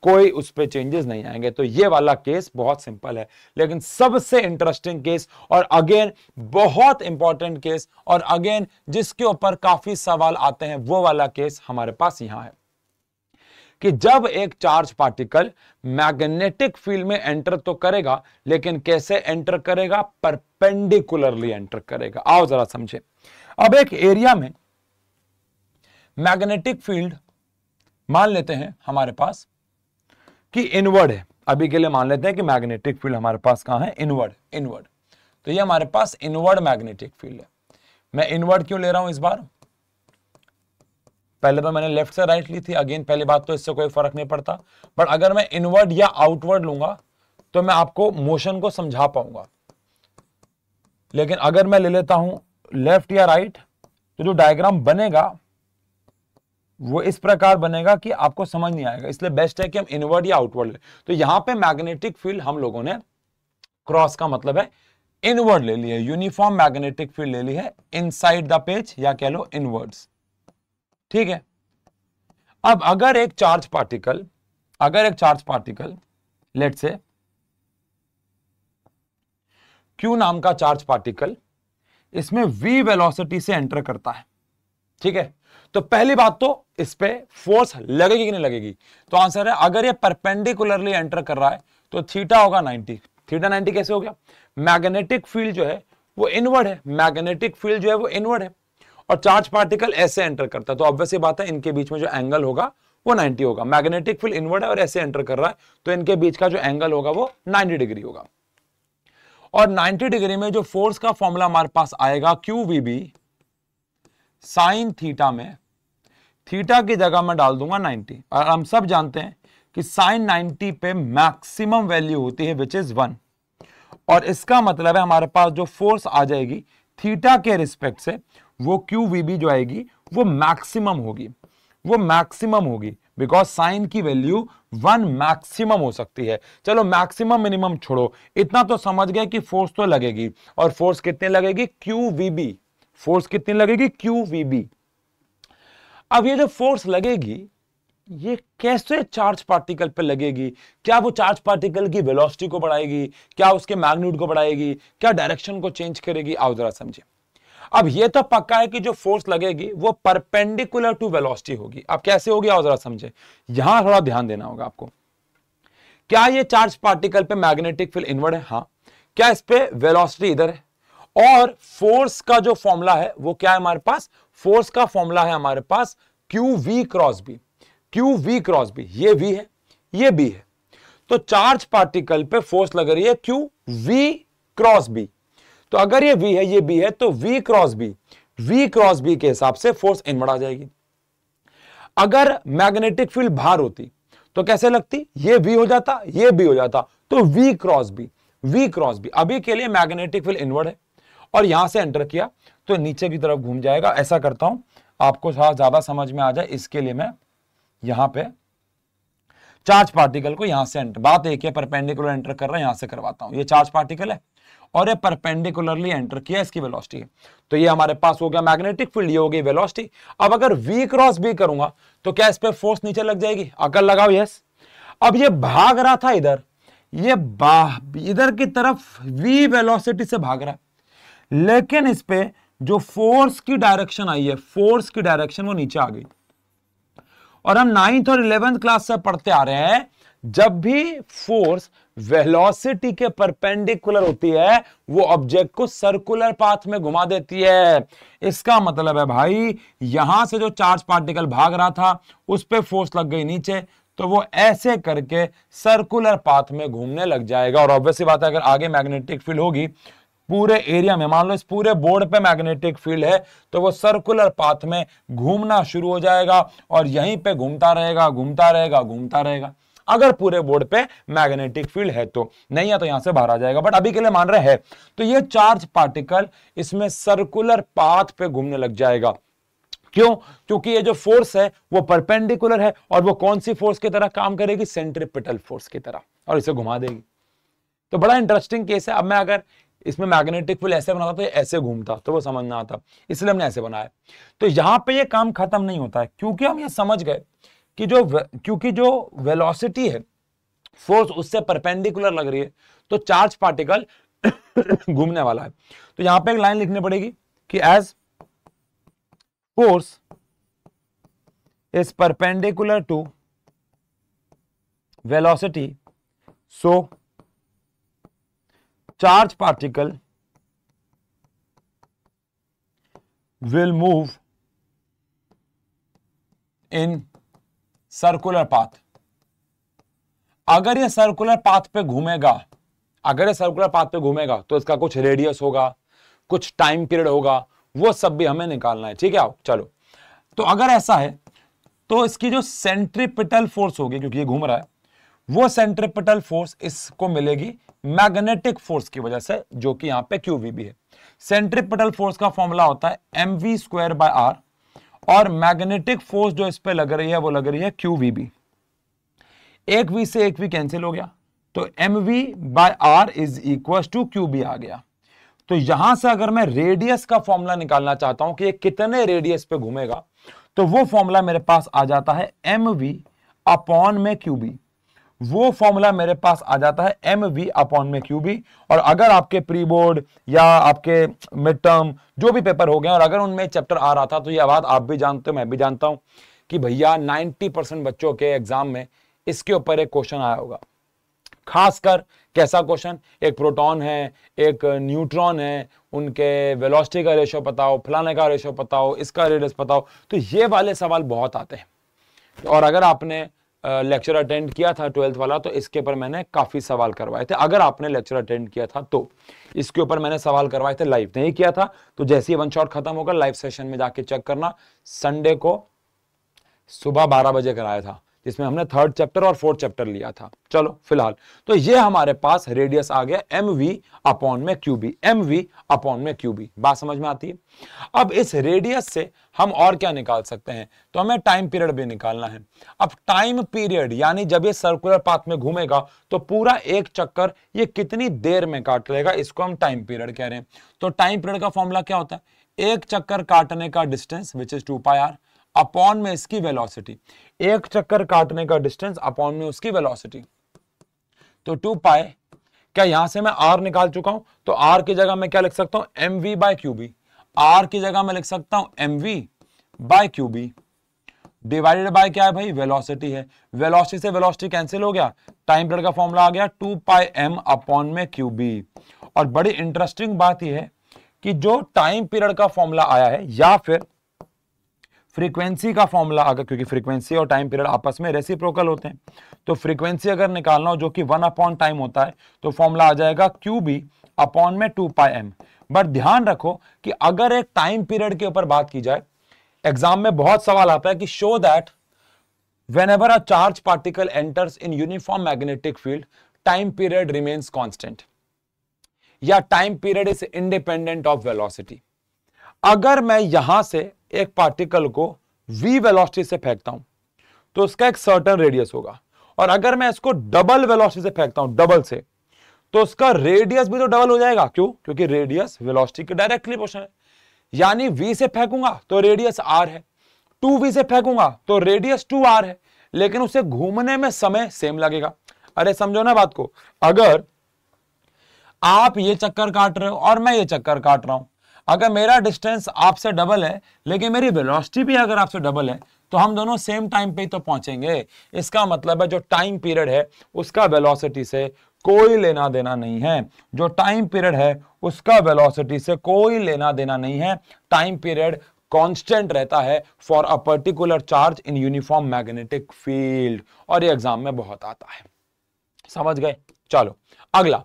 कोई उस पर चेंजेस नहीं आएंगे तो ये वाला केस बहुत सिंपल है लेकिन सबसे इंटरेस्टिंग केस और अगेन बहुत इंपॉर्टेंट केस और अगेन जिसके ऊपर काफी सवाल आते हैं वो वाला केस हमारे पास यहां है कि जब एक चार्ज पार्टिकल मैग्नेटिक फील्ड में एंटर तो करेगा लेकिन कैसे एंटर करेगा परपेंडिकुलरली एंटर करेगा आओ जरा समझे अब एक एरिया में मैग्नेटिक फील्ड मान लेते हैं हमारे पास कि इनवर्ड है अभी के लिए मान लेते हैं कि मैग्नेटिक फील्ड हमारे पास कहाँ है इनवर्ड इनवर्ड तो ये हमारे पास इनवर्ड मैग्नेटिक फील्ड है मैं इनवर्ड क्यों ले रहा हूं इस बार पहले तो मैंने लेफ्ट से राइट ली थी अगेन पहली बात तो इससे कोई फर्क नहीं पड़ता बट अगर मैं इनवर्ड या आउटवर्ड लूंगा तो मैं आपको मोशन को समझा पाऊंगा लेकिन अगर मैं ले लेता हूं लेफ्ट या राइट तो जो डायग्राम बनेगा वो इस प्रकार बनेगा कि आपको समझ नहीं आएगा इसलिए बेस्ट है कि हम इनवर्ड या आउटवर्ड ले तो यहां पे मैग्नेटिक फील्ड हम लोगों ने क्रॉस का मतलब है इनवर्ड ले लिया है यूनिफॉर्म मैग्नेटिक फील्ड ले ली है इनसाइड द पेज या कह लो इनवर्ड्स ठीक है अब अगर एक चार्ज पार्टिकल अगर एक charge particle let say Q नाम का चार्ज पार्टिकल इसमें वी वेलोसिटी से एंटर करता है ठीक है तो पहली बात तो इस पर फोर्स लगेगी कि नहीं लगेगी तो आंसर है अगर ये परपेंडिकुलरली एंटर कर रहा है तो थीटा होगा 90 थीटा 90 कैसे हो गया मैग्नेटिक फील्ड जो है वो इनवर्ड है मैग्नेटिक फील्ड जो है वो इनवर्ड है और चार्ज पार्टिकल ऐसे एंटर करता है तो ऑब्वियसली बात है इनके बीच में जो एंगल होगा वो 90 होगा मैग्नेटिक फील्ड इनवर्ड है और ऐसे एंटर कर रहा है तो इनके बीच का जो एंगल होगा वो 90 डिग्री होगा और 90 डिग्री में जो फोर्स का फॉर्मूला हमारे पास आएगा Q V B sine theta में थीटा की जगह मैं डाल दूंगा 90 और हम सब जानते हैं कि साइन 90 पे मैक्सिमम वैल्यू होती है विच इज वन और इसका मतलब है हमारे पास जो फोर्स आ जाएगी थीटा के रिस्पेक्ट से वो क्यू वी बी जो आएगी वो मैक्सिमम होगी वो मैक्सिमम होगी बिकॉज साइन की वैल्यू वन मैक्सिमम हो सकती है चलो मैक्सिमम मिनिमम छोड़ो इतना तो समझ गए कि फोर्स तो लगेगी और फोर्स कितनी लगेगी क्यू वी बी फोर्स कितनी लगेगी क्यू वी बी अब ये जो फोर्स लगेगी ये कैसे चार्ज पार्टिकल पे लगेगी क्या वो चार्ज पार्टिकल की वेलोसिटी को बढ़ाएगी क्या उसके मैग्नेट को बढ़ाएगी क्या डायरेक्शन को चेंज करेगी आओ जरा समझे अब ये तो पक्का है कि जो फोर्स लगेगी वो परपेंडिकुलर टू वेलोसिटी होगी अब कैसे होगी आओ जरा समझे यहां थोड़ा ध्यान देना होगा आपको क्या ये चार्ज पार्टिकल पे मैग्नेटिक फील्ड इनवर्ड है हाँ क्या इस पर वेलोसिटी इधर है और फोर्स का जो फॉर्मूला है वो क्या है हमारे पास फोर्स का फॉर्मूला है हमारे पास Q V cross B Q V cross B ये वी है ये बी है तो चार्ज पार्टिकल पे फोर्स लग रही है क्यू वी क्रॉस बी तो अगर ये वी है ये बी है तो V cross B V cross B के हिसाब से फोर्स इनवर्ड आ जाएगी अगर मैग्नेटिक फील्ड बाहर होती तो कैसे लगती ये वी हो जाता ये बी हो जाता तो V cross B V cross B अभी के लिए मैग्नेटिक फील्ड इनवर्ड है और यहां से एंटर किया तो नीचे की तरफ घूम जाएगा ऐसा करता हूं आपको थोड़ा ज्यादा समझ में आ जाए इसके लिए मैं यहां पे चार्ज पार्टिकल को यहां से एंटर बात एक है परपेंडिकुलर एंटर कर रहा है यहां से करवाता हूं ये चार्ज पार्टिकल है और ये परपेंडिकुलरली एंटर किया इसकी वेलोसिटी है तो ये हमारे पास हो गया मैग्नेटिक फील्ड ये हो गई वेलोसिटी अब अगर वी क्रॉस बी करूंगा तो क्या इस पर फोर्स नीचे लग जाएगी अकल लगाओ यस अब ये भाग रहा था इधर ये इधर की तरफ वी वेलोसिटी से भाग रहा है लेकिन इस पे जो फोर्स की डायरेक्शन आई है फोर्स की डायरेक्शन वो नीचे आ गई और हम नाइन्थ और इलेवेंथ क्लास से पढ़ते आ रहे हैं जब भी फोर्स वेलोसिटी के परपेंडिकुलर होती है वो ऑब्जेक्ट को सर्कुलर पाथ में घुमा देती है इसका मतलब है भाई यहां से जो चार्ज पार्टिकल भाग रहा था उस पर फोर्स लग गई नीचे तो वो ऐसे करके सर्कुलर पाथ में घूमने लग जाएगा और ऑब्वियसली बात है अगर आगे मैग्नेटिक फील्ड होगी पूरे एरिया में मान लो इस पूरे बोर्ड पे मैग्नेटिक फील्ड है तो वो सर्कुलर पाथ में घूमना शुरू हो जाएगा और यहीं पे घूमता रहेगा घूमता रहेगा घूमता रहेगा अगर पूरे बोर्ड पे मैग्नेटिक फील्ड है तो नहीं है तो यहां से बाहर आ जाएगा बट अभी के लिए मान रहे हैं तो ये चार्ज पार्टिकल इसमें सर्कुलर पाथ पे घूमने लग जाएगा क्यों क्योंकि ये जो फोर्स है वो परपेंडिकुलर है और वो कौन सी फोर्स की तरह काम करेगी सेंट्रिपिटल फोर्स की तरह और इसे घुमा देगी तो बड़ा इंटरेस्टिंग केस है अब मैं अगर इसमें मैग्नेटिक फील्ड ऐसे बनाता था तो ऐसे घूमता तो वो समझना आता इसलिए हमने ऐसे बनाया तो यहाँ पे ये काम खत्म नहीं होता है क्योंकि हम ये समझ गए कि जो क्योंकि जो वेलोसिटी है फोर्स उससे परपेंडिकुलर लग रही है तो चार्ज पार्टिकल घूमने वाला है तो यहां पे एक लाइन लिखनी पड़ेगी कि as force is perpendicular to velocity so charge particle will move in circular path अगर ये सर्कुलर पाथ पे घूमेगा अगर ये सर्कुलर पाथ पे घूमेगा तो इसका कुछ रेडियस होगा कुछ टाइम पीरियड होगा वो सब भी हमें निकालना है ठीक है चलो तो अगर ऐसा है तो इसकी जो सेंट्रिपिटल फोर्स होगी क्योंकि ये घूम रहा है वो सेंट्रिपिटल फोर्स इसको मिलेगी मैग्नेटिक फोर्स की वजह से जो कि यहां पे क्यू भी है सेंट्रिपटल फोर्स का फॉर्मूला होता है M V square by R और मैग्नेटिक फोर्स जो इस पे लग रही है वो लग रही है क्यू वी बी एक वी से एक वी कैंसिल हो गया तो M V by R is equal to Q B आ गया तो यहां से अगर मैं रेडियस का फॉर्मूला निकालना चाहता हूं कि ये कितने रेडियस पे घूमेगा तो वो फॉर्मूला मेरे पास आ जाता है एम वी अपॉन में क्यू बी वो फॉर्मूला मेरे पास आ जाता है एम वी अपॉन में क्यू बी और अगर आपके प्री बोर्ड या आपके मिड टर्म जो भी पेपर हो गए और अगर उनमें चैप्टर आ रहा था तो यह बात आप भी जानते हो मैं भी जानता हूं कि भैया 90 परसेंट बच्चों के एग्जाम में इसके ऊपर एक क्वेश्चन आया होगा खासकर कैसा क्वेश्चन एक प्रोटॉन है एक न्यूट्रॉन है उनके वेलोसिटी का रेशो पता हो फलाने का रेशो पता हो इसका रेडियस पता हो तो ये वाले सवाल बहुत आते हैं और अगर आपने लेक्चर अटेंड किया था ट्वेल्थ वाला तो इसके ऊपर मैंने काफ़ी सवाल करवाए थे अगर आपने लेक्चर अटेंड किया था तो इसके ऊपर मैंने सवाल करवाए थे लाइव नहीं किया था तो जैसे ही वन शॉट खत्म होगा लाइव सेशन में जाके चेक करना संडे को सुबह बारह बजे कराया था जिसमें हमने थर्ड चैप्टर और फोर्थ चैप्टर लिया था चलो फिलहाल तो ये हमारे पास रेडियस आ गया एम वी अपॉन में Q B M V upon में क्यू बी बात समझ में आती है अब इस रेडियस से हम और क्या निकाल सकते हैं तो हमें टाइम पीरियड भी निकालना है अब टाइम पीरियड यानी जब ये सर्कुलर पाथ में घूमेगा तो पूरा एक चक्कर ये कितनी देर में काट लेगा इसको हम टाइम पीरियड कह रहे हैं तो टाइम पीरियड का फॉर्मूला क्या होता है एक चक्कर काटने का distance which is two pi R upon में इसकी वेलोसिटी एक चक्कर काटने का डिस्टेंस अपॉन में उसकी वेलोसिटी तो टू पाए क्या यहां से मैं आर निकाल चुका हूं तो आर की जगह मैं क्या लिख सकता हूं M V by Q B R की जगह मैं लिख सकता हूं M V by Q B divided by क्या है भाई वेलोसिटी है वेलोसिटी से वेलोसिटी कैंसिल हो गया टाइम पीरियड का फॉर्मूला आ गया टू पाई एम अपॉन में क्यूबी और बड़ी इंटरेस्टिंग बात यह है कि जो टाइम पीरियड का फॉर्मूला आया है या फिर फ्रीक्वेंसी का फॉर्मूला अगर क्योंकि फ्रीक्वेंसी और टाइम पीरियड आपस में रेसिप्रोकल होते हैं तो फ्रीक्वेंसी अगर निकालना हो जो कि वन अपॉन टाइम होता है तो फॉर्मूला आ जाएगा क्यू बी अपॉन में टू पाई एम बट ध्यान रखो कि अगर एक टाइम पीरियड के ऊपर बात की जाए एग्जाम में बहुत सवाल आता है कि show that whenever a charge particle enters in uniform magnetic field time period remains constant या time period is independent of velocity अगर मैं यहां से एक पार्टिकल को वी वेलोसिटी से फेंकता हूं तो उसका एक सर्टन रेडियस होगा और अगर मैं इसको डबल वेलोसिटी से फेंकता हूं डबल से तो उसका रेडियस भी तो डबल हो जाएगा क्यों क्योंकि रेडियस वेलोसिटी के डायरेक्टली पोषण है यानी v से फेंकूंगा तो रेडियस r है 2v से फेंकूंगा तो रेडियस 2r है लेकिन उसे घूमने में समय सेम लगेगा अरे समझो ना बात को अगर आप ये चक्कर काट रहे हो और मैं ये चक्कर काट रहा हूं अगर मेरा डिस्टेंस आपसे डबल है लेकिन मेरी वेलोसिटी भी अगर आपसे डबल है तो हम दोनों सेम टाइम पे ही तो पहुंचेंगे इसका मतलब है जो टाइम पीरियड है उसका वेलोसिटी से कोई लेना देना नहीं है जो टाइम पीरियड है उसका वेलोसिटी से कोई लेना देना नहीं है टाइम पीरियड कांस्टेंट रहता है for a particular charge in uniform magnetic field और ये एग्जाम में बहुत आता है समझ गए चलो अगला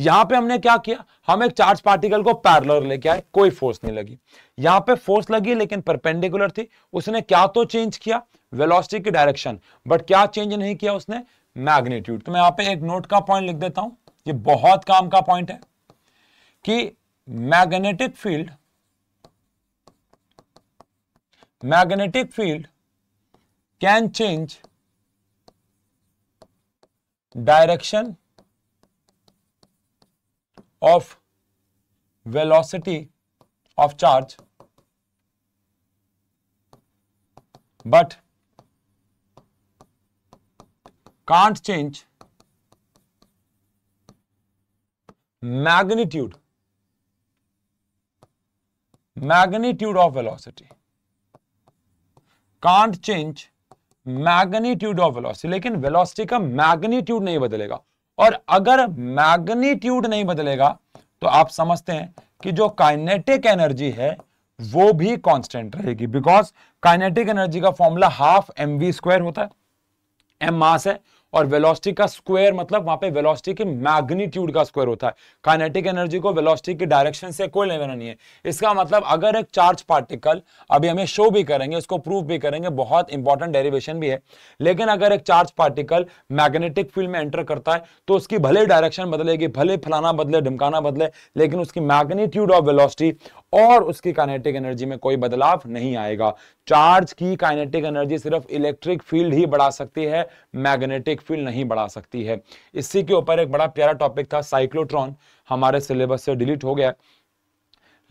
यहां पे हमने क्या किया हम एक चार्ज पार्टिकल को पैरलर लेके आए कोई फोर्स नहीं लगी यहां पे फोर्स लगी लेकिन परपेंडिकुलर थी उसने क्या तो चेंज किया वेलोसिटी की डायरेक्शन बट क्या चेंज नहीं किया उसने मैग्नीट्यूड तो मैं यहां पे एक नोट का पॉइंट लिख देता हूं ये बहुत काम का पॉइंट है कि magnetic field magnetic field can change direction of velocity of charge but can't change magnitude magnitude of velocity can't change magnitude of velocity लेकिन वेलोसिटी का मैग्नीट्यूड नहीं बदलेगा और अगर मैग्नीट्यूड नहीं बदलेगा तो आप समझते हैं कि जो काइनेटिक एनर्जी है वो भी कांस्टेंट रहेगी बिकॉज काइनेटिक एनर्जी का formula half M V square होता है एम मास है और वेलोसिटी का स्क्वायर मतलब वहां पे वेलोसिटी की मैग्नीट्यूड का स्क्वायर होता है काइनेटिक एनर्जी को वेलोसिटी की डायरेक्शन से कोई लेना नहीं है इसका मतलब अगर एक चार्ज पार्टिकल अभी हमें शो भी करेंगे उसको प्रूफ भी करेंगे बहुत इंपॉर्टेंट डेरिवेशन भी है लेकिन अगर एक चार्ज पार्टिकल मैग्नेटिक फील्ड में एंटर करता है तो उसकी भले डायरेक्शन बदलेगी भले फलाना बदले ढमकाना बदले लेकिन उसकी मैग्नीट्यूड ऑफ वेलोसिटी और उसकी काइनेटिक एनर्जी में कोई बदलाव नहीं आएगा चार्ज की काइनेटिक एनर्जी सिर्फ इलेक्ट्रिक फील्ड ही बढ़ा सकती है मैग्नेटिक फील्ड नहीं बढ़ा सकती है इसी के ऊपर एक बड़ा प्यारा टॉपिक था साइक्लोट्रॉन हमारे सिलेबस से डिलीट हो गया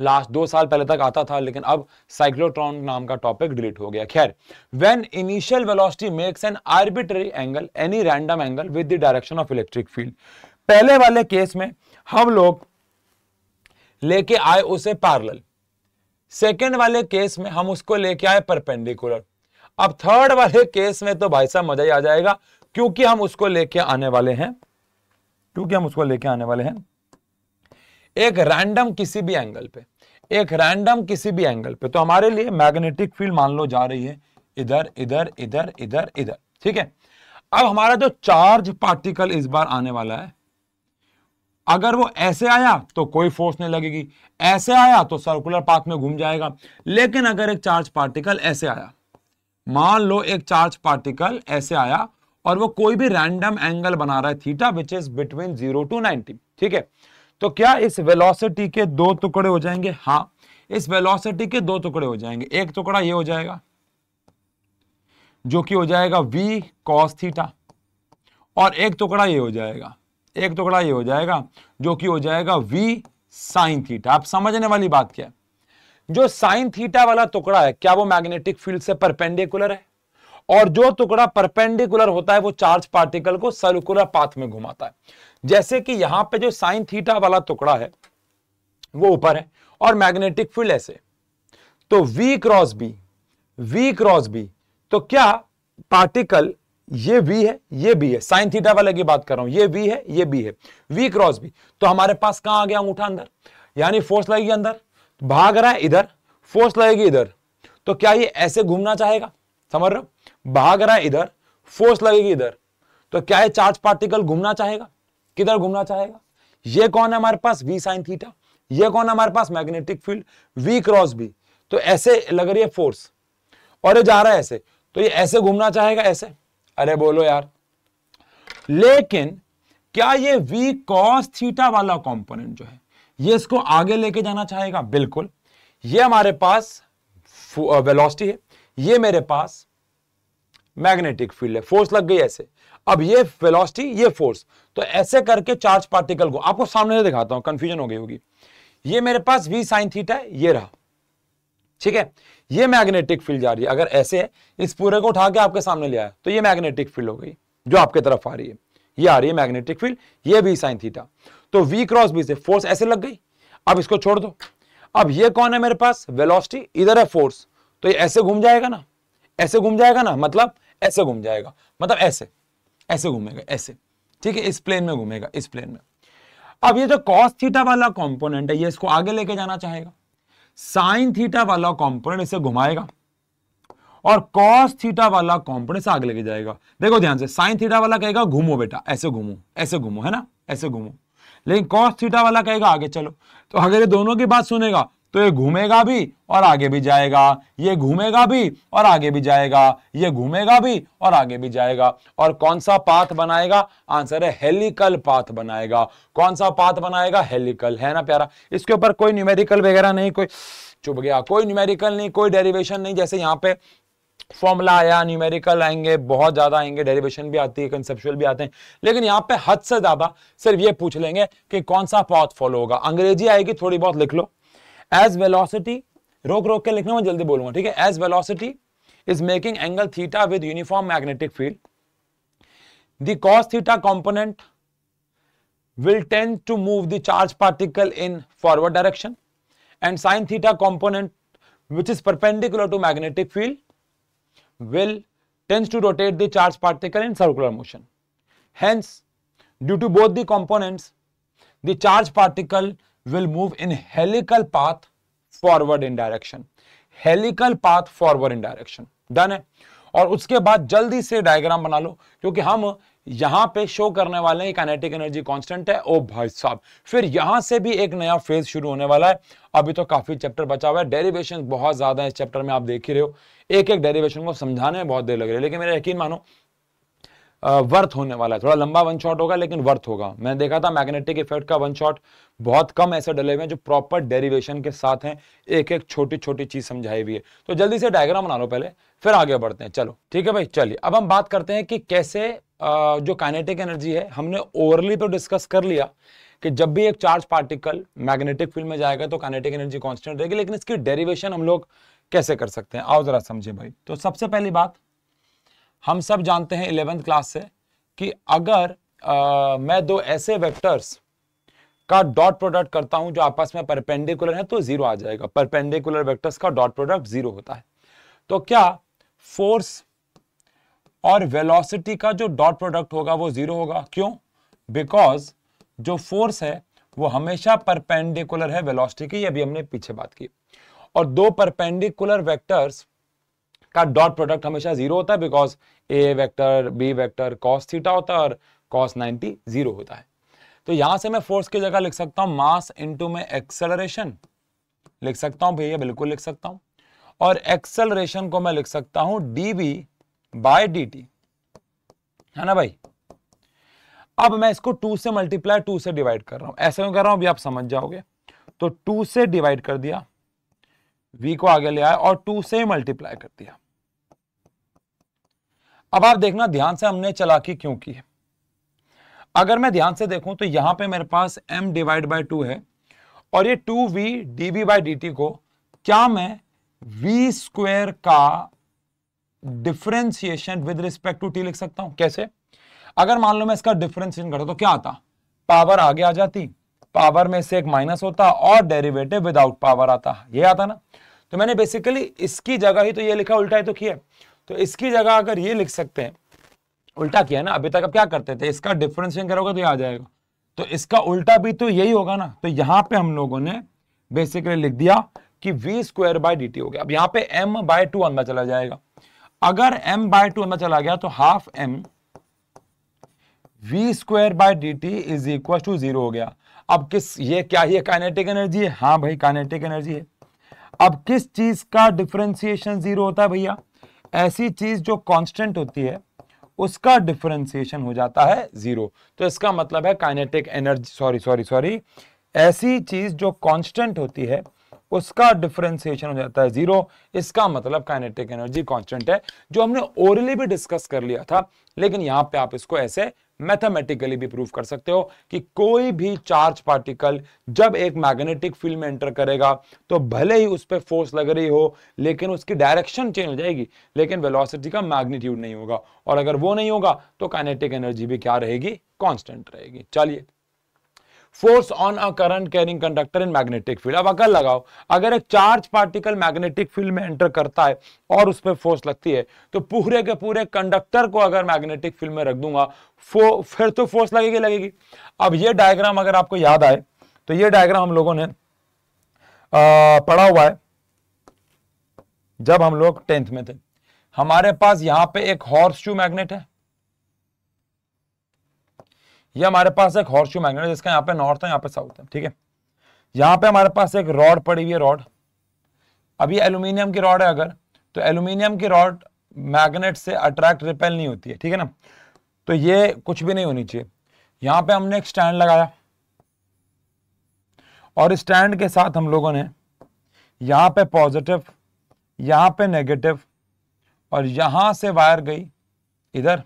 लास्ट दो साल पहले तक आता था लेकिन अब साइक्लोट्रॉन नाम का टॉपिक डिलीट हो गया खैर when initial velocity makes an arbitrary angle any random angle with the direction of electric field पहले वाले केस में हम लोग लेके आए उसे पैरल सेकेंड वाले केस में हम उसको लेके आए परपेंडिकुलर अब थर्ड वाले केस में तो भाई साहब मजा ही आ जाएगा क्योंकि हम उसको लेके आने वाले हैं क्योंकि हम उसको लेके आने वाले हैं एक रैंडम किसी भी एंगल पे एक रैंडम किसी भी एंगल पे तो हमारे लिए मैग्नेटिक फील्ड मान लो जा रही है इधर इधर इधर इधर इधर ठीक है अब हमारा जो चार्ज पार्टिकल इस बार आने वाला है अगर वो ऐसे आया तो कोई फोर्स नहीं लगेगी ऐसे आया तो सर्कुलर पाथ में घूम जाएगा लेकिन अगर एक चार्ज पार्टिकल ऐसे आया मान लो एक चार्ज पार्टिकल ऐसे आया और वो कोई भी रैंडम एंगल बना रहा है theta which is between zero to ninety ठीक है तो क्या इस वेलोसिटी के दो टुकड़े हो जाएंगे हाँ इस वेलोसिटी के दो टुकड़े हो जाएंगे एक टुकड़ा ये हो जाएगा जो कि हो जाएगा v cos थीटा और एक टुकड़ा ये हो जाएगा एक टुकड़ा ये हो जाएगा जो कि हो जाएगा वी साइन थीटा आप समझने वाली बात क्या है जो साइन थीटा वाला टुकड़ा है क्या वो मैग्नेटिक फील्ड से परपेंडिकुलर है और जो टुकड़ा परपेंडिकुलर होता है वो चार्ज पार्टिकल को सर्कुलर पाथ में घुमाता है जैसे कि यहां पे जो साइन थीटा वाला टुकड़ा है वो ऊपर है और मैग्नेटिक फील्ड ऐसे तो V cross B V cross B तो क्या पार्टिकल ये वी है ये बी है साइन थीटा वाले की बात कर रहा हूं ये वी है ये बी है वी क्रॉस बी तो हमारे पास कहां आ गया अंगूठा अंदर यानी फोर्स लगेगी अंदर भाग रहा है इधर फोर्स लगेगी इधर तो क्या ये ऐसे घूमना चाहेगा समझ रहे भाग रहा है इधर फोर्स लगेगी इधर तो क्या ये चार्ज पार्टिकल घूमना चाहेगा किधर घूमना चाहेगा ये कौन है हमारे पास वी साइन थीटा ये कौन है हमारे पास magnetic field V cross B तो ऐसे लग रही है फोर्स और ये जा रहा है ऐसे तो ये ऐसे घूमना चाहेगा ऐसे अरे बोलो यार लेकिन क्या ये वी कॉस थीटा वाला कंपोनेंट जो है ये इसको आगे लेके जाना चाहेगा बिल्कुल ये हमारे पास वेलोसिटी है ये मेरे पास मैग्नेटिक फील्ड है फोर्स लग गई ऐसे अब ये वेलोसिटी ये फोर्स तो ऐसे करके चार्ज पार्टिकल को आपको सामने से दिखाता हूं कंफ्यूजन हो गई होगी ये मेरे पास v साइन थीटा है ये रहा ठीक है ये मैग्नेटिक फील्ड जा रही है अगर ऐसे है इस पूरे को उठा के आपके सामने ले आया तो ये मैग्नेटिक फील्ड हो गई जो आपके तरफ आ रही है ये आ रही है मैग्नेटिक फील्ड ये भी साइन थीटा तो वी क्रॉस बी से फोर्स ऐसे लग गई अब इसको छोड़ दो अब ये कौन है मेरे पास वेलोसिटी इधर है फोर्स तो ये ऐसे घूम जाएगा ना ऐसे घूम जाएगा ना मतलब ऐसे घूम जाएगा मतलब ऐसे ऐसे घूमेगा ऐसे ठीक है इस प्लेन में घूमेगा इस प्लेन में अब ये जो कॉस थीटा वाला कंपोनेंट है ये इसको आगे लेके जाना चाहेगा साइन थीटा वाला कॉम्पोनेंट इसे घुमाएगा और कॉस थीटा वाला कॉम्पोनेंट आगे लेके जाएगा देखो ध्यान से साइन थीटा वाला कहेगा घूमो बेटा ऐसे घूमो ऐसे घूमो है ना ऐसे घूमो लेकिन कॉस थीटा वाला कहेगा आगे चलो तो अगर ये दोनों की बात सुनेगा तो ये घूमेगा भी और आगे भी जाएगा ये घूमेगा भी और आगे भी जाएगा ये घूमेगा भी और आगे भी जाएगा और कौन सा पाथ बनाएगा आंसर है हेलिकल पाथ बनाएगा कौन सा पाथ बनाएगा हेलिकल है ना प्यारा इसके ऊपर कोई न्यूमेरिकल वगैरह नहीं कोई चुप गया कोई न्यूमेरिकल नहीं कोई डेरिवेशन नहीं जैसे यहाँ पे फॉर्मूला आया न्यूमेरिकल आएंगे बहुत ज्यादा आएंगे डेरिवेशन भी आती है कंसेप्चुअल भी आते हैं लेकिन यहाँ पे हद से ज्यादा सिर्फ ये पूछ लेंगे कि कौन सा पाथ फॉलो होगा अंग्रेजी आएगी थोड़ी बहुत लिख लो एज वेलोसिटी रोक रोक के लिखना मैं जल्दी बोलूंगा ठीक है as velocity is making angle theta with uniform magnetic field those theta component will tend to move the charge particle in forward direction and sine theta component which is perpendicular to magnetic field will tends to rotate the charge particle in circular motion hence due to both the components the charge particle will move in helical path forward in direction helical path forward in direction done है और उसके बाद जल्दी से diagram बना लो क्योंकि हम यहां पे शो करने वाले हैं काइनेटिक एनर्जी कांस्टेंट है ओ भाई साहब फिर यहां से भी एक नया फेज शुरू होने वाला है अभी तो काफी चैप्टर बचा हुआ है डेरिवेशन बहुत ज्यादा है इस चैप्टर में आप देख ही रहे हो एक एक डेरिवेशन को समझाने में बहुत देर लग रही है लेकिन मेरा यकीन मानो वर्थ होने वाला है थोड़ा लंबा वन शॉट होगा लेकिन वर्थ होगा मैंने देखा था मैग्नेटिक इफेक्ट का वन शॉट बहुत कम ऐसे डले हुए हैं जो प्रॉपर डेरिवेशन के साथ हैं एक एक छोटी छोटी चीज समझाई हुई है तो जल्दी से डायग्राम बना लो पहले फिर आगे बढ़ते हैं चलो ठीक है भाई चलिए अब हम बात करते हैं कि कैसे जो काइनेटिक एनर्जी है हमने ओवरली तो डिस्कस कर लिया कि जब भी एक चार्ज पार्टिकल मैग्नेटिक फील्ड में जाएगा तो काइनेटिक एनर्जी कॉन्स्टेंट रहेगी लेकिन इसकी डेरिवेशन हम लोग कैसे कर सकते हैं आओ जरा समझे भाई तो सबसे पहली बात हम सब जानते हैं इलेवेंथ क्लास से कि अगर आ, मैं दो ऐसे वेक्टर्स का डॉट प्रोडक्ट करता हूं जो आपस में परपेंडिकुलर है तो जीरो आ जाएगा परपेंडिकुलर वेक्टर्स का डॉट प्रोडक्ट जीरो होता है तो क्या फोर्स और वेलोसिटी का जो डॉट प्रोडक्ट होगा वो जीरो होगा क्यों बिकॉज जो फोर्स है वो हमेशा परपेंडिकुलर है वेलोसिटी की ये भी हमने पीछे बात की और दो परपेंडिकुलर वेक्टर्स का डॉट प्रोडक्ट हमेशा जीरो होता है because A vector B vector cos theta होता है और कॉस नाइनटी जीरो होता है तो यहां से मैं फोर्स की जगह लिख सकता हूं मास इंटू में एक्सेलरेशन लिख सकता हूं भैया बिल्कुल लिख सकता हूं और एक्सेलरेशन को मैं लिख सकता हूं D B by D T है ना भाई अब मैं इसको टू से मल्टीप्लाई टू से डिवाइड कर रहा हूं ऐसा में कर रहा हूं अभी आप समझ जाओगे तो टू से डिवाइड कर दिया वी को आगे ले आया और टू से मल्टीप्लाई कर दिया अब आप देखना ध्यान से हमने चलाकी क्यों की है अगर मैं ध्यान से देखूं तो यहां पे मेरे पास m डिवाइड बाय टू है और ये two V D V by D को क्या मैं v स्क्वेयर का differentiation with respect to t लिख सकता हूं कैसे अगर मान लो मैं इसका डिफरेंशिएशन करता तो क्या आता पावर आगे आ जाती पावर में से एक माइनस होता और डेरिवेटिव विदाउट पावर आता ये आता ना तो मैंने बेसिकली इसकी जगह ही तो ये लिखा उल्टा ही तो किया तो इसकी जगह अगर ये लिख सकते हैं उल्टा किया ना अभी तक आप क्या करते थे इसका डिफ्रेंशिएशन करोगे तो ये आ जाएगा तो इसका उल्टा भी तो यही होगा ना तो यहाँ पे हम लोगों ने बेसिकली लिख दिया कि वी स्क्वायर बाय डी हो गया अब यहाँ पे एम बाय टू अंदर चला जाएगा अगर एम बाय टू अंदर चला गया तो half M V square by D T is equal to zero हो गया अब किस ये क्या ये काइनेटिक एनर्जी है हाँ भाई काइनेटिक एनर्जी है अब किस चीज का डिफ्रेंसिएशन जीरो होता है भैया ऐसी चीज जो कांस्टेंट होती है उसका डिफ्रेंसिएशन हो जाता है जीरो तो इसका मतलब है kinetic energy sorry sorry sorry ऐसी चीज जो कांस्टेंट होती है उसका डिफ्रेंसिएशन हो जाता है जीरो इसका मतलब काइनेटिक एनर्जी कांस्टेंट है जो हमने ओरली भी डिस्कस कर लिया था लेकिन यहां पे आप इसको ऐसे मैथमेटिकली भी प्रूव कर सकते हो कि कोई भी चार्ज पार्टिकल जब एक मैग्नेटिक फील्ड में एंटर करेगा तो भले ही उस पर फोर्स लग रही हो लेकिन उसकी डायरेक्शन चेंज हो जाएगी लेकिन वेलोसिटी का मैग्नीट्यूड नहीं होगा और अगर वो नहीं होगा तो काइनेटिक एनर्जी भी क्या रहेगी कांस्टेंट रहेगी चलिए force on a current carrying conductor in magnetic field अब अगर लगाओ अगर एक चार्ज पार्टिकल मैग्नेटिक फील्ड में एंटर करता है और उस पर फोर्स लगती है तो पूरे के पूरे कंडक्टर को अगर मैग्नेटिक फील्ड में रख दूंगा फो, फिर तो फोर्स लगेगी लगेगी अब ये डायग्राम अगर आपको याद आए तो ये डायग्राम हम लोगों ने आ, पढ़ा हुआ है जब हम लोग टेंथ में थे हमारे पास यहां पे एक हॉर्स शू मैग्नेट है ये हमारे पास एक हॉर्शू मैग्नेट जिसका यहाँ पे नॉर्थ है यहाँ पे साउथ है ठीक है यहाँ पे हमारे पास एक रॉड पड़ी हुई है रॉड अभी एल्यूमिनियम की रॉड है अगर तो एल्यूमिनियम की रॉड मैग्नेट से अट्रैक्ट रिपेल नहीं होती है ठीक है ना तो ये कुछ भी नहीं होनी चाहिए यहाँ पे हमने एक स्टैंड लगाया और स्टैंड के साथ हम लोगों ने यहाँ पे पॉजिटिव यहां पे नेगेटिव और यहां से वायर गई इधर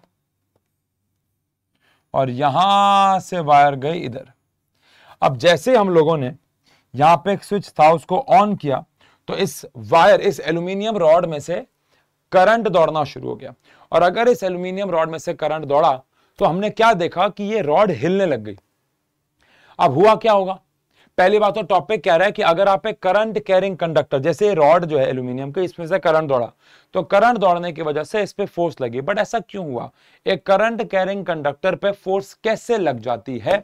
और यहां से वायर गए इधर अब जैसे हम लोगों ने यहां पे एक स्विच था उसको ऑन किया तो इस वायर इस एल्यूमिनियम रॉड में से करंट दौड़ना शुरू हो गया और अगर इस एल्यूमिनियम रॉड में से करंट दौड़ा तो हमने क्या देखा कि ये रॉड हिलने लग गई अब हुआ क्या होगा पहली बात तो टॉपिक कह रहा है कि अगर आप एक करंट कैरिंग कंडक्टर जैसे रॉड जो है एल्यूमिनियम के इसमें से करंट दौड़ा तो करंट दौड़ने की वजह से इस पर फोर्स लगी बट ऐसा क्यों हुआ एक करंट कैरिंग कंडक्टर पे फोर्स कैसे लग जाती है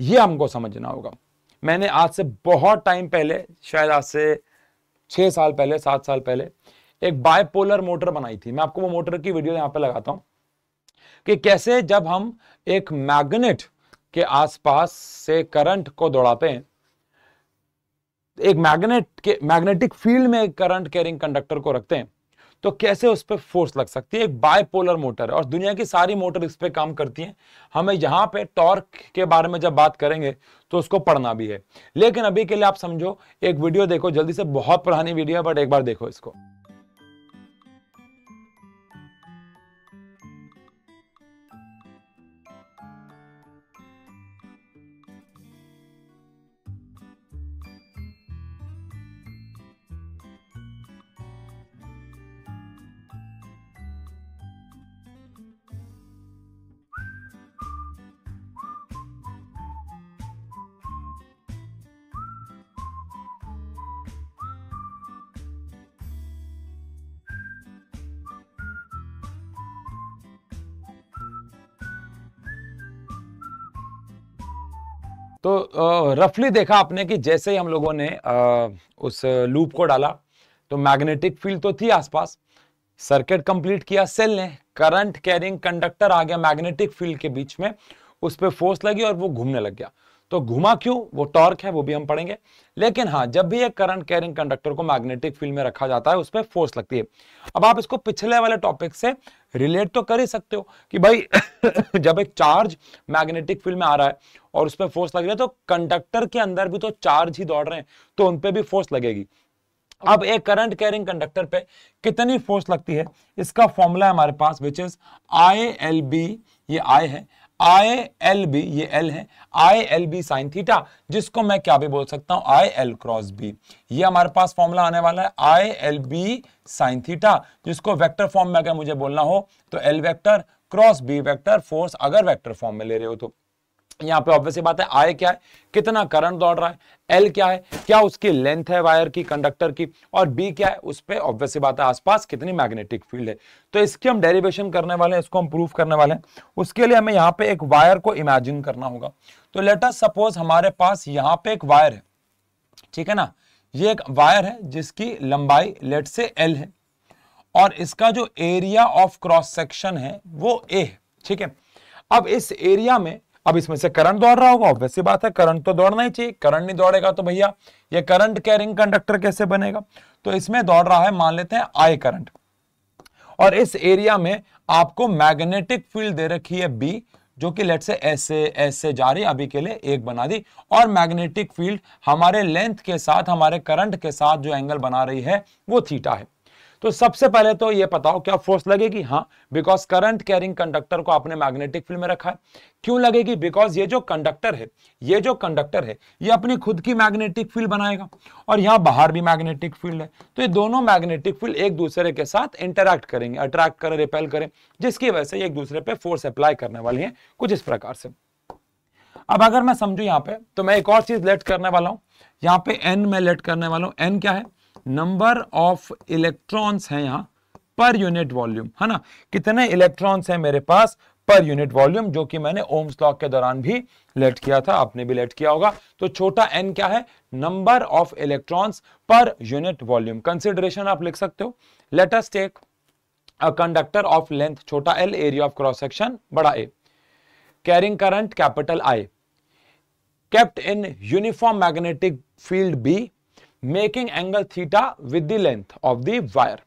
ये हमको समझना होगा मैंने आज से बहुत टाइम पहले शायद आज से छह साल पहले सात साल पहले एक बायपोलर मोटर बनाई थी मैं आपको वो मोटर की वीडियो यहां पर लगाता हूं कि कैसे जब हम एक मैग्नेट के आसपास से करंट को दौड़ाते हैं एक मैग्नेट के मैग्नेटिक फील्ड में एक करंट कैरिंग कंडक्टर को रखते हैं तो कैसे उस पर फोर्स लग सकती है एक बायपोलर मोटर है और दुनिया की सारी मोटर इस पर काम करती हैं हमें यहाँ पे टॉर्क के बारे में जब बात करेंगे तो उसको पढ़ना भी है लेकिन अभी के लिए आप समझो एक वीडियो देखो जल्दी से बहुत पुरानी वीडियो है बट एक बार देखो इसको तो रफली देखा आपने कि जैसे ही हम लोगों ने उस लूप को डाला तो मैग्नेटिक फील्ड तो थी आसपास सर्किट कंप्लीट किया सेल ने करंट कैरिंग कंडक्टर आ गया मैग्नेटिक फील्ड के बीच में उस पर फोर्स लगी और वो घूमने लग गया तो घुमा क्यों वो टॉर्क है वो भी हम पढ़ेंगे लेकिन हाँ जब भी एक करंट कैरिंग कंडक्टर को मैग्नेटिक फील्ड में रखा जाता है उस पर फोर्स लगती है अब आप इसको पिछले वाले टॉपिक से रिलेट तो कर ही सकते हो कि भाई जब एक चार्ज मैग्नेटिक फील्ड में आ रहा है और उस पर फोर्स लग रहा है तो कंडक्टर के अंदर भी तो चार्ज ही दौड़ रहे हैं तो उनपे भी फोर्स लगेगी अब एक करंट कैरिंग कंडक्टर पे कितनी फोर्स लगती है इसका फॉर्मूला है हमारे पास which is I L B ये आई है आई एल बी ये एल है I L B sine theta जिसको मैं क्या भी बोल सकता हूं आई एल क्रॉस बी ये हमारे पास फॉर्मूला आने वाला है I L B sine theta जिसको वेक्टर फॉर्म में अगर मुझे बोलना हो तो L vector cross B vector force अगर वेक्टर फॉर्म में ले रहे हो तो यहाँ पे ऑब्वियस बात है आय क्या है कितना करंट दौड़ रहा है एल क्या है क्या उसकी लेंथ है वायर की कंडक्टर की और बी क्या है उस पर ऑब्वियस बात है आसपास कितनी मैग्नेटिक फील्ड है तो इसकी हम डेरिवेशन करने वाले हैं इसको हम प्रूफ करने वाले हैं उसके लिए हमें यहाँ पे एक वायर को इमेजिन करना होगा तो लेट सपोज हमारे पास यहाँ पे एक वायर है ठीक है ना ये एक वायर है जिसकी लंबाई लेट से एल है और इसका जो एरिया ऑफ क्रॉस सेक्शन है वो ए है ठीक है अब इस एरिया में अब इसमें से करंट दौड़ रहा होगा ऑब्वियस बात है करंट तो दौड़ना ही चाहिए करंट नहीं दौड़ेगा तो भैया ये करंट कैरिंग कंडक्टर कैसे बनेगा तो इसमें दौड़ रहा है मान लेते हैं आई करंट और इस एरिया में आपको मैग्नेटिक फील्ड दे रखी है बी जो कि लेट से ऐसे ऐसे जा रही अभी के लिए एक बना दी और मैग्नेटिक फील्ड हमारे लेंथ के साथ हमारे करंट के साथ जो एंगल बना रही है वो थीटा है तो सबसे पहले तो ये बताओ क्या फोर्स लगेगी हाँ बिकॉज करंट कैरिंग कंडक्टर को आपने मैग्नेटिक फील्ड में रखा है क्यों लगेगी बिकॉज ये जो कंडक्टर है ये जो कंडक्टर है ये अपनी खुद की मैग्नेटिक फील्ड बनाएगा और यहाँ बाहर भी मैग्नेटिक फील्ड है तो ये दोनों मैग्नेटिक फील्ड एक दूसरे के साथ इंटरैक्ट करेंगे अट्रैक्ट करें रिपेल करें जिसकी वजह से एक दूसरे पर फोर्स अप्लाई करने वाली है कुछ इस प्रकार से अब अगर मैं समझू यहाँ पे तो मैं एक और चीज लेट करने वाला हूँ यहाँ पे एन में लेट करने वाला हूँ एन क्या है नंबर ऑफ इलेक्ट्रॉन्स हैं यहां पर यूनिट वॉल्यूम है ना कितने इलेक्ट्रॉन्स हैं मेरे पास पर यूनिट वॉल्यूम जो कि मैंने ओम्स लॉ के दौरान भी लेट किया था आपने भी लेट किया होगा तो छोटा एन क्या है number of electrons per unit volume consideration आप लिख सकते हो let us take a conductor of length छोटा L area of cross section बड़ा A carrying current capital I kept in uniform magnetic field B making angle theta with the of the wire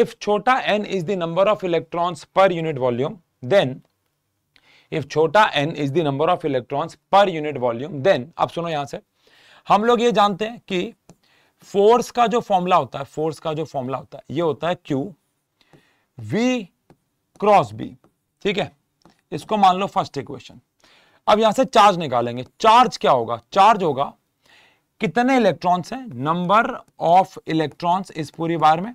if छोटा N is the of electrons per unit volume then if छोटा N is the of electrons per unit volume then अब सुनो यहां से हम लोग ये जानते हैं कि फोर्स का जो फॉर्मूला होता है फोर्स का जो फॉर्मूला होता है ये होता है क्यू वी क्रॉस बी ठीक है इसको मान लो फर्स्ट इक्वेशन अब यहां से चार्ज निकालेंगे चार्ज क्या होगा चार्ज होगा कितने इलेक्ट्रॉन्स हैं नंबर ऑफ इलेक्ट्रॉन्स इस पूरी बार में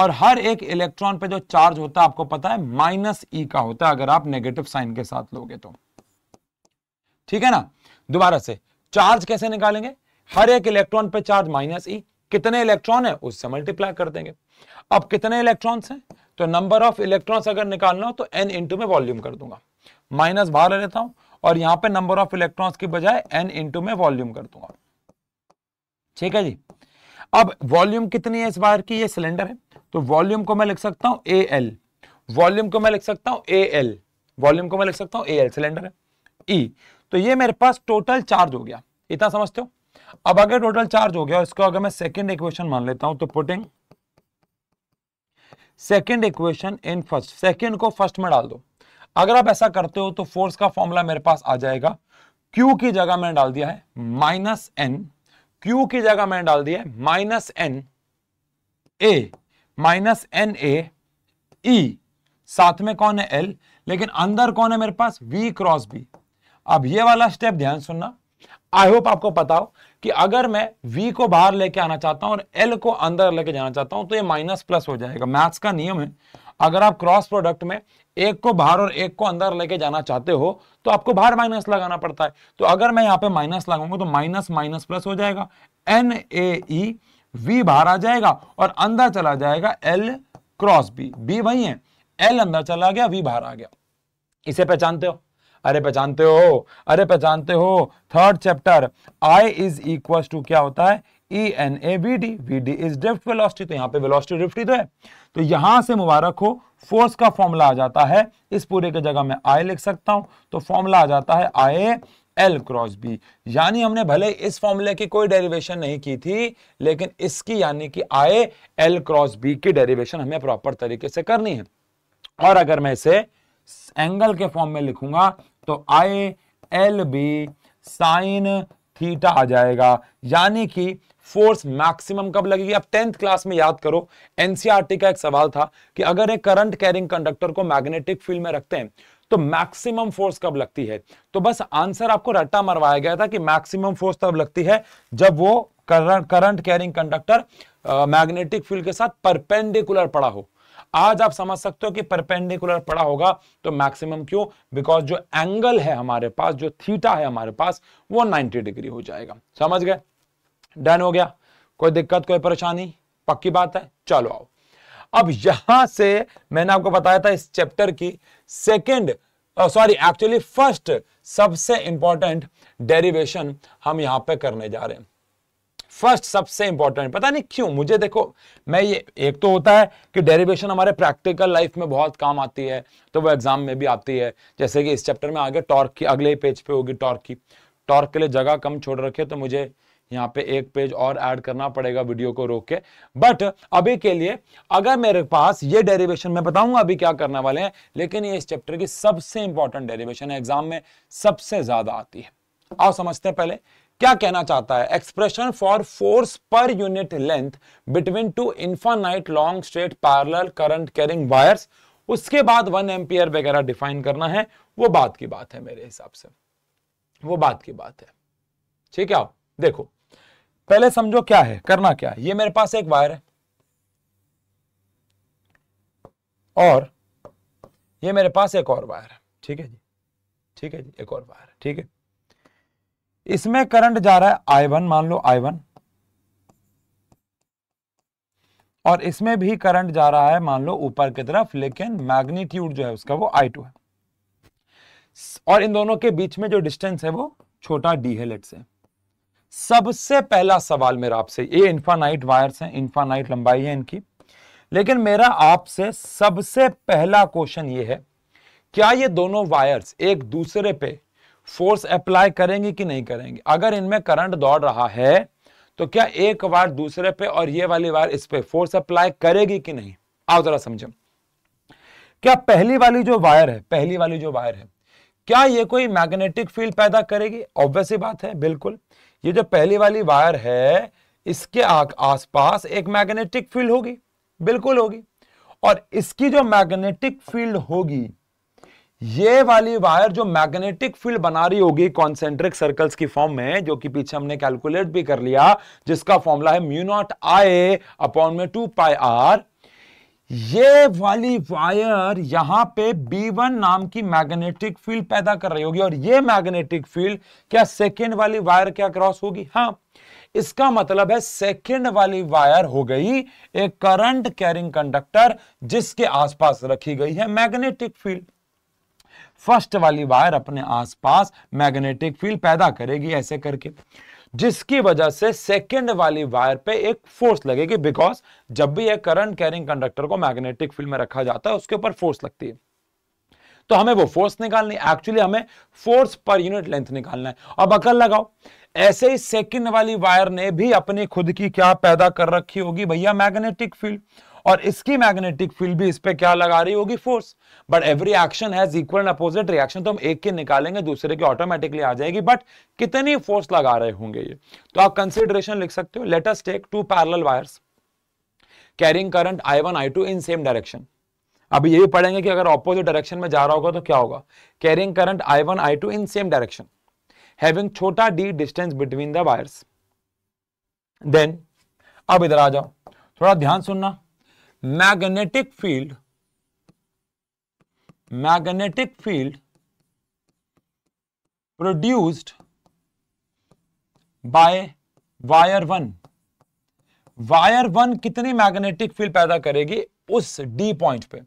और हर एक इलेक्ट्रॉन पे जो चार्ज होता है आपको पता है माइनस ई e का होता है अगर आप नेगेटिव साइन के साथ लोगे तो ठीक है ना दोबारा से चार्ज कैसे निकालेंगे हर एक इलेक्ट्रॉन पे चार्ज माइनस ई कितने इलेक्ट्रॉन है उससे मल्टीप्लाई कर देंगे अब कितने इलेक्ट्रॉन्स हैं तो नंबर ऑफ इलेक्ट्रॉन्स अगर निकालना हो तो एन इंटू में वॉल्यूम कर दूंगा माइनस बाहर लेता हूं और यहां पे नंबर ऑफ इलेक्ट्रॉन्स की बजाय एन इंटू में वॉल्यूम कर दूंगा ठीक है जी अब वॉल्यूम कितनी है इस बार की ये सिलेंडर है तो वॉल्यूम को मैं लिख सकता हूं ए एल वॉल्यूम को मैं लिख सकता हूं ए एल वॉल्यूम को मैं लिख सकता हूं ए एल सिलेंडर है ई तो ये मेरे पास टोटल चार्ज हो गया इतना समझते हो अब अगर टोटल चार्ज हो गया इसको अगर मैं सेकेंड इक्वेशन मान लेता हूं तो putting second equation in first second को फर्स्ट में डाल दो अगर आप ऐसा करते हो तो फोर्स का फॉर्मूला मेरे पास आ जाएगा क्यू की जगह मैंने डाल दिया है माइनस एन q की जगह मैंने डाल दिया minus N A minus N A साथ में कौन है एल लेकिन अंदर कौन है मेरे पास वी क्रॉस बी अब ये वाला स्टेप ध्यान सुनना आई होप आपको पता हो कि अगर मैं v को बाहर लेके आना चाहता हूं और l को अंदर लेके जाना चाहता हूं तो ये माइनस प्लस हो जाएगा मैथ्स का नियम है अगर आप क्रॉस प्रोडक्ट में एक को बाहर और एक को अंदर लेके जाना चाहते हो तो आपको बाहर माइनस लगाना पड़ता है तो अगर मैं यहाँ पे माइनस लगाऊंगा तो माइनस माइनस प्लस हो जाएगा एन ए वी बाहर आ जाएगा और अंदर चला जाएगा एल क्रॉस बी बी वही है एल अंदर चला गया वी बाहर आ गया इसे पहचानते हो अरे पहचानते हो अरे पहचानते हो third chapter I is equal to क्या होता है E N A B D V D is drift velocity तो यहां पे वेलोसिटी डिफ्ट ही तो है तो यहां से मुबारक हो फोर्स का फॉर्मूला आ जाता है इस पूरे के जगह मैं आई लिख सकता हूं तो फॉर्मूला आ जाता है आई एल क्रॉस बी यानी हमने भले इस फॉर्मूले की कोई डेरिवेशन नहीं की थी लेकिन इसकी यानी कि आई एल क्रॉस बी की डेरिवेशन हमें प्रॉपर तरीके से करनी है और अगर मैं इसे एंगल के फॉर्म में लिखूंगा तो I L B sine theta आ जाएगा यानी कि फोर्स मैक्सिमम कब लगेगी अब टेंथ क्लास में याद करो एनसीआरटी e का एक सवाल था कि अगर एक करंट कैरिंग कंडक्टर को मैग्नेटिक फील्ड में रखते हैं तो मैक्सिमम फोर्स कब लगती है तो बस आंसर आपको रट्टा मरवाया गया था कि मैक्सिमम फोर्स तब लगती है जब वो current carrying conductor magnetic field के साथ परपेंडिकुलर पड़ा हो आज आप समझ सकते हो कि परपेंडिकुलर पड़ा होगा तो मैक्सिमम क्यों बिकॉज जो एंगल है हमारे पास जो थीटा है हमारे पास वो 90 डिग्री हो जाएगा समझ गए डन हो गया कोई दिक्कत कोई परेशानी पक्की बात है चलो आओ अब यहां से मैंने आपको बताया था इस चैप्टर की सेकेंड सॉरी एक्चुअली फर्स्ट सबसे इंपॉर्टेंट डेरिवेशन हम यहां पे करने जा रहे हैं फर्स्ट सबसे इंपॉर्टेंट पता नहीं क्यों मुझे देखो मैं ये एक तो होता है कि डेरिवेशन हमारे प्रैक्टिकल लाइफ में बहुत काम आती है तो वो एग्जाम में भी आती है जैसे कि इस चैप्टर में आगे टॉर्क की अगले पेज पे होगी टॉर्क की टॉर्क के लिए जगह कम छोड़ रखे तो मुझे यहाँ पे एक पेज और ऐड करना पड़ेगा वीडियो को रोक के बट अभी के लिए अगर मेरे पास ये डेरिवेशन मैं बताऊंगा अभी क्या करने वाले हैं लेकिन ये इस चैप्टर की सबसे इंपॉर्टेंट डेरिवेशन है एग्जाम में सबसे ज्यादा आती है आओ समझते हैं पहले क्या कहना चाहता है expression for force per unit length between two infinite long straight parallel current carrying wires उसके बाद वन एम्पियर वगैरह डिफाइन करना है वो बात की बात है मेरे हिसाब से वो बात की बात है ठीक है देखो पहले समझो क्या है करना क्या है ये मेरे पास एक वायर है और ये मेरे पास एक और वायर है ठीक है जी ठीक है जी एक और वायर है ठीक है इसमें करंट जा रहा है आई वन मान लो आई वन और इसमें भी करंट जा रहा है मान लो ऊपर की तरफ लेकिन मैग्नीट्यूड जो है उसका वो आई टू है और इन दोनों के बीच में जो डिस्टेंस है वो छोटा डी है लेट से सबसे पहला सवाल मेरा आपसे ये इंफानाइट वायर्स हैं इंफानाइट लंबाई है इनकी लेकिन मेरा आपसे सबसे पहला क्वेश्चन ये है क्या ये दोनों वायर्स एक दूसरे पे फोर्स अप्लाई करेंगे कि नहीं करेंगे अगर इनमें करंट दौड़ रहा है तो क्या एक वायर दूसरे पे और ये वाली वायर इस पे फोर्स अप्लाई करेगी कि नहीं आओ जरा समझो क्या पहली वाली जो वायर है पहली वाली जो वायर है क्या ये कोई मैग्नेटिक फील्ड पैदा करेगी ऑब्वियस बात है बिल्कुल ये जो पहली वाली वायर है इसके आसपास एक मैग्नेटिक फील्ड होगी बिल्कुल होगी और इसकी जो मैग्नेटिक फील्ड होगी ये वाली वायर जो मैग्नेटिक फील्ड बना रही होगी कॉन्सेंट्रिक सर्कल्स की फॉर्म में जो कि पीछे हमने कैलकुलेट भी कर लिया जिसका फॉर्मूला है म्यू नॉट आई अपॉन में टू पाई आर ये वाली वायर यहां पे B1 नाम की मैग्नेटिक फील्ड पैदा कर रही होगी और ये मैग्नेटिक फील्ड क्या सेकेंड वाली वायर क्या क्रॉस होगी हाँ इसका मतलब है सेकेंड वाली वायर हो गई एक करंट कैरिंग कंडक्टर जिसके आसपास रखी गई है मैग्नेटिक फील्ड फर्स्ट वाली वायर अपने आसपास मैग्नेटिक फील्ड पैदा करेगी ऐसे करके जिसकी वजह से सेकेंड वाली वायर पे एक फोर्स लगेगी बिकॉज जब भी यह करंट कैरिंग कंडक्टर को मैग्नेटिक फील्ड में रखा जाता है उसके ऊपर फोर्स लगती है तो हमें वो फोर्स निकालनी एक्चुअली हमें फोर्स पर यूनिट लेंथ निकालना है अब अकल लगाओ ऐसे ही सेकंड वाली वायर ने भी अपनी खुद की क्या पैदा कर रखी होगी भैया मैग्नेटिक फील्ड और इसकी मैग्नेटिक फील्ड भी इस पर क्या लगा रही होगी force but every action has equal and opposite reaction तो हम एक के निकालेंगे दूसरे की ऑटोमेटिकली आ जाएगी बट कितनी फोर्स लगा रहे होंगे ये तो आप कंसिडरेशन लिख सकते हो let's take two parallel wires carrying current I one I two in same direction अभी ये भी पढ़ेंगे कि अगर ऑपोजिट डायरेक्शन में जा रहा होगा तो क्या होगा carrying current I one I two in same direction having छोटा D distance between the wires then अब इधर आ जाओ थोड़ा ध्यान सुनना magnetic field magnetic field produced by wire one wire one कितनी मैग्नेटिक फील्ड पैदा करेगी उस डी पॉइंट पे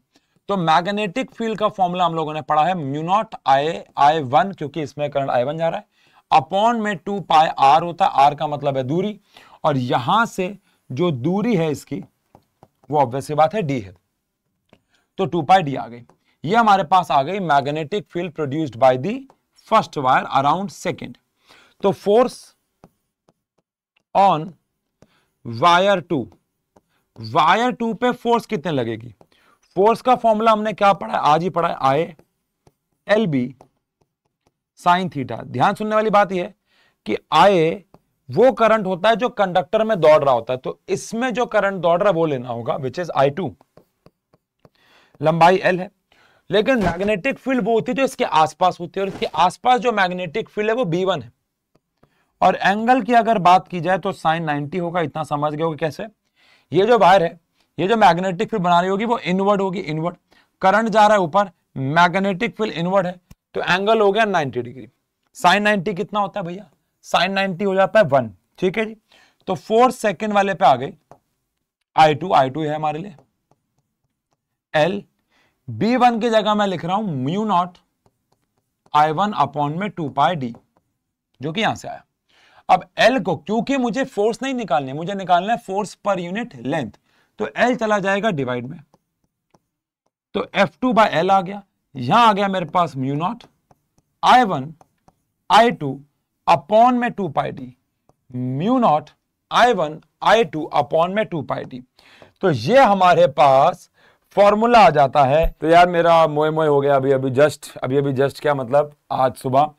तो मैग्नेटिक फील्ड का फॉर्मूला हम लोगों ने पढ़ा है mu not I I one क्योंकि इसमें करंट आई वन जा रहा है अपॉन में टू पाई आर होता है आर का मतलब है दूरी और यहां से जो दूरी है इसकी वो ऑब्वियस सी बात है डी है तो टू पाई डी आ गई ये हमारे पास आ गई magnetic field produced by the first wire around second तो force on wire two wire two पे फोर्स कितने लगेगी फोर्स का फॉर्मूला हमने क्या पढ़ा है आज ही पढ़ा है I L B sine theta ध्यान सुनने वाली बात यह है कि आए वो करंट होता है जो कंडक्टर में दौड़ रहा होता है तो इसमें जो करंट दौड़ रहा है वो लेना होगा विच इज आई टू लंबाई एल है लेकिन मैग्नेटिक फील्ड वो होती है जो इसके आसपास होती है और इसके आसपास जो मैग्नेटिक फील्ड है वो बी वन है और एंगल की अगर बात की जाए तो साइन नाइनटी होगा इतना समझ गए कैसे ये जो वायर है ये जो मैग्नेटिक फील्ड बना रही होगी वो इनवर्ड होगी इनवर्ड करंट जा रहा है ऊपर मैग्नेटिक फील्ड इनवर्ड है तो एंगल हो गया नाइनटी डिग्री साइन नाइनटी कितना होता है भैया साइन 90 हो जाता है वन ठीक है जी तो फोर सेकेंड वाले पे आ गई आई टू आई टू है हमारे लिए एल बी वन की जगह मैं लिख रहा हूं mu not I one upon में टू पाई डी जो कि यहां से आया अब एल को क्योंकि मुझे फोर्स नहीं निकालनी मुझे निकालना है फोर्स पर यूनिट लेंथ तो एल चला जाएगा डिवाइड में तो एफ टू बाय एल आ गया यहां आ गया मेरे पास mu not I one I two upon में two pi D mu not I one I two upon में टू पाई डी तो ये हमारे पास फॉर्मूला आ जाता है तो यार मेरा मोए मोए हो गया अभी अभी जस्ट अभी अभी जस्ट क्या मतलब आज सुबह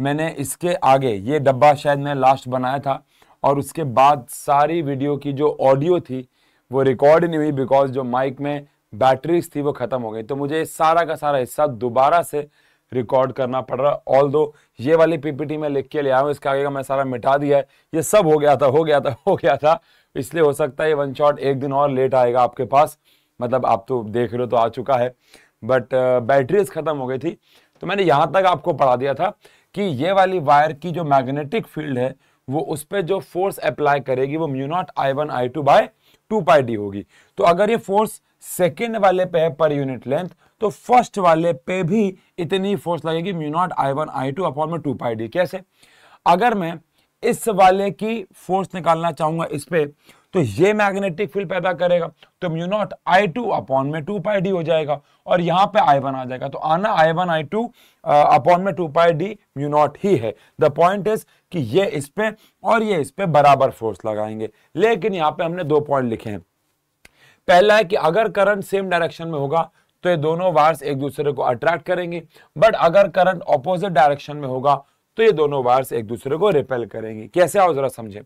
मैंने इसके आगे ये डब्बा शायद मैं लास्ट बनाया था और उसके बाद सारी वीडियो की जो ऑडियो थी वो रिकॉर्ड नहीं हुई बिकॉज जो माइक में बैटरीज थी वो ख़त्म हो गई तो मुझे सारा का सारा हिस्सा दोबारा से रिकॉर्ड करना पड़ रहा ऑल दो ये वाली पीपीटी में लिख के ले आऊँ हूँ इसके आगे का मैं सारा मिटा दिया है ये सब हो गया था हो गया था हो गया था इसलिए हो सकता है ये वन शॉट एक दिन और लेट आएगा आपके पास मतलब आप तो देख रहे हो तो आ चुका है बट बैटरीज ख़त्म हो गई थी तो मैंने यहाँ तक आपको पढ़ा दिया था कि ये वाली वायर की जो मैग्नेटिक फील्ड है वो उस पर जो फोर्स अप्लाई करेगी वो mu not I one I two by two pi D होगी तो अगर ये फोर्स सेकेंड वाले पे है पर यूनिट लेंथ तो फर्स्ट वाले पे भी इतनी फोर्स लगेगी mu not I one I two upon में टू पाई डी कैसे अगर मैं इस वाले की फोर्स निकालना चाहूंगा इस पे तो ये मैग्नेटिक फील्ड पैदा करेगा तो mu not I two upon में टू पाई डी हो जाएगा और यहां पे आई वन आ जाएगा तो आना I one I two upon में two pi D mu naught ही है द पॉइंट इज कि ये इस पे और ये इस पे बराबर फोर्स लगाएंगे लेकिन यहां पे हमने दो पॉइंट लिखे हैं पहला है कि अगर करंट सेम डायरेक्शन में होगा तो ये दोनों वायर्स एक दूसरे को अट्रैक्ट करेंगे बट अगर करंट ऑपोजिट डायरेक्शन में होगा तो ये दोनों वायर्स एक दूसरे को रिपेल करेंगे कैसे आओ जरा समझे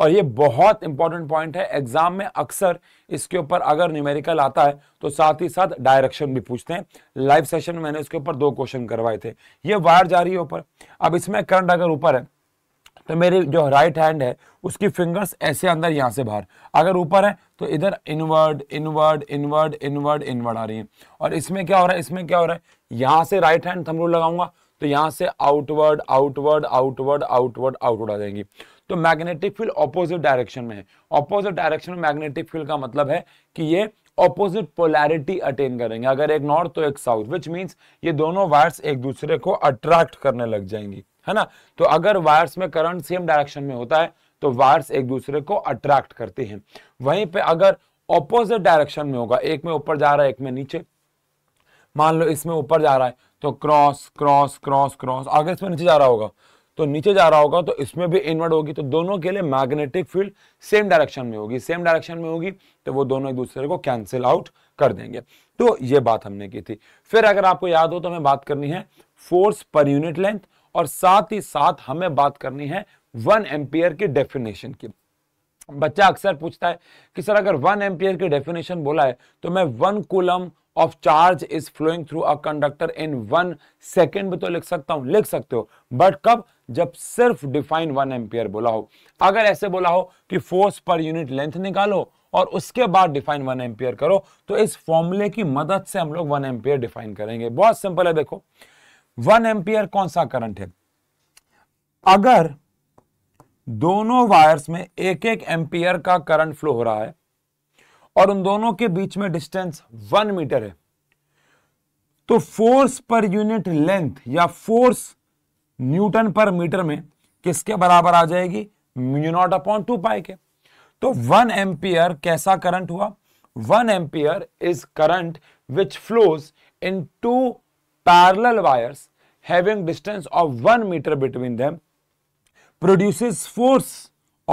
और ये बहुत इंपॉर्टेंट पॉइंट है एग्जाम में अक्सर इसके ऊपर अगर न्यूमेरिकल आता है तो साथ ही साथ डायरेक्शन भी पूछते हैं लाइव सेशन में मैंने इसके ऊपर दो क्वेश्चन करवाए थे ये वायर जा रही है ऊपर अब इसमें करंट अगर ऊपर है तो मेरी जो राइट हैंड है उसकी फिंगर्स ऐसे अंदर यहाँ से बाहर अगर ऊपर है तो इधर inward inward inward inward inward आ रही है और इसमें क्या हो रहा है इसमें क्या हो रहा है यहाँ से राइट हैंड थम रूल लगाऊंगा तो यहाँ से outward outward outward outward outward आ जाएंगी तो मैग्नेटिक फील्ड ऑपोजिट डायरेक्शन में है ऑपोजिट डायरेक्शन में मैग्नेटिक फील्ड का मतलब है कि ये ऑपोजिट पोलैरिटी अटेन करेंगे अगर एक नॉर्थ तो एक साउथ विच मीन्स ये दोनों वायर्स एक दूसरे को अट्रैक्ट करने लग जाएंगी है ना तो अगर वायर्स में करंट सेम डायरेक्शन में होता है तो वायर्स एक दूसरे को अट्रैक्ट करते हैं वहीं पे अगर ऑपोजिट डायरेक्शन में होगा एक में ऊपर जा रहा है एक में नीचे मान लो इसमें ऊपर जा रहा है तो क्रॉस क्रॉस क्रॉस क्रॉस अगर इसमें नीचे जा रहा होगा तो नीचे जा रहा होगा तो इसमें भी इनवर्ट होगी तो दोनों के लिए मैग्नेटिक फील्ड सेम डायरेक्शन में होगी सेम डायरेक्शन में होगी तो वो दोनों एक दूसरे को कैंसिल आउट कर देंगे तो ये बात हमने की थी फिर अगर आपको याद हो तो हमें बात करनी है फोर्स पर यूनिट लेंथ और साथ ही साथ हमें बात करनी है वन एम्पियर की डेफिनेशन की बच्चा अक्सर पूछता है कि सर अगर वन एम्पियर की डेफिनेशन बोला है तो मैं one coulomb of charge is flowing through a conductor in one second भी तो लिख सकता हूं लिख सकते हो बट कब जब सिर्फ डिफाइन वन एम्पियर बोला हो अगर ऐसे बोला हो कि फोर्स पर यूनिट लेंथ निकालो और उसके बाद डिफाइन वन एम्पियर करो तो इस फॉर्मूले की मदद से हम लोग वन एम्पियर डिफाइन करेंगे बहुत सिंपल है देखो वन एम्पियर कौन सा करंट है अगर दोनों वायर्स में एक एक एम्पियर का करंट फ्लो हो रहा है और उन दोनों के बीच में डिस्टेंस वन मीटर है तो फोर्स पर यूनिट लेंथ या फोर्स न्यूटन पर मीटर में किसके बराबर आ जाएगी mu not upon two pi के तो वन एम्पियर कैसा करंट हुआ one ampere is current which flows in two parallel wires having distance of 1 meter between them produces force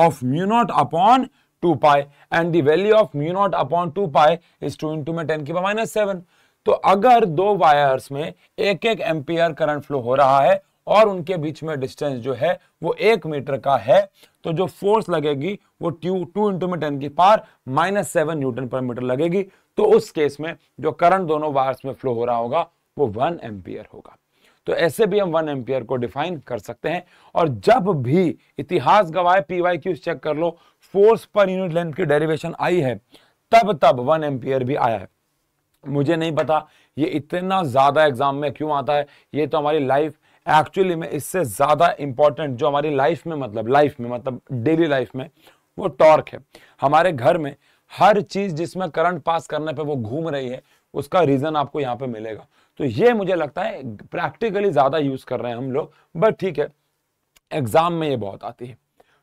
of mu naught upon 2 pi and the value of mu naught upon 2 pi is 2 into में 10 की power minus seven तो अगर दो wires में एक एक ampere current flow हो रहा है और उनके बीच में डिस्टेंस जो है वो एक मीटर का है तो जो फोर्स लगेगी वो ट्यू टू इंटू में टेन की पार minus seven newton per metre लगेगी तो उस केस में जो करंट दोनों वायर्स में फ्लो हो रहा होगा वो वन एम्पियर होगा तो ऐसे भी हम वन एम्पियर को डिफाइन कर सकते हैं और जब भी इतिहास गवाए पी वाई क्यूज चेक कर लो फोर्स पर यूनिट लेंथ की डेरिवेशन आई है तब तब वन एम्पियर भी आया है मुझे नहीं पता ये इतना ज़्यादा एग्जाम में क्यों आता है ये तो हमारी लाइफ एक्चुअली में इससे ज़्यादा इंपॉर्टेंट जो हमारी लाइफ में मतलब लाइफ में मतलब डेली लाइफ में वो टॉर्क है हमारे घर में हर चीज़ जिसमें करंट पास करने पे वो घूम रही है उसका रीज़न आपको यहाँ पे मिलेगा तो ये मुझे लगता है प्रैक्टिकली ज़्यादा यूज़ कर रहे हैं हम लोग बट ठीक है एग्ज़ाम में ये बहुत आती है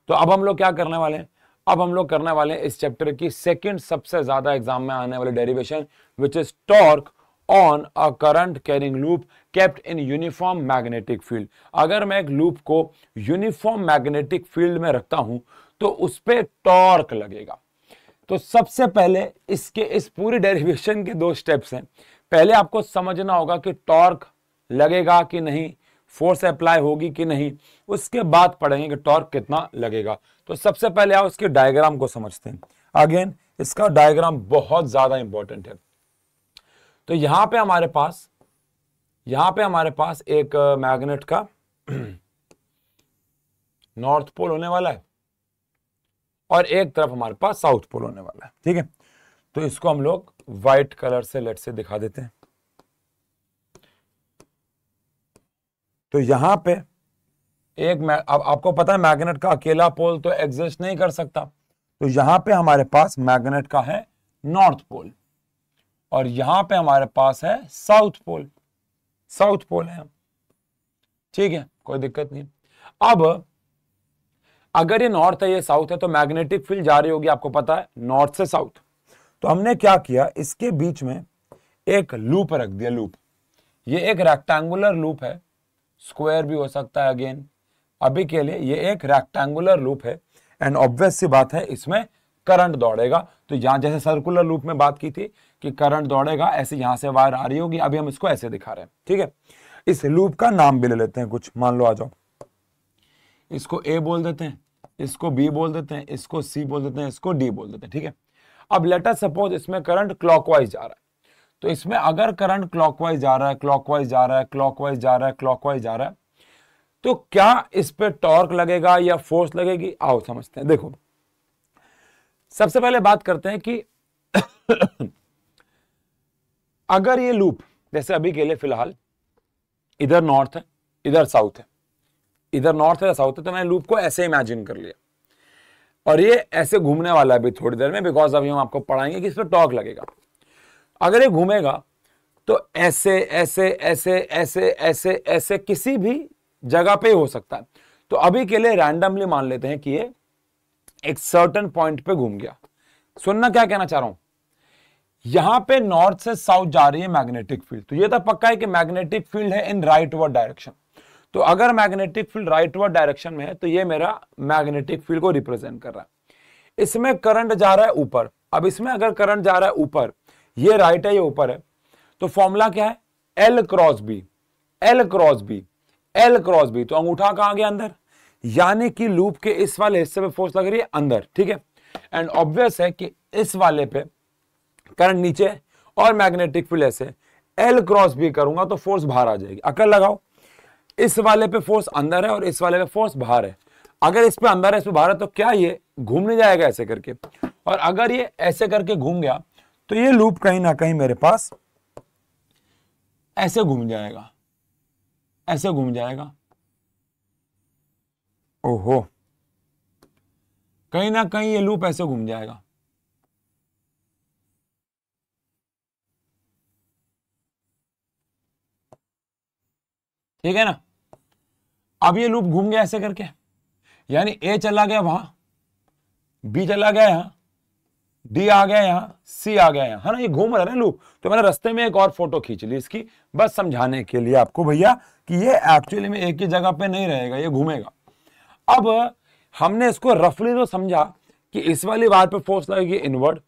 तो अब हम लोग क्या करने वाले हैं अब हम लोग करने वाले हैं इस चैप्टर की सेकंड सबसे ज़्यादा एग्जाम में आने वाले derivation which is torque on a current carrying loop kept in uniform magnetic field अगर मैं एक लूप को यूनिफॉर्म मैग्नेटिक फील्ड में रखता हूं तो उस पर टॉर्क लगेगा तो सबसे पहले इसके इस पूरी डेरिवेशन के दो स्टेप्स हैं पहले आपको समझना होगा कि टॉर्क लगेगा कि नहीं फोर्स अप्लाई होगी कि नहीं उसके बाद पढ़ेंगे कि टॉर्क कितना लगेगा तो सबसे पहले आप उसके डायग्राम को समझते हैं अगेन इसका डायग्राम बहुत ज्यादा इंपॉर्टेंट है तो यहां पे हमारे पास यहां पे हमारे पास एक मैग्नेट का नॉर्थ पोल होने वाला है और एक तरफ हमारे पास साउथ पोल होने वाला है ठीक है तो इसको हम लोग व्हाइट कलर से लेट से दिखा देते हैं तो यहां पे एक अब आपको पता है मैग्नेट का अकेला पोल तो एग्जिस्ट नहीं कर सकता तो यहां पे हमारे पास मैग्नेट का है नॉर्थ पोल और यहां पे हमारे पास है साउथ पोल साउथ पोल है ठीक है कोई दिक्कत नहीं अब अगर ये नॉर्थ है ये साउथ है तो मैग्नेटिक फील्ड जा रही होगी आपको पता है नॉर्थ से साउथ तो हमने क्या किया इसके बीच में एक लूप रख दिया लूप ये एक रेक्टेंगुलर लूप है स्क्वायर भी हो सकता है अगेन अभी के लिए ये एक रेक्टेंगुलर लूप है एंड ऑब्वियस सी बात है इसमें करंट दौड़ेगा तो यहां जैसे सर्कुलर लूप में बात की थी कि करंट दौड़ेगा ऐसे यहां से वायर आ रही होगी अभी हम इसको ऐसे दिखा रहे हैं ठीक है इस लूप का नाम भी ले लेते हैं कुछ मान लो आ जाओ इसको ए बोल देते हैं इसको बी बोल देते हैं इसको सी बोल देते हैं इसको डी बोल देते हैं ठीक है अब लेटर सपोज इसमें करंट क्लॉकवाइज जा रहा है तो इसमें अगर करंट क्लॉकवाइज जा रहा है क्लॉकवाइज जा रहा है क्लॉकवाइज जा रहा है क्लॉकवाइज जा रहा है तो क्या इस पर टॉर्क लगेगा या फोर्स लगेगी आओ समझते हैं देखो सबसे पहले बात करते हैं कि अगर ये लूप जैसे अभी के लिए फिलहाल इधर नॉर्थ है इधर साउथ है इधर नॉर्थ है या साउथ है तो मैंने लूप को ऐसे इमेजिन कर लिया और ये ऐसे घूमने वाला भी थोड़ी देर में बिकॉज अभी हम आपको पढ़ाएंगे कि इस पर टॉक लगेगा अगर ये घूमेगा तो ऐसे ऐसे ऐसे ऐसे ऐसे ऐसे किसी भी जगह पे हो सकता है तो अभी के लिए रैंडमली मान लेते हैं कि ये एक सर्टन पॉइंट पे घूम गया सुनना क्या कहना चाह रहा हूं यहां पे नॉर्थ से साउथ जा रही है मैग्नेटिक फील्ड तो ये तो पक्का है कि मैग्नेटिक फील्ड है इन राइट वर्ड डायरेक्शन तो अगर मैग्नेटिक फील्ड राइटवर्ड डायरेक्शन में है तो ये मेरा मैग्नेटिक फील्ड को रिप्रेजेंट कर रहा है इसमें करंट जा रहा है ऊपर अब इसमें अगर करंट जा रहा है ऊपर ये राइट है ये ऊपर है तो फॉर्मूला क्या है L cross B L cross B L cross B तो अंगूठा कहां गया अंदर यानी कि लूप के इस वाले हिस्से पे फोर्स लग रही है अंदर ठीक है एंड ऑब्वियस है कि इस वाले पे करंट नीचे और मैग्नेटिक फील्ड ऐसे एल क्रॉस बी करूंगा तो फोर्स बाहर आ जाएगी अकल लगाओ इस वाले पे फोर्स अंदर है और इस वाले पे फोर्स बाहर है अगर इस पे अंदर है इस पे बाहर है तो क्या ये घूमने जाएगा ऐसे करके और अगर ये ऐसे करके घूम गया तो ये लूप कहीं ना कहीं मेरे पास ऐसे घूम जाएगा ऐसे घूम जाएगा ओहो कहीं ना कहीं ये लूप ऐसे घूम जाएगा ठीक है ना अब ये लूप घूम गया ऐसे करके यानी ए चला गया वहां बी चला गया यहां डी आ गया यहां सी आ गया यहां है हाँ ना ये घूम रहा है लूप तो मैंने रस्ते में एक और फोटो खींच ली इसकी बस समझाने के लिए आपको भैया कि ये एक्चुअली में एक ही जगह पे नहीं रहेगा ये घूमेगा अब हमने इसको रफली तो समझा कि इस वाली बार पे फोर्स लगेगी इनवर्ड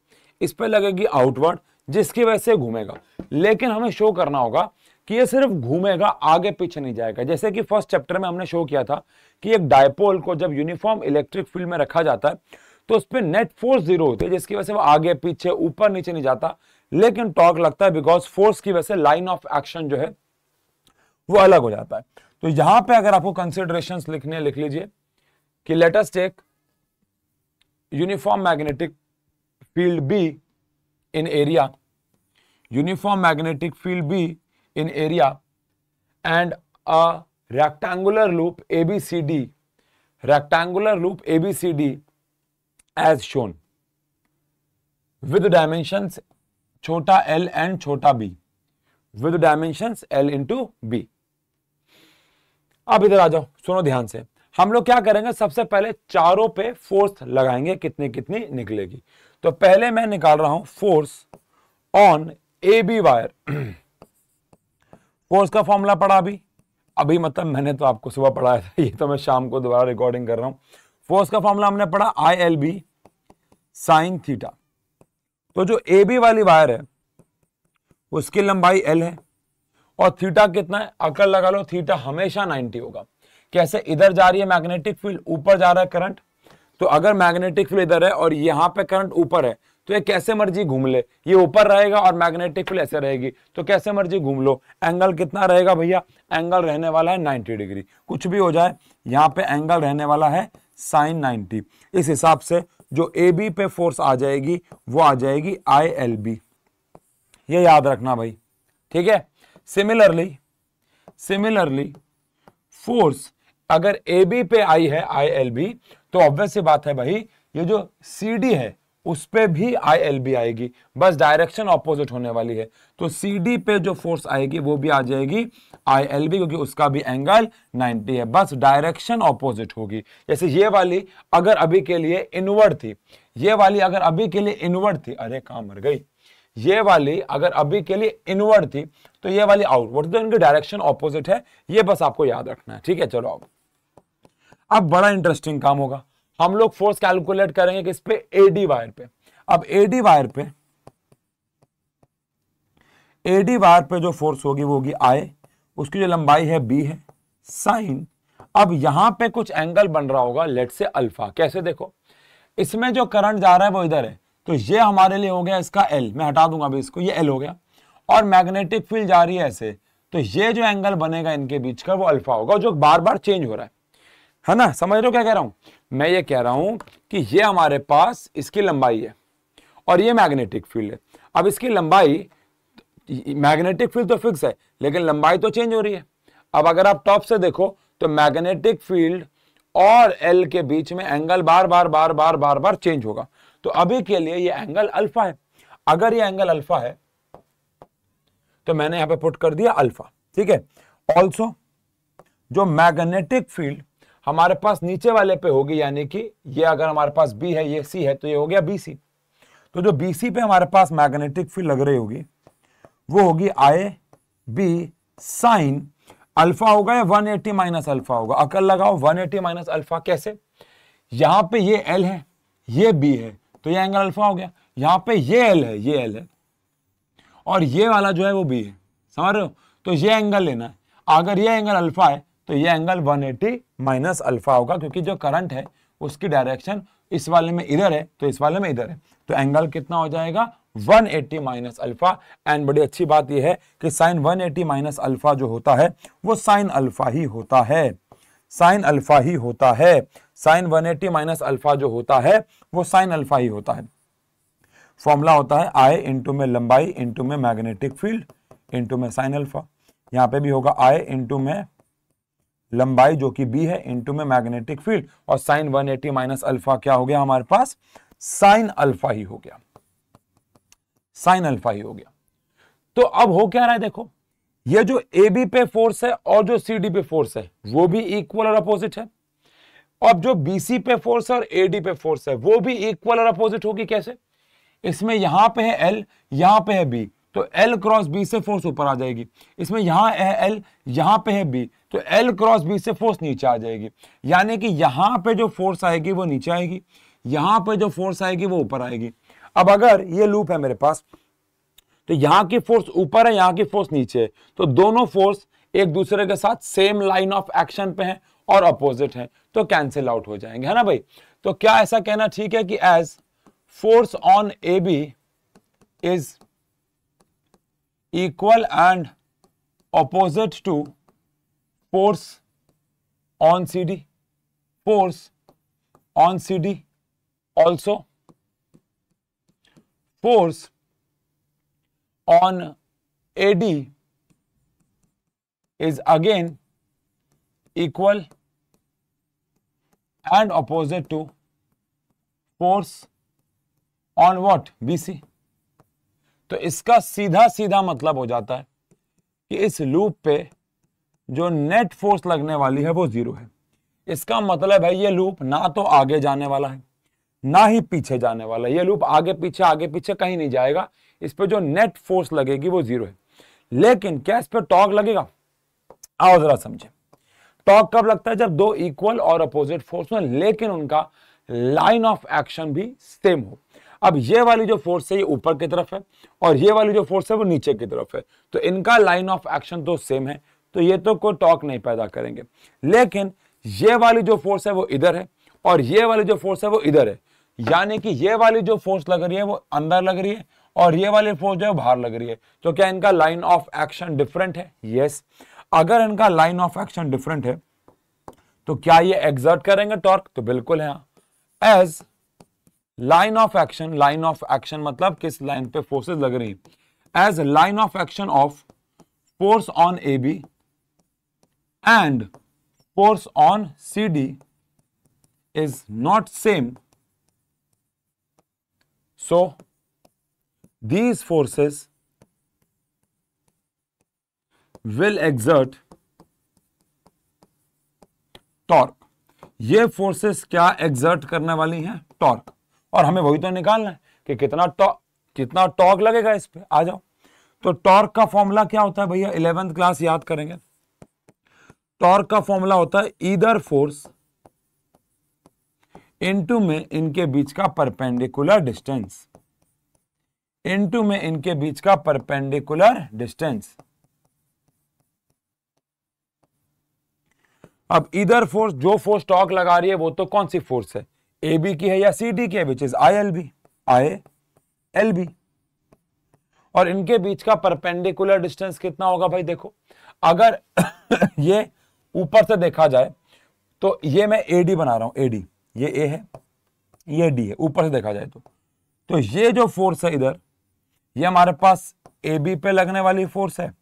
इस पर लगेगी आउटवर्ड जिसकी वजह से घूमेगा लेकिन हमें शो करना होगा कि ये सिर्फ घूमेगा आगे पीछे नहीं जाएगा जैसे कि फर्स्ट चैप्टर में हमने शो किया था कि एक डायपोल को जब यूनिफॉर्म इलेक्ट्रिक फील्ड में रखा जाता है तो उस पर नेट फोर्स जीरो होती है जिसकी वजह से वो आगे पीछे ऊपर नीचे नहीं जाता लेकिन टॉर्क लगता है बिकॉज फोर्स की वजह से लाइन ऑफ एक्शन जो है वो अलग हो जाता है तो यहां पे अगर आपको कंसिडरेशन लिखने लिख लीजिए कि लेटेस्ट एक uniform magnetic field B in area uniform magnetic field B in area and a rectangular loop ABCD, rectangular loop ABCD as shown with dimensions chota l and chota b with dimensions l into b. अब इधर आ जाओ सुनो ध्यान से हम लोग क्या करेंगे सबसे पहले चारों पे फोर्स लगाएंगे कितनी कितनी निकलेगी तो पहले मैं निकाल रहा हूं force on A B wire force का फॉर्मूला पढ़ा अभी अभी मतलब मैंने तो आपको सुबह पढ़ाया था ये तो मैं शाम को दोबारा रिकॉर्डिंग कर रहा हूं फोर्स का फॉर्मूला हमने पढ़ा I L B sine theta तो जो ए बी वाली वायर है उसकी लंबाई एल है और थीटा कितना है अकड़ लगा लो थीटा हमेशा 90 होगा कैसे इधर जा रही है मैग्नेटिक फील्ड ऊपर जा रहा है करंट तो अगर मैग्नेटिक फील्ड इधर है और यहाँ पे करंट ऊपर है तो ये कैसे मर्जी घूम ले ये ऊपर रहेगा और मैग्नेटिक फील्ड ऐसे रहेगी तो कैसे मर्जी घूम लो एंगल कितना रहेगा भैया एंगल रहने वाला है 90 डिग्री कुछ भी हो जाए यहाँ पे एंगल रहने वाला है साइन 90 इस हिसाब से जो ए बी पे फोर्स आ जाएगी वो आ जाएगी आई एल बी ये याद रखना भाई ठीक है सिमिलरली सिमिलरली फोर्स अगर ए बी पे आई है आई एल बी तो ऑब्वियस बात है भाई ये जो सी डी है उस पर भी आई एल बी आएगी बस डायरेक्शन ऑपोजिट होने वाली है तो सी डी पे जो फोर्स आएगी वो भी आ जाएगी आई एल बी क्योंकि उसका भी एंगल 90 है बस डायरेक्शन ऑपोजिट होगी जैसे ये वाली अगर अभी के लिए इनवर्ड थी ये वाली अगर अभी के लिए इनवर्ड थी अरे कहाँ मर गई ये वाली अगर अभी के लिए इनवर्ड थी तो ये वाली वर्ड तो इनकी डायरेक्शन ऑपोजिट है ये बस आपको याद रखना है ठीक है चलो अब अब बड़ा इंटरेस्टिंग काम होगा हम लोग फोर्स कैलकुलेट करेंगे किस पे एडी वायर पे अब एडी वायर पे एडी वायर पे जो फोर्स होगी वो होगी आई उसकी जो लंबाई है बी है साइन अब यहां पे कुछ एंगल बन रहा होगा लेट से अल्फा कैसे देखो इसमें जो करंट जा रहा है वो इधर है तो ये हमारे लिए हो गया इसका एल मैं हटा दूंगा अभी इसको ये एल हो गया और मैग्नेटिक फील्ड जा रही है ऐसे तो ये जो एंगल बनेगा इनके बीच का वो अल्फा होगा जो बार बार चेंज हो रहा है है ना समझ रहे हो क्या कह रहा हूं मैं ये कह रहा हूं कि ये हमारे पास इसकी लंबाई है और ये मैग्नेटिक फील्ड है अब इसकी लंबाई मैग्नेटिक फील्ड तो फिक्स है लेकिन लंबाई तो चेंज हो रही है अब अगर आप टॉप से देखो तो मैग्नेटिक फील्ड और एल के बीच में एंगल बार बार बार बार बार बार चेंज होगा तो अभी के लिए ये एंगल अल्फा है अगर ये एंगल अल्फा है तो मैंने यहां पे पुट कर दिया अल्फा ठीक है ऑल्सो जो मैग्नेटिक फील्ड हमारे पास नीचे वाले पे होगी यानी कि ये अगर हमारे पास बी है ये सी है तो ये हो गया बी सी तो जो बी सी पे हमारे पास मैग्नेटिक फील्ड लग रही होगी वो होगी आई बी साइन अल्फा होगा या 180 एटी माइनस अल्फा होगा अकल लगाओ 180 एटी माइनस अल्फा कैसे यहां पे ये एल है ये बी है तो ये एंगल अल्फा हो गया यहां पे ये एल है ये एल है और ये वाला जो है वो बी है समझ रहे हो तो ये एंगल लेना है अगर ये एंगल अल्फा है तो ये एंगल 180 एटी माइनस अल्फा होगा क्योंकि जो करंट है उसकी डायरेक्शन इस वाले में इधर है तो इस वाले में इधर है तो एंगल कितना हो जाएगा 180 एट्टी माइनस अल्फा एंड बड़ी अच्छी बात यह है कि साइन 180 एटी माइनस अल्फा जो होता है वो साइन अल्फा ही होता है साइन अल्फा ही होता है साइन 180 एटी माइनस अल्फा जो होता है वो साइन अल्फा ही होता है फॉर्मूला होता है आई इंटू में लंबाई इंटू में मैग्नेटिक फील्ड इंटू में साइन अल्फा यहां पे भी होगा आई इंटू में लंबाई जो कि बी है इंटू में मैग्नेटिक फील्ड और साइन 180 एटी माइनस अल्फा क्या हो गया हमारे पास साइन अल्फा ही हो गया साइन अल्फा ही हो गया तो अब हो क्या रहा है देखो ये जो ए बी पे फोर्स है और जो सी डी पे फोर्स है वो भी इक्वल और अपोजिट है अब जो बीसी पे फोर्स है और एडी पे फोर्स है वो भी इक्वल और अपोजिट होगी कैसे इसमें यहां पे है एल यहां पे है बी तो एल क्रॉस बी से फोर्स ऊपर आ जाएगी इसमें यहां है एल यहां पे है बी तो एल क्रॉस बी से फोर्स नीचे आ जाएगी यानी कि यहां पे जो फोर्स आएगी वो नीचे आएगी यहां पे जो फोर्स आएगी वो ऊपर आएगी अब अगर ये लूप है मेरे पास तो यहां की फोर्स ऊपर है यहां की फोर्स नीचे है तो दोनों फोर्स एक दूसरे के साथ सेम लाइन ऑफ एक्शन पे है और अपोजिट है तो कैंसिल आउट हो जाएंगे है ना भाई तो क्या ऐसा कहना ठीक है कि as force on A B is equal and opposite to force on CD, force on CD also, force on AD is again equal and opposite to force on what? BC. तो इसका सीधा सीधा मतलब हो जाता है कि इस लूप पे जो नेट फोर्स लगने वाली है वो जीरो है इसका मतलब है ये लूप ना तो आगे जाने वाला है ना ही पीछे जाने वाला है ये लूप आगे पीछे आगे पीछे कहीं नहीं जाएगा इस पर जो नेट फोर्स लगेगी वो जीरो है लेकिन क्या इस पर टॉक लगेगा आओ जरा समझे टॉक कब लगता है जब दो इक्वल और अपोजिट फोर्स हो लेकिन उनका लाइन ऑफ एक्शन भी सेम हो अब ये वाली जो फोर्स है ये ऊपर की तरफ है और ये वाली जो फोर्स है वो नीचे की तरफ है तो इनका लाइन ऑफ एक्शन तो सेम है तो ये तो कोई टॉक नहीं पैदा करेंगे लेकिन ये वाली जो फोर्स है वो इधर है और ये वाली जो फोर्स है वो इधर है यानी कि ये वाली जो फोर्स लग रही है वो अंदर लग रही है और ये वाली फोर्स जो है बाहर लग रही है तो क्या इनका लाइन ऑफ एक्शन डिफरेंट है यस yes. अगर इनका लाइन ऑफ एक्शन डिफरेंट है तो क्या ये एग्जर्ट करेंगे टॉर्क तो बिल्कुल है as line of action line of action मतलब किस लाइन पे फोर्सेस लग रही as line of action of force on A B and force on C D is not same so these forces will exert torque ये forces क्या exert करने वाली हैं टॉर्क और हमें वही तो निकालना है कि कितना कितना टॉर्क लगेगा इस पर आ जाओ तो टॉर्क का फॉर्मूला क्या होता है भैया इलेवेंथ क्लास याद करेंगे टॉर्क का फॉर्मूला होता है ईदर फोर्स इनटू में इनके बीच का परपेंडिकुलर डिस्टेंस इनटू में इनके बीच का परपेंडिकुलर डिस्टेंस अब इधर फोर्स जो फोर्स टॉर्क लगा रही है वो तो कौन सी फोर्स है ए बी की है या सी डी की है which is I L B I L B और इनके बीच का परपेंडिकुलर डिस्टेंस कितना होगा भाई देखो अगर ये ऊपर से देखा जाए तो ये मैं ए डी बना रहा हूं ए डी ये ए है ये डी है ऊपर से देखा जाए तो तो ये जो फोर्स है इधर ये हमारे पास ए बी पे लगने वाली फोर्स है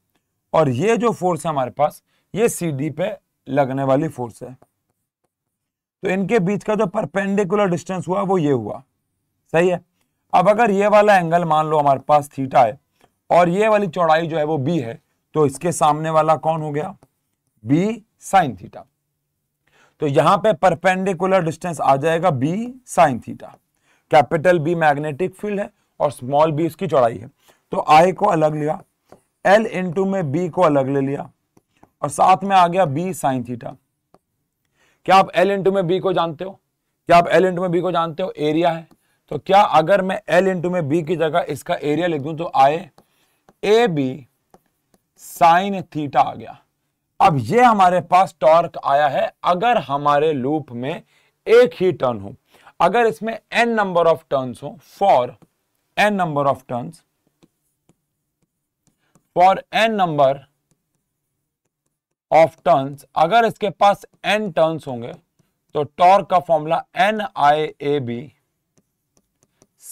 और ये जो फोर्स है हमारे पास ये सी डी पे लगने वाली फोर्स है तो इनके बीच का जो परपेंडिकुलर डिस्टेंस हुआ वो ये हुआ सही है अब अगर ये वाला एंगल मान लो हमारे पास थीटा है और ये वाली चौड़ाई जो है वो बी है तो इसके सामने वाला कौन हो गया बी साइन थीटा तो यहां पे परपेंडिकुलर डिस्टेंस आ जाएगा B sine theta capital B magnetic field है और स्मॉल बी इसकी चौड़ाई है तो आई को अलग लिया एल इंटू में बी को अलग ले लिया और साथ में आ गया बी साइन थीटा क्या आप एल इंटू में बी को जानते हो क्या आप एल इंटू में बी को जानते हो एरिया है तो क्या अगर मैं एल इंटू में बी की जगह इसका एरिया लिख दूं तो I A B sine theta आ गया अब ये हमारे पास टॉर्क आया है अगर हमारे लूप में एक ही टर्न हो अगर इसमें एन नंबर ऑफ टर्न्स हो for N number of turns for N number of turns अगर इसके पास एन टर्न्स होंगे तो टॉर्क का formula N I A B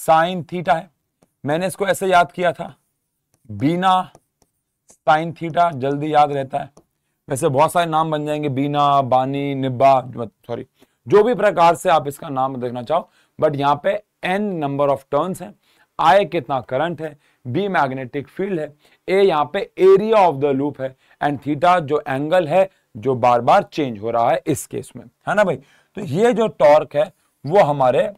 sine theta है मैंने इसको ऐसे याद किया था बीना साइन थीटा जल्दी याद रहता है वैसे बहुत सारे नाम बन जाएंगे बीना बानी निब्बा सॉरी जो भी प्रकार से आप इसका नाम देखना चाहो बट यहां पे एन नंबर ऑफ टर्न्स है आई कितना करंट है बी मैग्नेटिक फील्ड है ए यहाँ पे एरिया ऑफ द लूप है एंड थीटा जो एंगल है जो बार बार चेंज हो रहा है इस केस में है ना भाई तो ये जो टॉर्क है वो हमारे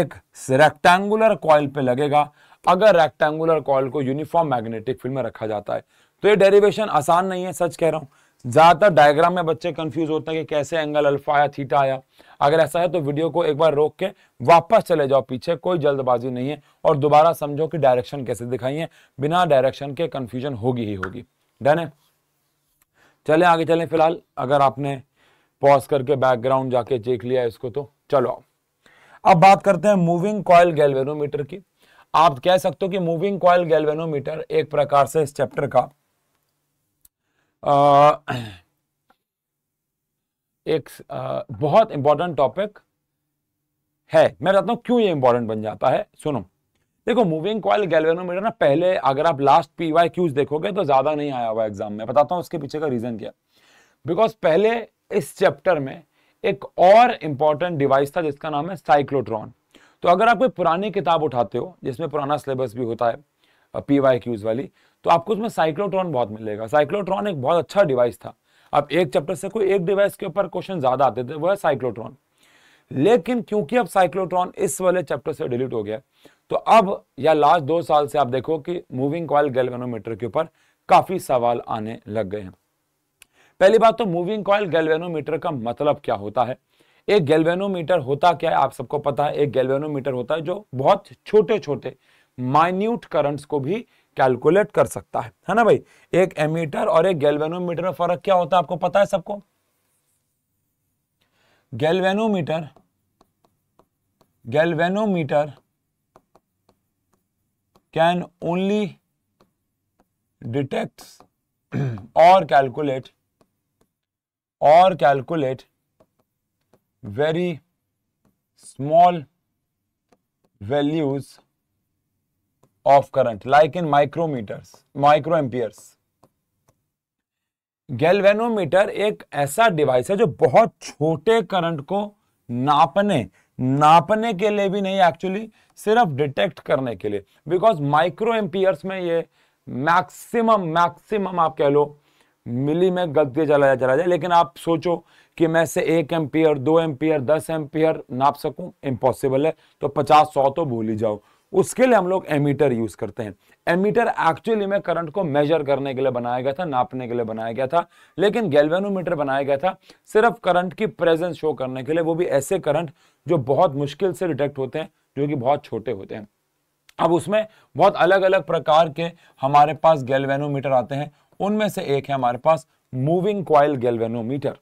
एक रेक्टेंगुलर कॉयल पे लगेगा अगर रेक्टेंगुलर कॉयल को यूनिफॉर्म मैग्नेटिक फील्ड में रखा जाता है तो ये डेरिवेशन आसान नहीं है सच कह रहा हूं ज़्यादातर डायग्राम में बच्चे कंफ्यूज होते हैं कि कैसे एंगल अल्फा आया थीटा आया अगर ऐसा है तो वीडियो को एक बार रोक के वापस चले जाओ पीछे कोई जल्दबाजी नहीं है और दोबारा समझो कि डायरेक्शन कैसे दिखाई है बिना डायरेक्शन के कंफ्यूजन होगी ही होगी डन है चले आगे चले फिलहाल अगर आपने पॉज करके बैकग्राउंड जाके देख लिया इसको तो चलो अब बात करते हैं मूविंग कॉयल गैलवेनोमीटर की आप कह सकते हो कि मूविंग कॉयल गैलवेनोमीटर एक प्रकार से इस चैप्टर का एक बहुत इंपॉर्टेंट टॉपिक है मैं बताता हूं क्यों ये इंपॉर्टेंट बन जाता है सुनो देखो मूविंग कॉयल गैल्वेनोमीटर ना पहले अगर आप लास्ट पी वाई क्यूज देखोगे तो ज्यादा नहीं आया हुआ एग्जाम में बताता हूँ उसके पीछे का रीजन क्या बिकॉज पहले इस चैप्टर में एक और इंपॉर्टेंट डिवाइस था जिसका नाम है साइक्लोट्रॉन तो अगर आप कोई पुरानी किताब उठाते हो जिसमें पुराना सिलेबस भी होता है पी वाई क्यूज वाली तो आपको उसमें साइक्लोट्रॉन बहुत मिलेगा साइक्लोट्रॉन एक बहुत अच्छा डिवाइस था अब एक चैप्टर से कोई एक डिवाइस के ऊपर क्वेश्चन ज्यादा आते थे वो है साइक्लोट्रॉन लेकिन क्योंकि अब साइक्लोट्रॉन इस वाले चैप्टर से डिलीट हो गया तो अब या लास्ट दो साल से आप देखो कि मूविंग कॉयल गैल्वेनोमीटर के ऊपर काफी सवाल आने लग गए हैं पहली बात तो मूविंग कॉयल गैल्वेनोमीटर का मतलब क्या होता है एक गैल्वेनोमीटर होता क्या है आप सबको पता है एक गैल्वेनोमीटर होता है जो बहुत छोटे छोटे माइन्यूट करंट्स को भी कैलकुलेट कर सकता है है ना भाई एक एमीटर और एक गैल्वेनोमीटर में फर्क क्या होता है आपको पता है सबको galvanometer galvanometer can only detect और कैलकुलेट और calculate very small values of current like in micrometers microamperes galvanometer एक ऐसा डिवाइस है जो बहुत छोटे करंट को नापने नापने के लिए भी नहीं एक्चुअली सिर्फ डिटेक्ट करने के लिए बिकॉज माइक्रो एम्पियर्स में ये मैक्सिमम मैक्सिमम आप कह लो मिली में गलती चला जाए चला जाए लेकिन आप सोचो कि मैं से एक एम्पियर दो एम्पियर दस एम्पियर नाप सकूं इम्पॉसिबल है तो पचास सौ तो भूल ही जाओ उसके लिए हम लोग एमीटर यूज करते हैं एमीटर एक्चुअली में करंट को मेजर करने के लिए बनाया गया था नापने के लिए बनाया गया था लेकिन गैल्वेनोमीटर बनाया गया था सिर्फ करंट की प्रेजेंस शो करने के लिए वो भी ऐसे करंट जो बहुत मुश्किल से डिटेक्ट होते हैं जो कि बहुत छोटे होते हैं अब उसमें बहुत अलग अलग प्रकार के हमारे पास गैल्वेनोमीटर आते हैं उनमें से एक है हमारे पास मूविंग क्वाइल गैल्वेनोमीटर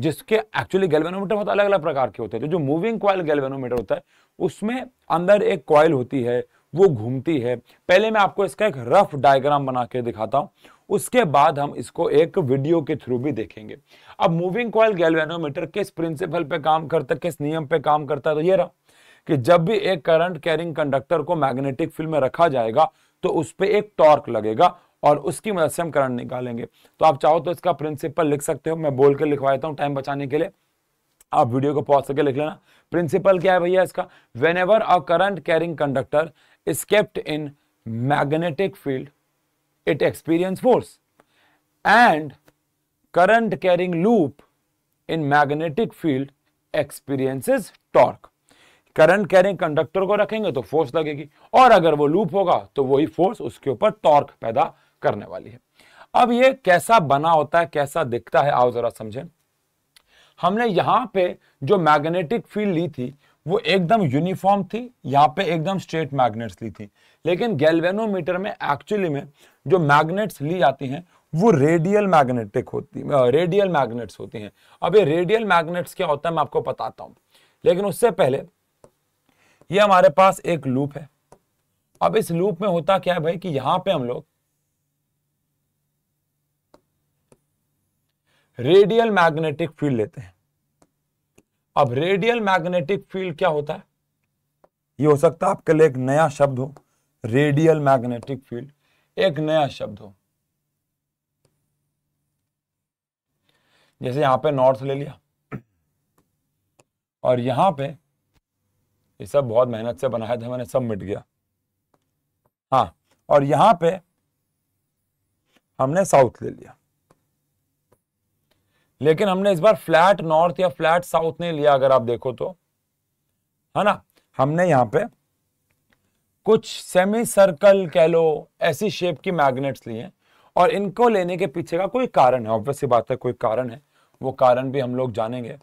जिसके एक्चुअली गैल्वेनोमीटर बहुत अलग अलग प्रकार के होते हैं तो जो मूविंग कॉयल गैल्वेनोमीटर होता है उसमें अंदर एक कॉयल होती है वो घूमती है पहले मैं आपको इसका एक रफ डायग्राम बना के दिखाता हूँ उसके बाद हम इसको एक वीडियो के थ्रू भी देखेंगे अब मूविंग कॉयल गैल्वेनोमीटर किस प्रिंसिपल पे काम करता है किस नियम पे काम करता है तो ये रहा कि जब भी एक करंट कैरिंग कंडक्टर को मैग्नेटिक फील्ड में रखा जाएगा तो उस पर एक टॉर्क लगेगा और उसकी मदद से हम करंट निकालेंगे तो आप चाहो तो इसका प्रिंसिपल लिख सकते हो मैं बोल के लिखवा देता हूँ टाइम बचाने के लिए आप वीडियो को पॉज करके लिख लेना प्रिंसिपल क्या है भैया इसका whenever a current carrying conductor is kept in magnetic field it experience force and current carrying loop in magnetic field experiences torque current carrying conductor को रखेंगे तो फोर्स लगेगी और अगर वो लूप होगा तो वही फोर्स उसके ऊपर टॉर्क पैदा करने वाली है अब ये कैसा बना होता है कैसा दिखता है आओ जरा समझें हमने यहां पे जो मैग्नेटिक फील्ड ली थी वो एकदम यूनिफॉर्म थी यहाँ पे एकदम स्ट्रेट मैग्नेट्स ली थी लेकिन गैल्वेनोमीटर में एक्चुअली में जो मैग्नेट्स ली जाती हैं वो रेडियल मैग्नेटिक होती रेडियल मैग्नेट्स होती हैं अब ये रेडियल मैग्नेट्स क्या होता है मैं आपको बताता हूं लेकिन उससे पहले ये हमारे पास एक लूप है अब इस लूप में होता क्या है भाई कि यहां पे हम लोग रेडियल मैग्नेटिक फील्ड लेते हैं अब रेडियल मैग्नेटिक फील्ड क्या होता है ये हो सकता है आपके लिए एक नया शब्द हो रेडियल मैग्नेटिक फील्ड एक नया शब्द हो जैसे यहां पे नॉर्थ ले लिया और यहां पे ये सब बहुत मेहनत से बनाया था मैंने सब मिट गया हाँ और यहां पे हमने साउथ ले लिया लेकिन हमने इस बार फ्लैट नॉर्थ या फ्लैट साउथ नहीं लिया अगर आप देखो तो है ना हमने यहां पे कुछ सेमी सर्कल कह लो ऐसी शेप की मैग्नेट्स लिए और इनको लेने के पीछे का कोई कारण है ऑब्वियस बात है कोई कारण है वो कारण भी हम लोग जानेंगे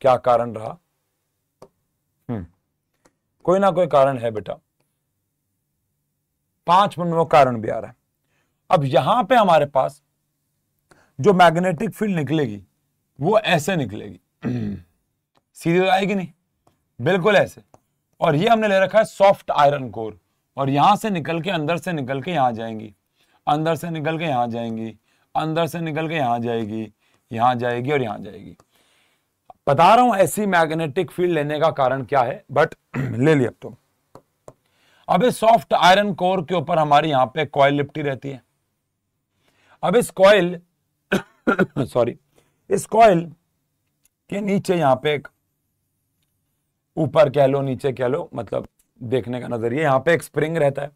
क्या कारण रहा हम्म कोई ना कोई कारण है बेटा पांच मिनट में वो कारण भी आ रहा है अब यहां पे हमारे पास जो मैग्नेटिक फील्ड निकलेगी वो ऐसे निकलेगी सीधी तो आएगी नहीं बिल्कुल ऐसे और ये हमने ले रखा है सॉफ्ट आयरन कोर और यहां से निकल के अंदर से निकल के यहां जाएंगी अंदर से निकल के यहां जाएंगी अंदर से निकल के यहां जाएगी यहां जाएगी और यहां जाएगी बता रहा हूं ऐसी मैग्नेटिक फील्ड लेने का कारण क्या है बट ले लिया तुम तो। अब इस सॉफ्ट आयरन कोर के ऊपर हमारी यहां पे कॉयल लिपटी रहती है अब इस कॉयल सॉरी इस कॉयल के नीचे यहां पे एक ऊपर कह लो नीचे कह लो मतलब देखने का नजरिया यहाँ पे एक स्प्रिंग रहता है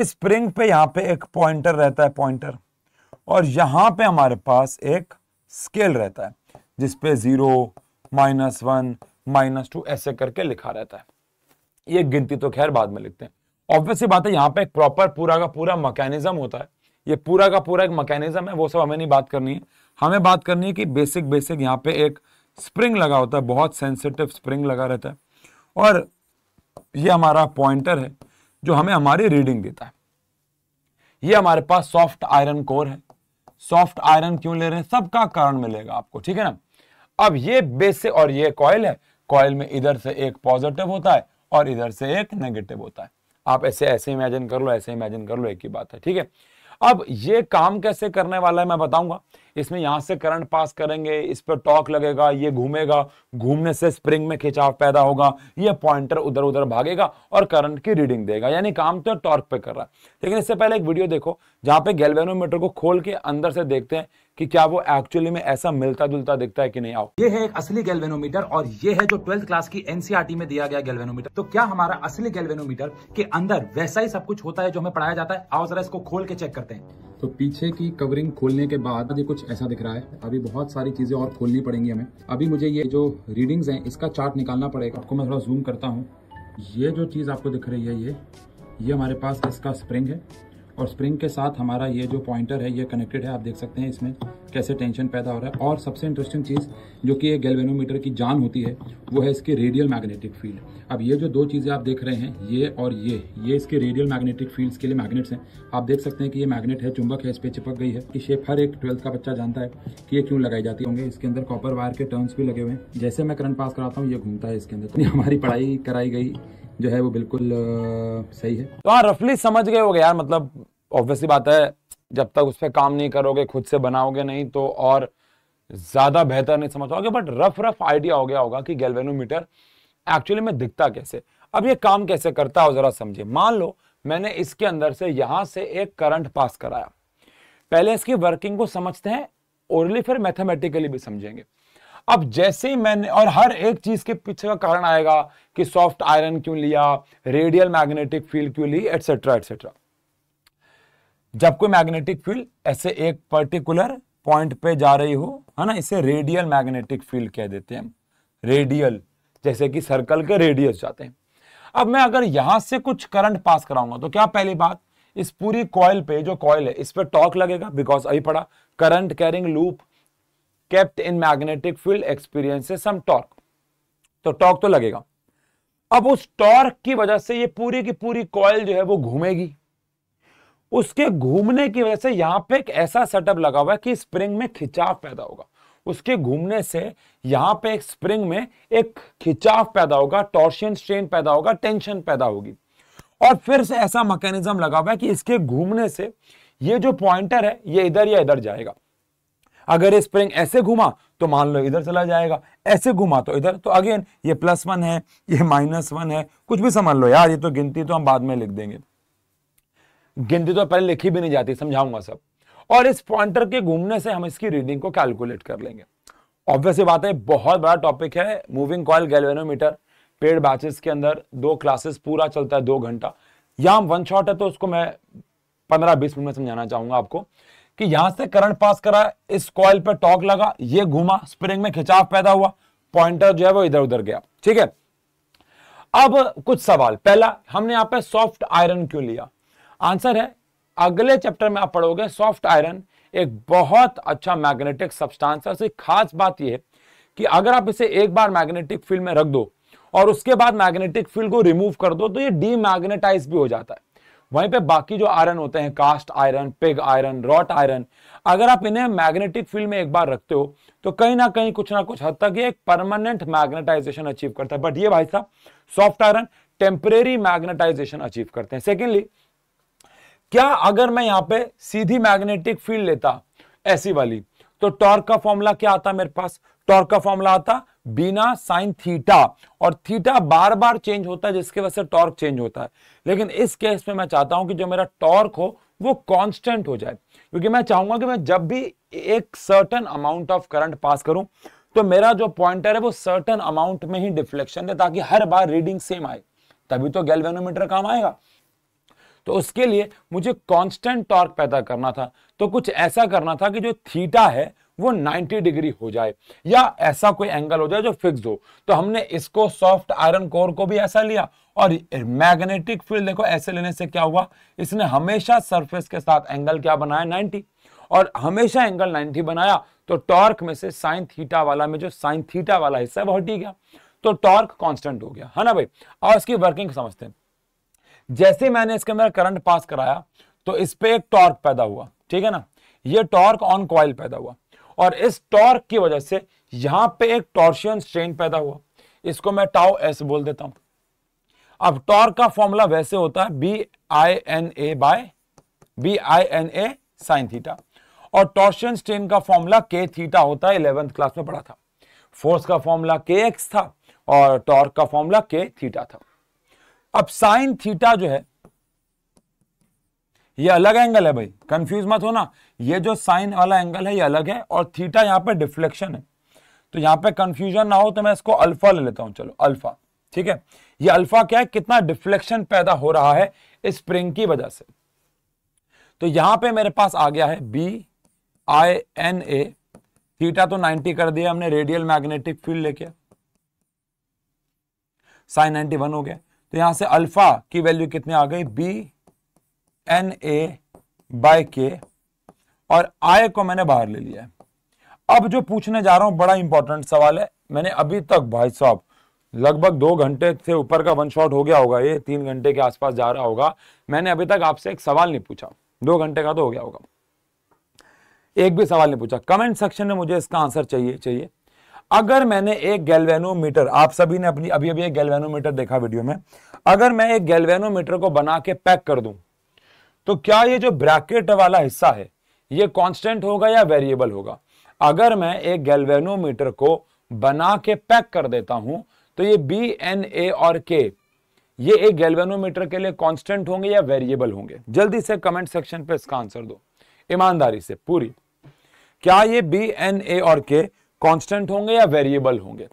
इस स्प्रिंग पे यहाँ पे एक पॉइंटर रहता है पॉइंटर और यहां पे हमारे पास एक स्केल रहता है जिसपे zero minus one minus two ऐसे करके लिखा रहता है ये गिनती तो खैर बाद में लिखते हैं ऑब्वियसली बात है यहां पे एक प्रॉपर पूरा का पूरा मैकेनिज्म होता है ये पूरा का पूरा एक मैकेनिज्म है वो सब हमें नहीं बात करनी है हमें बात करनी है कि बेसिक बेसिक यहाँ पे एक स्प्रिंग लगा होता है बहुत सेंसिटिव स्प्रिंग लगा रहता है और ये हमारा पॉइंटर है जो हमें हमारी रीडिंग देता है ये हमारे पास सॉफ्ट आयरन कोर है सॉफ्ट आयरन क्यों ले रहे हैं सबका कारण मिलेगा आपको ठीक है ना अब ये बेसिक और ये कॉयल है कॉयल में इधर से एक पॉजिटिव होता है और इधर से एक नेगेटिव होता है आप ऐसे ऐसे इमेजिन कर लो ऐसे इमेजिन कर लो एक ही बात है ठीक है अब ये काम कैसे करने वाला है मैं बताऊंगा इसमें यहां से करंट पास करेंगे इस पर टॉक लगेगा ये घूमेगा घूमने से स्प्रिंग में खिंचाव पैदा होगा ये पॉइंटर उधर उधर भागेगा और करंट की रीडिंग देगा यानी काम तो टॉर्क पे कर रहा है लेकिन इससे पहले एक वीडियो देखो जहाँ पे गैल्वेनोमीटर को खोल के अंदर से देखते हैं कि क्या वो एक्चुअली में ऐसा मिलता जुलता दिखता है कि नहीं आओ ये है एक असली गैल्वेनोमीटर और ये है जो ट्वेल्थ क्लास की एनसीआरटी e में दिया गया गैल्वेनोमीटर तो क्या हमारा असली गैल्वेनोमीटर के अंदर वैसा ही सब कुछ होता है जो हमें पढ़ाया जाता है आओ जरा इसको खोल के चेक करते हैं तो पीछे की कवरिंग खोलने के बाद ये कुछ ऐसा दिख रहा है अभी बहुत सारी चीजें और खोलनी पड़ेंगी हमें अभी मुझे ये जो रीडिंग्स हैं इसका चार्ट निकालना पड़ेगा आपको मैं थोड़ा जूम करता हूँ ये जो चीज़ आपको दिख रही है ये ये हमारे पास इसका स्प्रिंग है और स्प्रिंग के साथ हमारा ये जो पॉइंटर है ये कनेक्टेड है आप देख सकते हैं इसमें कैसे टेंशन पैदा हो रहा है और सबसे इंटरेस्टिंग चीज़ जो कि ये गैल्वेनोमीटर की जान होती है वो है इसके रेडियल मैग्नेटिक फील्ड अब ये जो दो चीज़ें आप देख रहे हैं ये और ये ये इसके रेडियल मैग्नेटिक फील्ड्स के लिए मैग्नेट्स हैं आप देख सकते हैं कि ये मैग्नेट है चुंबक है इस पर चिपक गई है कि शेप हर एक ट्वेल्थ का बच्चा जानता है कि ये क्यों लगाई जाती होंगे इसके अंदर कॉपर वायर के टर्नस भी लगे हुए हैं जैसे मैं करंट पास कराता हूँ ये घूमता है इसके अंदर तो हमारी पढ़ाई कराई गई जो है वो बिल्कुल सही है तो हाँ रफली समझ गए हो यार मतलब ऑब्वियसली बात है जब तक उस पर काम नहीं करोगे खुद से बनाओगे नहीं तो और ज़्यादा बेहतर नहीं समझ पाओगे बट रफ रफ आइडिया हो गया होगा कि गैल्वेनोमीटर एक्चुअली में दिखता कैसे अब ये काम कैसे करता हो ज़रा समझिए मान लो मैंने इसके अंदर से यहां से एक करंट पास कराया पहले इसकी वर्किंग को समझते हैं ओरली फिर मैथमेटिकली भी समझेंगे अब जैसे ही मैंने और हर एक चीज के पीछे का कारण आएगा कि सॉफ्ट आयरन क्यों लिया रेडियल मैग्नेटिक फील्ड क्यों ली एटसेट्रा एटसेट्रा जब कोई मैग्नेटिक फील्ड ऐसे एक पर्टिकुलर पॉइंट पे जा रही हो है ना इसे रेडियल मैग्नेटिक फील्ड कह देते हैं हम रेडियल जैसे कि सर्कल के रेडियस जाते हैं अब मैं अगर यहां से कुछ करंट पास कराऊंगा तो क्या पहली बात इस पूरी कॉयल पे जो कॉयल है इस पर टॉक लगेगा बिकॉज अभी पड़ा current carrying loop kept in magnetic field experiences some torque तो टॉर्क तो लगेगा अब उस टॉर्क की वजह से ये पूरी की पूरी कॉयल जो है वो घूमेगी उसके घूमने की वजह से यहां पे एक ऐसा सेटअप लगा हुआ है कि स्प्रिंग में खिंचाव पैदा होगा उसके घूमने से यहां पे एक स्प्रिंग में एक खिंचाव पैदा होगा टॉर्शियन स्ट्रेन पैदा होगा टेंशन पैदा होगी और फिर से ऐसा मैकेनिज्म लगा हुआ है कि इसके घूमने से ये जो पॉइंटर है ये इधर या इधर जाएगा अगर ये स्प्रिंग ऐसे घुमा तो मान लो इधर चला जाएगा ऐसे घुमा तो इधर तो अगेन ये प्लस वन है ये माइनस वन है कुछ भी समझ लो यार ये तो गिनती तो हम बाद में लिख देंगे गिनती तो पहले लिखी भी नहीं जाती समझाऊंगा सब और इस पॉइंटर के घूमने से हम इसकी रीडिंग को कैलकुलेट कर लेंगे ऑब्वियसली बात है बहुत बड़ा टॉपिक है moving coil galvanometer paid batches के अंदर दो क्लासेस पूरा चलता है दो घंटा यहाँ वन शॉट है तो उसको मैं पंद्रह बीस मिनट में समझाना चाहूंगा आपको कि यहां से करंट पास करा इस कॉइल पर टॉक लगा ये घुमा स्प्रिंग में खिंचाव पैदा हुआ पॉइंटर जो है वो इधर उधर गया ठीक है अब कुछ सवाल पहला हमने यहां पे सॉफ्ट आयरन क्यों लिया आंसर है अगले चैप्टर में आप पढ़ोगे सॉफ्ट आयरन एक बहुत अच्छा मैग्नेटिक सब्सटेंस है खास बात यह है कि अगर आप इसे एक बार मैग्नेटिक फील्ड में रख दो और उसके बाद मैग्नेटिक फील्ड को रिमूव कर दो तो ये डीमैग्नेटाइज भी हो जाता है वहीं पे बाकी जो आयरन होते हैं cast iron pig iron wrought iron अगर आप इन्हें मैग्नेटिक फील्ड में एक बार रखते हो तो कहीं ना कहीं कुछ ना कुछ हद तक ये एक परमानेंट मैग्नेटाइजेशन अचीव करता है बट ये भाई साहब soft iron temporary magnetisation achieve करते हैं सेकेंडली क्या अगर मैं यहां पर सीधी मैग्नेटिक फील्ड लेता ऐसी वाली तो टॉर्क का फॉर्मूला क्या आता मेरे पास टॉर्क का फॉर्मूला आता बिना साइन थीटा और थीटा बार बार चेंज होता है जिसके वजह से टॉर्क चेंज होता है लेकिन इस केस में मैं चाहता हूं कि जो मेरा टॉर्क हो वो कांस्टेंट हो जाए क्योंकि मैं चाहूंगा कि मैं जब भी एक certain amount of current pass करूं तो मेरा जो पॉइंटर है वो सर्टन अमाउंट में ही डिफ्लेक्शन है ताकि हर बार रीडिंग सेम आए तभी तो गैल्वेनोमीटर काम आएगा तो उसके लिए मुझे कांस्टेंट टॉर्क पैदा करना था तो कुछ ऐसा करना था कि जो थीटा है वो 90 डिग्री हो जाए या ऐसा कोई एंगल हो जाए जो फिक्स हो तो हमने इसको सॉफ्ट आयरन कोर को भी ऐसा लिया और मैग्नेटिक फील्ड देखो ऐसे लेने से क्या हुआ इसने हमेशा सरफेस के साथ एंगल क्या बनाया 90 और हमेशा एंगल 90 बनाया तो टॉर्क में से साइन थीटा वाला में जो साइन थीटा वाला हिस्सा है वो ही गया तो टॉर्क कांस्टेंट हो गया है ना भाई और इसकी वर्किंग समझते हैं जैसे मैंने इसके अंदर करंट पास कराया तो इस पर एक टॉर्क पैदा हुआ ठीक है ना ये टॉर्क ऑन कॉयल पैदा हुआ और इस टॉर्क की वजह से यहां पे एक टॉर्शियन स्ट्रेन पैदा हुआ इसको मैं टाओ एस बोल देता हूं अब टॉर्क का फॉर्मूला वैसे होता है B I N A by B I N A sine theta और टॉर्शियन स्ट्रेन का फॉर्मूला के थीटा होता है इलेवेंथ क्लास में पढ़ा था फोर्स का फॉर्मूला के एक्स था और टॉर्क का फॉर्मूला के थीटा था अब साइन थीटा जो है ये अलग एंगल है भाई कंफ्यूज मत होना ये जो साइन वाला एंगल है ये अलग है और थीटा यहाँ पे डिफ्लेक्शन है तो यहाँ पे कंफ्यूजन ना हो तो मैं इसको अल्फा ले लेता हूँ चलो अल्फा ठीक है ये अल्फा क्या है कितना डिफ्लेक्शन पैदा हो रहा है स्प्रिंग की वजह से तो यहां पे मेरे पास आ गया है B I N A theta तो 90 कर दिया हमने रेडियल मैग्नेटिक फील्ड लेके साइन 91 हो गया तो यहां से अल्फा की वैल्यू कितनी आ गई बी एन ए बाय के और आय को मैंने बाहर ले लिया है अब जो पूछने जा रहा हूं बड़ा इंपॉर्टेंट सवाल है मैंने अभी तक भाई साहब लगभग दो घंटे से ऊपर का वन शॉट हो गया होगा ये तीन घंटे के आसपास जा रहा होगा मैंने अभी तक आपसे एक सवाल नहीं पूछा दो घंटे का तो हो गया होगा एक भी सवाल नहीं पूछा कमेंट सेक्शन में मुझे इसका आंसर चाहिए चाहिए अगर मैंने एक गैल्वेनोमीटर आप सभी ने अपनी अभी अभी एक गैल्वेनोमीटर देखा वीडियो में अगर मैं एक गैल्वेनोमीटर को बना के पैक कर दूं तो क्या ये जो ब्रैकेट वाला हिस्सा है ये कांस्टेंट होगा या वेरिएबल होगा अगर मैं एक गैल्वेनोमीटर को बना के पैक कर देता हूं तो ये बी एन ए और के ये एक गैल्वेनोमीटर के लिए कांस्टेंट होंगे या वेरिएबल होंगे जल्दी से कमेंट सेक्शन पे इसका आंसर दो ईमानदारी से पूरी क्या ये बी एन ए और के कॉन्स्टेंट होंगे या वेरिएबल होंगे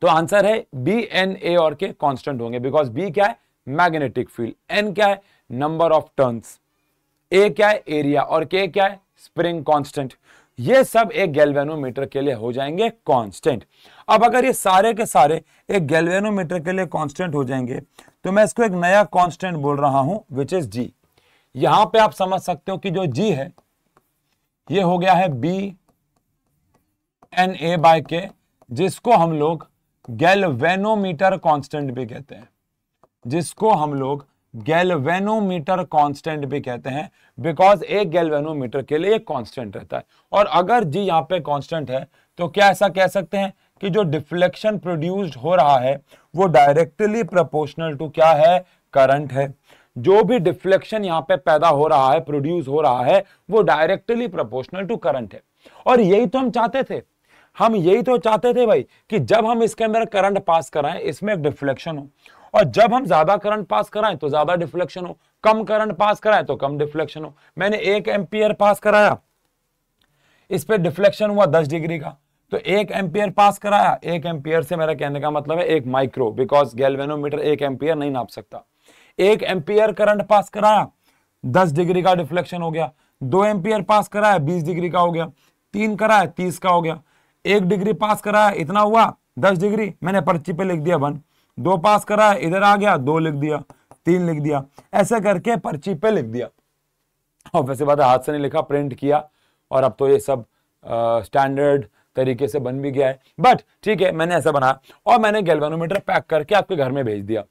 तो आंसर है बी एन ए और के कॉन्स्टेंट होंगे बिकॉज बी क्या है मैग्नेटिक फील्ड एन क्या है नंबर ऑफ टर्न्स ए क्या है एरिया और के क्या है स्प्रिंग कांस्टेंट ये सब एक गैल्वेनोमीटर के लिए हो जाएंगे कांस्टेंट अब अगर ये सारे के सारे एक गैल्वेनोमीटर के लिए कांस्टेंट हो जाएंगे तो मैं इसको एक नया कांस्टेंट बोल रहा हूं विच इज जी यहां पे आप समझ सकते हो कि जो जी है ये हो गया है बी एन ए बाय के जिसको हम लोग गैल्वेनोमीटर कांस्टेंट भी कहते हैं जिसको हम लोग गैल्वेनोमीटर कांस्टेंट भी कहते हैं बिकॉज एक गैल्वेनोमीटर के लिए एक कांस्टेंट रहता है और अगर जी यहाँ पे कांस्टेंट है तो क्या ऐसा कह सकते हैं कि जो डिफ्लेक्शन प्रोड्यूस्ड हो रहा है वो डायरेक्टली प्रोपोर्शनल टू क्या है करंट है जो भी डिफ्लेक्शन यहाँ पे पैदा हो रहा है प्रोड्यूस हो रहा है वो डायरेक्टली प्रपोर्शनल टू करंट है और यही तो हम चाहते थे हम यही तो चाहते थे भाई कि जब हम इसके अंदर करंट पास कराएं इसमें एक डिफ्लेक्शन हो और जब हम ज्यादा करंट पास कराएं तो ज्यादा डिफ्लेक्शन हो कम करंट पास कराएं तो कम डिफ्लेक्शन हो मैंने एक एम्पियर पास कराया इस पर डिफ्लेक्शन हुआ दस डिग्री का तो एक एम्पियर पास कराया एक एम्पियर से मेरा कहने का मतलब है एक माइक्रो बिकॉज गैल्वेनोमीटर एक एम्पियर नहीं नाप सकता एक एम्पियर करंट पास कराया दस डिग्री का डिफ्लेक्शन हो गया दो एम्पियर पास कराया बीस डिग्री का हो गया तीन कराया तीस का हो गया एक डिग्री पास कराया इतना हुआ दस डिग्री मैंने पर्ची पे लिख दिया वन दो पास करा इधर आ गया दो लिख दिया तीन लिख दिया ऐसे करके पर्ची पे लिख दिया और वैसे बात हाथ से नहीं लिखा प्रिंट किया और अब तो ये सब स्टैंडर्ड तरीके से बन भी गया है बट ठीक है मैंने ऐसा बनाया और मैंने गैल्वानोमीटर पैक करके आपके घर में भेज दिया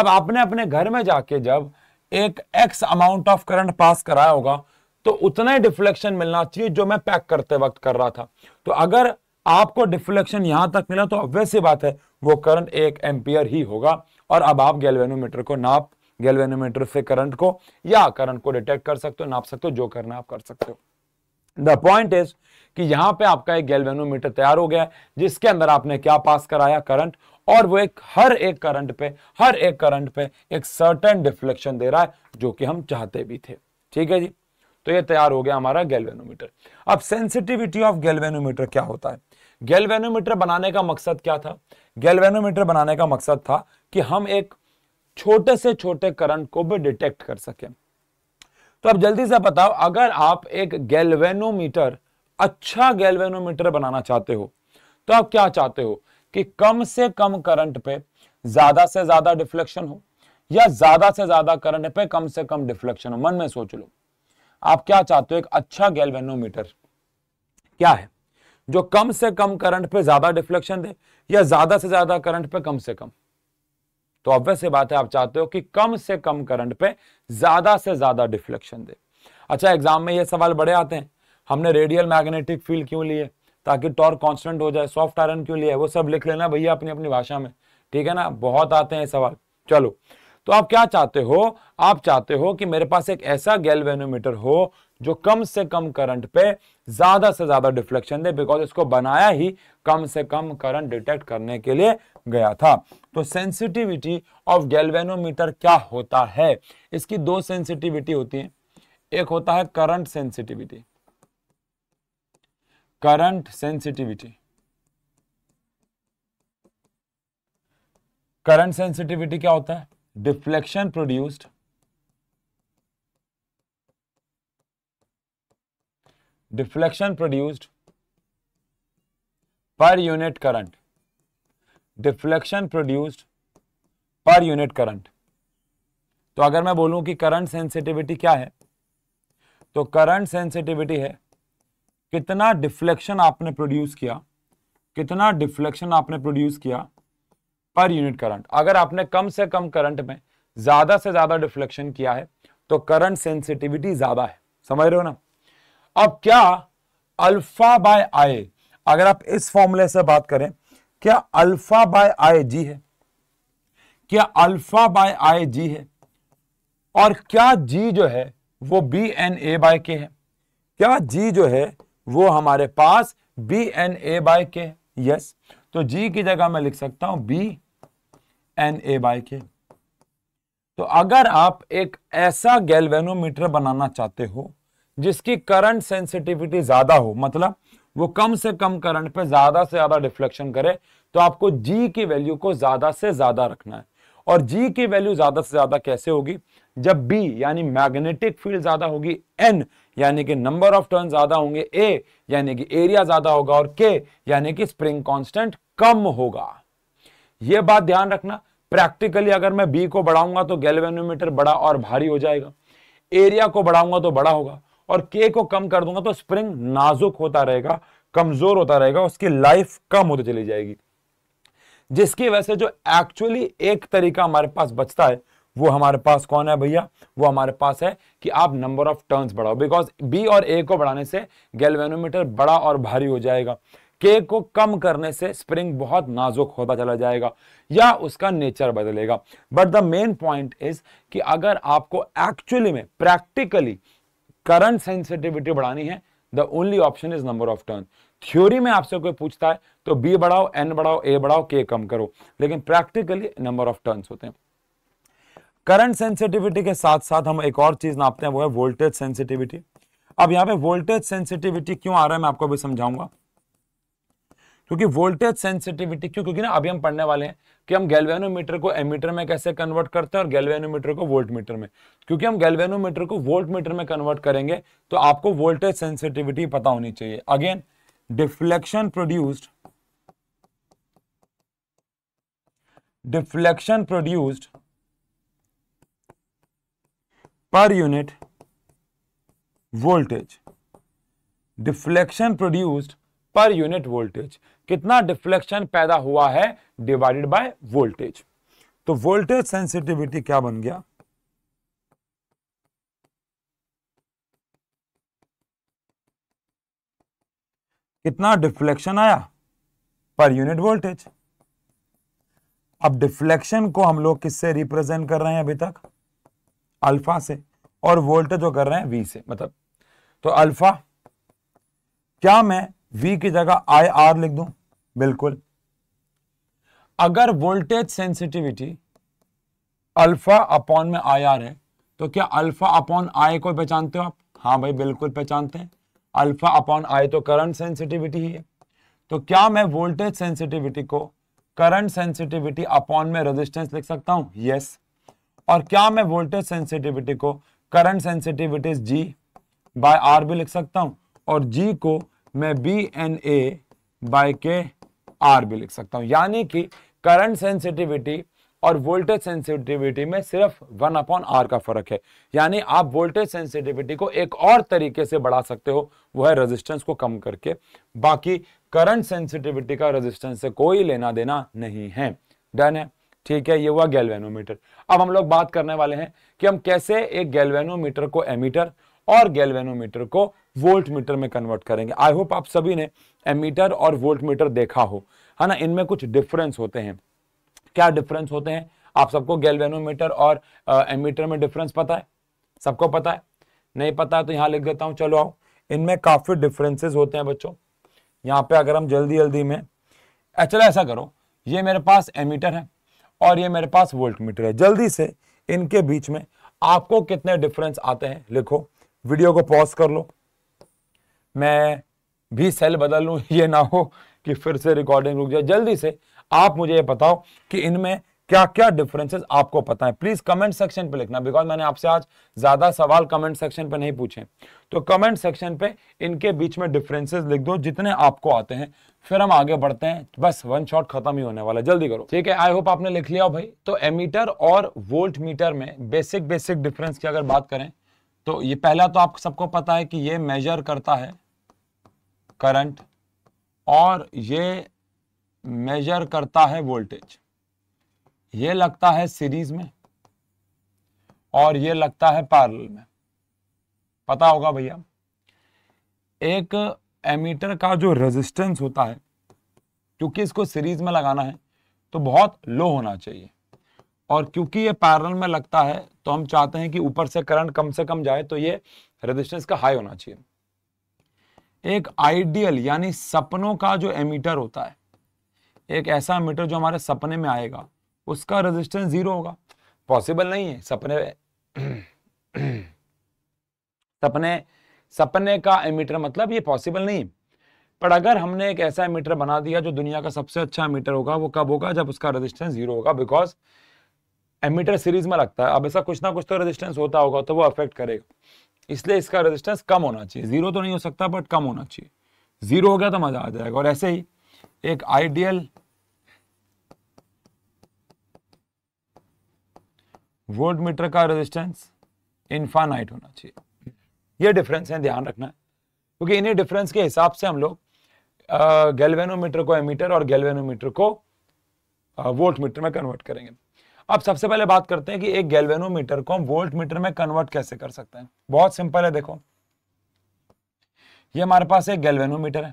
अब आपने अपने घर में जाके जब एक X amount of current pass कराया होगा तो उतना ही डिफ्लेक्शन मिलना चाहिए जो मैं पैक करते वक्त कर रहा था तो अगर आपको डिफ्लेक्शन यहां तक मिला तो ऑब्वियस बात है वो करंट एक एम्पियर ही होगा और अब आप गैल्वेनोमीटर को नाप गैल्वेनोमीटर से करंट को या करंट को डिटेक्ट कर सकते हो नाप सकते हो जो करना आप कर सकते हो द पॉइंट इज कि यहां पे आपका एक गैल्वेनोमीटर तैयार हो गया जिसके अंदर आपने क्या पास कराया करंट और वो एक हर एक करंट पे हर एक करंट पे एक सर्टन डिफ्लेक्शन दे रहा है जो कि हम चाहते भी थे ठीक है जी तो ये तैयार हो गया हमारा गैल्वेनोमीटर अब सेंसिटिविटी ऑफ गैल्वेनोमीटर क्या होता है गैल्वेनोमीटर बनाने का मकसद क्या था गैल्वेनोमीटर बनाने का मकसद था कि हम एक छोटे से छोटे करंट को भी डिटेक्ट कर सकें तो अब जल्दी से बताओ अगर आप एक गैल्वेनोमीटर अच्छा गैल्वेनोमीटर बनाना चाहते हो तो आप क्या चाहते हो कि कम से कम करंट पे ज्यादा से ज्यादा डिफ्लेक्शन हो या ज्यादा से ज्यादा करंट पे कम से कम डिफ्लेक्शन हो मन में सोच लो आप क्या चाहते हो एक अच्छा गैल्वेनोमीटर क्या है जो कम से कम करंट पे ज्यादा डिफ्लेक्शन दे या ज्यादा से ज्यादा करंट पे कम से कम तो ऑब्वियस बात है आप चाहते हो कि कम से कम करंट पे ज्यादा से ज्यादा डिफ्लेक्शन दे अच्छा एग्जाम में ये सवाल बड़े आते हैं हमने रेडियल मैग्नेटिक फील्ड क्यों लिए ताकि टॉर्क कांस्टेंट हो जाए सॉफ्ट आयरन क्यों लिया वो सब लिख लेना भैया अपनी अपनी भाषा में ठीक है ना बहुत आते हैं सवाल चलो तो आप क्या चाहते हो आप चाहते हो कि मेरे पास एक ऐसा गैल्वेनोमीटर हो जो कम से कम करंट पे ज्यादा से ज्यादा डिफ्लेक्शन दे बिकॉज इसको बनाया ही कम से कम करंट डिटेक्ट करने के लिए गया था तो सेंसिटिविटी ऑफ गैल्वेनोमीटर क्या होता है इसकी दो सेंसिटिविटी होती है एक होता है current sensitivity current sensitivity current sensitivity क्या होता है deflection produced deflection produced per unit current deflection produced per unit current तो अगर मैं बोलूं कि करंट सेंसिटिविटी क्या है तो करंट सेंसिटिविटी है कितना डिफ्लेक्शन आपने प्रोड्यूस किया कितना डिफ्लेक्शन आपने प्रोड्यूस किया पर यूनिट करंट अगर आपने कम से कम करंट में ज्यादा से ज्यादा डिफ्लेक्शन किया है तो करंट सेंसिटिविटी ज्यादा है समझ रहे हो ना अब क्या अल्फा बाय आए अगर आप इस फॉर्मूले से बात करें क्या अल्फा बाय आई जी है क्या अल्फा बाय आई जी है और क्या जी जो है वो B N A by K है क्या जी जो है वो हमारे पास B N A by K है यस तो जी की जगह मैं लिख सकता हूं बी एन ए बाय के तो अगर आप एक ऐसा गैल्वेनोमीटर बनाना चाहते हो जिसकी करंट सेंसिटिविटी ज्यादा हो मतलब वो कम से कम करंट पे ज्यादा से ज्यादा डिफ्लेक्शन करे तो आपको जी की वैल्यू को ज्यादा से ज्यादा रखना है और जी की वैल्यू ज्यादा से ज्यादा कैसे होगी जब बी यानी मैग्नेटिक फील्ड ज्यादा होगी एन यानी कि नंबर ऑफ टर्न ज्यादा होंगे ए यानी कि एरिया ज्यादा होगा और के यानी कि स्प्रिंग कॉन्स्टेंट कम होगा यह बात ध्यान रखना प्रैक्टिकली अगर मैं बी को बढ़ाऊंगा तो गैल्वेनोमीटर बड़ा और भारी हो जाएगा एरिया को बढ़ाऊंगा तो बड़ा होगा और के को कम कर दूंगा तो स्प्रिंग नाजुक होता रहेगा कमजोर होता रहेगा उसकी लाइफ कम होती चली जाएगी जिसकी वजह से जो एक्चुअली एक तरीका हमारे पास बचता है वो हमारे पास कौन है भैया वो हमारे पास है कि आप नंबर ऑफ टर्न्स बढ़ाओ बिकॉज बी और ए को बढ़ाने से गैल्वेनोमीटर बड़ा और भारी हो जाएगा के को कम करने से स्प्रिंग बहुत नाजुक होता चला जाएगा या उसका नेचर बदलेगा but the main point is कि अगर आपको एक्चुअली में प्रैक्टिकली करंट सेंसिटिविटी बढ़ानी है the only option is number of turn theory में आपसे कोई पूछता है तो बी बढ़ाओ एन बढ़ाओ ए बढ़ाओ के कम करो लेकिन प्रैक्टिकली नंबर ऑफ टर्न होते हैं करंट सेंसिटिविटी के साथ साथ हम एक और चीज नापते हैं वो है वोल्टेज सेंसिटिविटी अब यहाँ पे वोल्टेज सेंसिटिविटी क्यों आ रहा है मैं आपको अभी समझाऊंगा क्योंकि वोल्टेज सेंसिटिविटी क्यों क्योंकि ना अभी हम पढ़ने वाले हैं कि हम गैल्वेनोमीटर को एमीटर में कैसे कन्वर्ट करते हैं और गैल्वेनोमीटर को वोल्ट मीटर में क्योंकि हम गैल्वेनोमीटर को वोल्ट मीटर में कन्वर्ट करेंगे तो आपको वोल्टेज सेंसिटिविटी पता होनी चाहिए again deflection produced deflection produced per unit voltage deflection produced per unit voltage कितना डिफ्लेक्शन पैदा हुआ है डिवाइडेड बाय वोल्टेज तो वोल्टेज सेंसिटिविटी क्या बन गया कितना डिफ्लेक्शन आया पर यूनिट वोल्टेज अब डिफ्लेक्शन को हम लोग किससे रिप्रेजेंट कर रहे हैं अभी तक अल्फा से और वोल्टेज जो कर रहे हैं वी से मतलब तो अल्फा क्या मैं वी की जगह आई आर लिख दू बिल्कुल अगर वोल्टेज सेंसिटिविटी अल्फा अपॉन में आई आर है तो क्या अल्फा अपॉन आई को पहचानते हो आप हाँ भाई बिल्कुल पहचानते हैं अल्फा अपॉन आई तो करंट सेंसिटिविटी ही है तो क्या मैं वोल्टेज सेंसिटिविटी को करंट सेंसिटिविटी अपॉन में रेजिस्टेंस लिख सकता हूं यस और क्या मैं वोल्टेज सेंसिटिविटी को current sensitivity G by R भी लिख सकता हूं और जी को मैं B N A by K R भी लिख सकता हूं यानी कि करंट सेंसिटिविटी और वोल्टेज सेंसिटिविटी में सिर्फ वन अपॉन आर का फर्क है यानी आप वोल्टेज सेंसिटिविटी को एक और तरीके से बढ़ा सकते हो वो है रेजिस्टेंस को कम करके बाकी करंट सेंसिटिविटी का रेजिस्टेंस से कोई लेना देना नहीं है डन है ठीक है ये हुआ गैल्वेनोमीटर अब हम लोग बात करने वाले हैं कि हम कैसे एक गैल्वेनोमीटर को एमीटर और गैल्वेनोमीटर को वोल्ट मीटर में कन्वर्ट करेंगे आई होप आप सभी ने एमीटर और वोल्ट मीटर देखा हो है ना इनमें कुछ डिफरेंस होते हैं क्या डिफरेंस होते हैं आप सबको गैल्वेनोमीटर और एमीटर में डिफरेंस पता है सबको पता है नहीं पता है तो यहां लिख देता हूं चलो आओ इनमें काफ़ी डिफरेंसेस होते हैं बच्चों यहां पे अगर हम जल्दी जल्दी में चलो अच्छा ऐसा करो ये मेरे पास एमीटर है और ये मेरे पास वोल्ट मीटर है जल्दी से इनके बीच में आपको कितने डिफरेंस आते हैं लिखो वीडियो को पॉज कर लो मैं भी सेल बदल लूँ ये ना हो कि फिर से रिकॉर्डिंग रुक जाए जल्दी से आप मुझे ये बताओ कि इनमें क्या क्या डिफरेंसेस आपको पता है प्लीज कमेंट सेक्शन पे लिखना बिकॉज मैंने आपसे आज ज्यादा सवाल कमेंट सेक्शन पे नहीं पूछे तो कमेंट सेक्शन पे इनके बीच में डिफरेंसेस लिख दो जितने आपको आते हैं फिर हम आगे बढ़ते हैं बस वन शॉट खत्म ही होने वाला जल्दी करो ठीक है आई होप आपने लिख लिया भाई तो एमीटर और वोल्ट मीटर में बेसिक बेसिक डिफरेंस की अगर बात करें तो ये पहला तो आप सबको पता है कि ये मेजर करता है करंट और ये मेजर करता है वोल्टेज ये लगता है सीरीज में और ये लगता है पैरेलल में पता होगा भैया एक एमीटर का जो रेजिस्टेंस होता है क्योंकि इसको सीरीज में लगाना है तो बहुत लो होना चाहिए और क्योंकि ये पैरल में लगता है तो हम चाहते हैं कि ऊपर से करंट कम से कम जाए तो ये रेजिस्टेंस का हाई होना चाहिए एक आइडियल यानी सपनों का जो एमीटर होता है एक ऐसा मीटर जो हमारे सपने में आएगा उसका रेजिस्टेंस जीरो होगा पॉसिबल नहीं है सपने सपने सपने का एमीटर मतलब ये पॉसिबल नहीं पर अगर हमने एक ऐसा मीटर बना दिया जो दुनिया का सबसे अच्छा मीटर होगा वो कब होगा जब उसका रेजिस्टेंस जीरो होगा बिकॉज एमीटर सीरीज में लगता है अब ऐसा कुछ ना कुछ तो रेजिस्टेंस होता होगा तो वो अफेक्ट करेगा इसलिए इसका रेजिस्टेंस कम होना चाहिए जीरो तो नहीं हो सकता बट कम होना चाहिए जीरो हो गया तो मजा आ जाएगा और ऐसे ही एक आइडियल वोल्ट मीटर का रेजिस्टेंस इन्फानाइट होना चाहिए ये डिफरेंस है ध्यान रखना क्योंकि इन्हीं डिफरेंस के हिसाब से हम लोग गेलवेनोमीटर को एमीटर और गेलवेनोमीटर को वोल्ट मीटर में कन्वर्ट करेंगे अब सबसे पहले बात करते हैं कि एक गैल्वेनोमीटर को हम वोल्ट मीटर में कन्वर्ट कैसे कर सकते हैं बहुत सिंपल है देखो ये हमारे पास एक गैल्वेनोमीटर है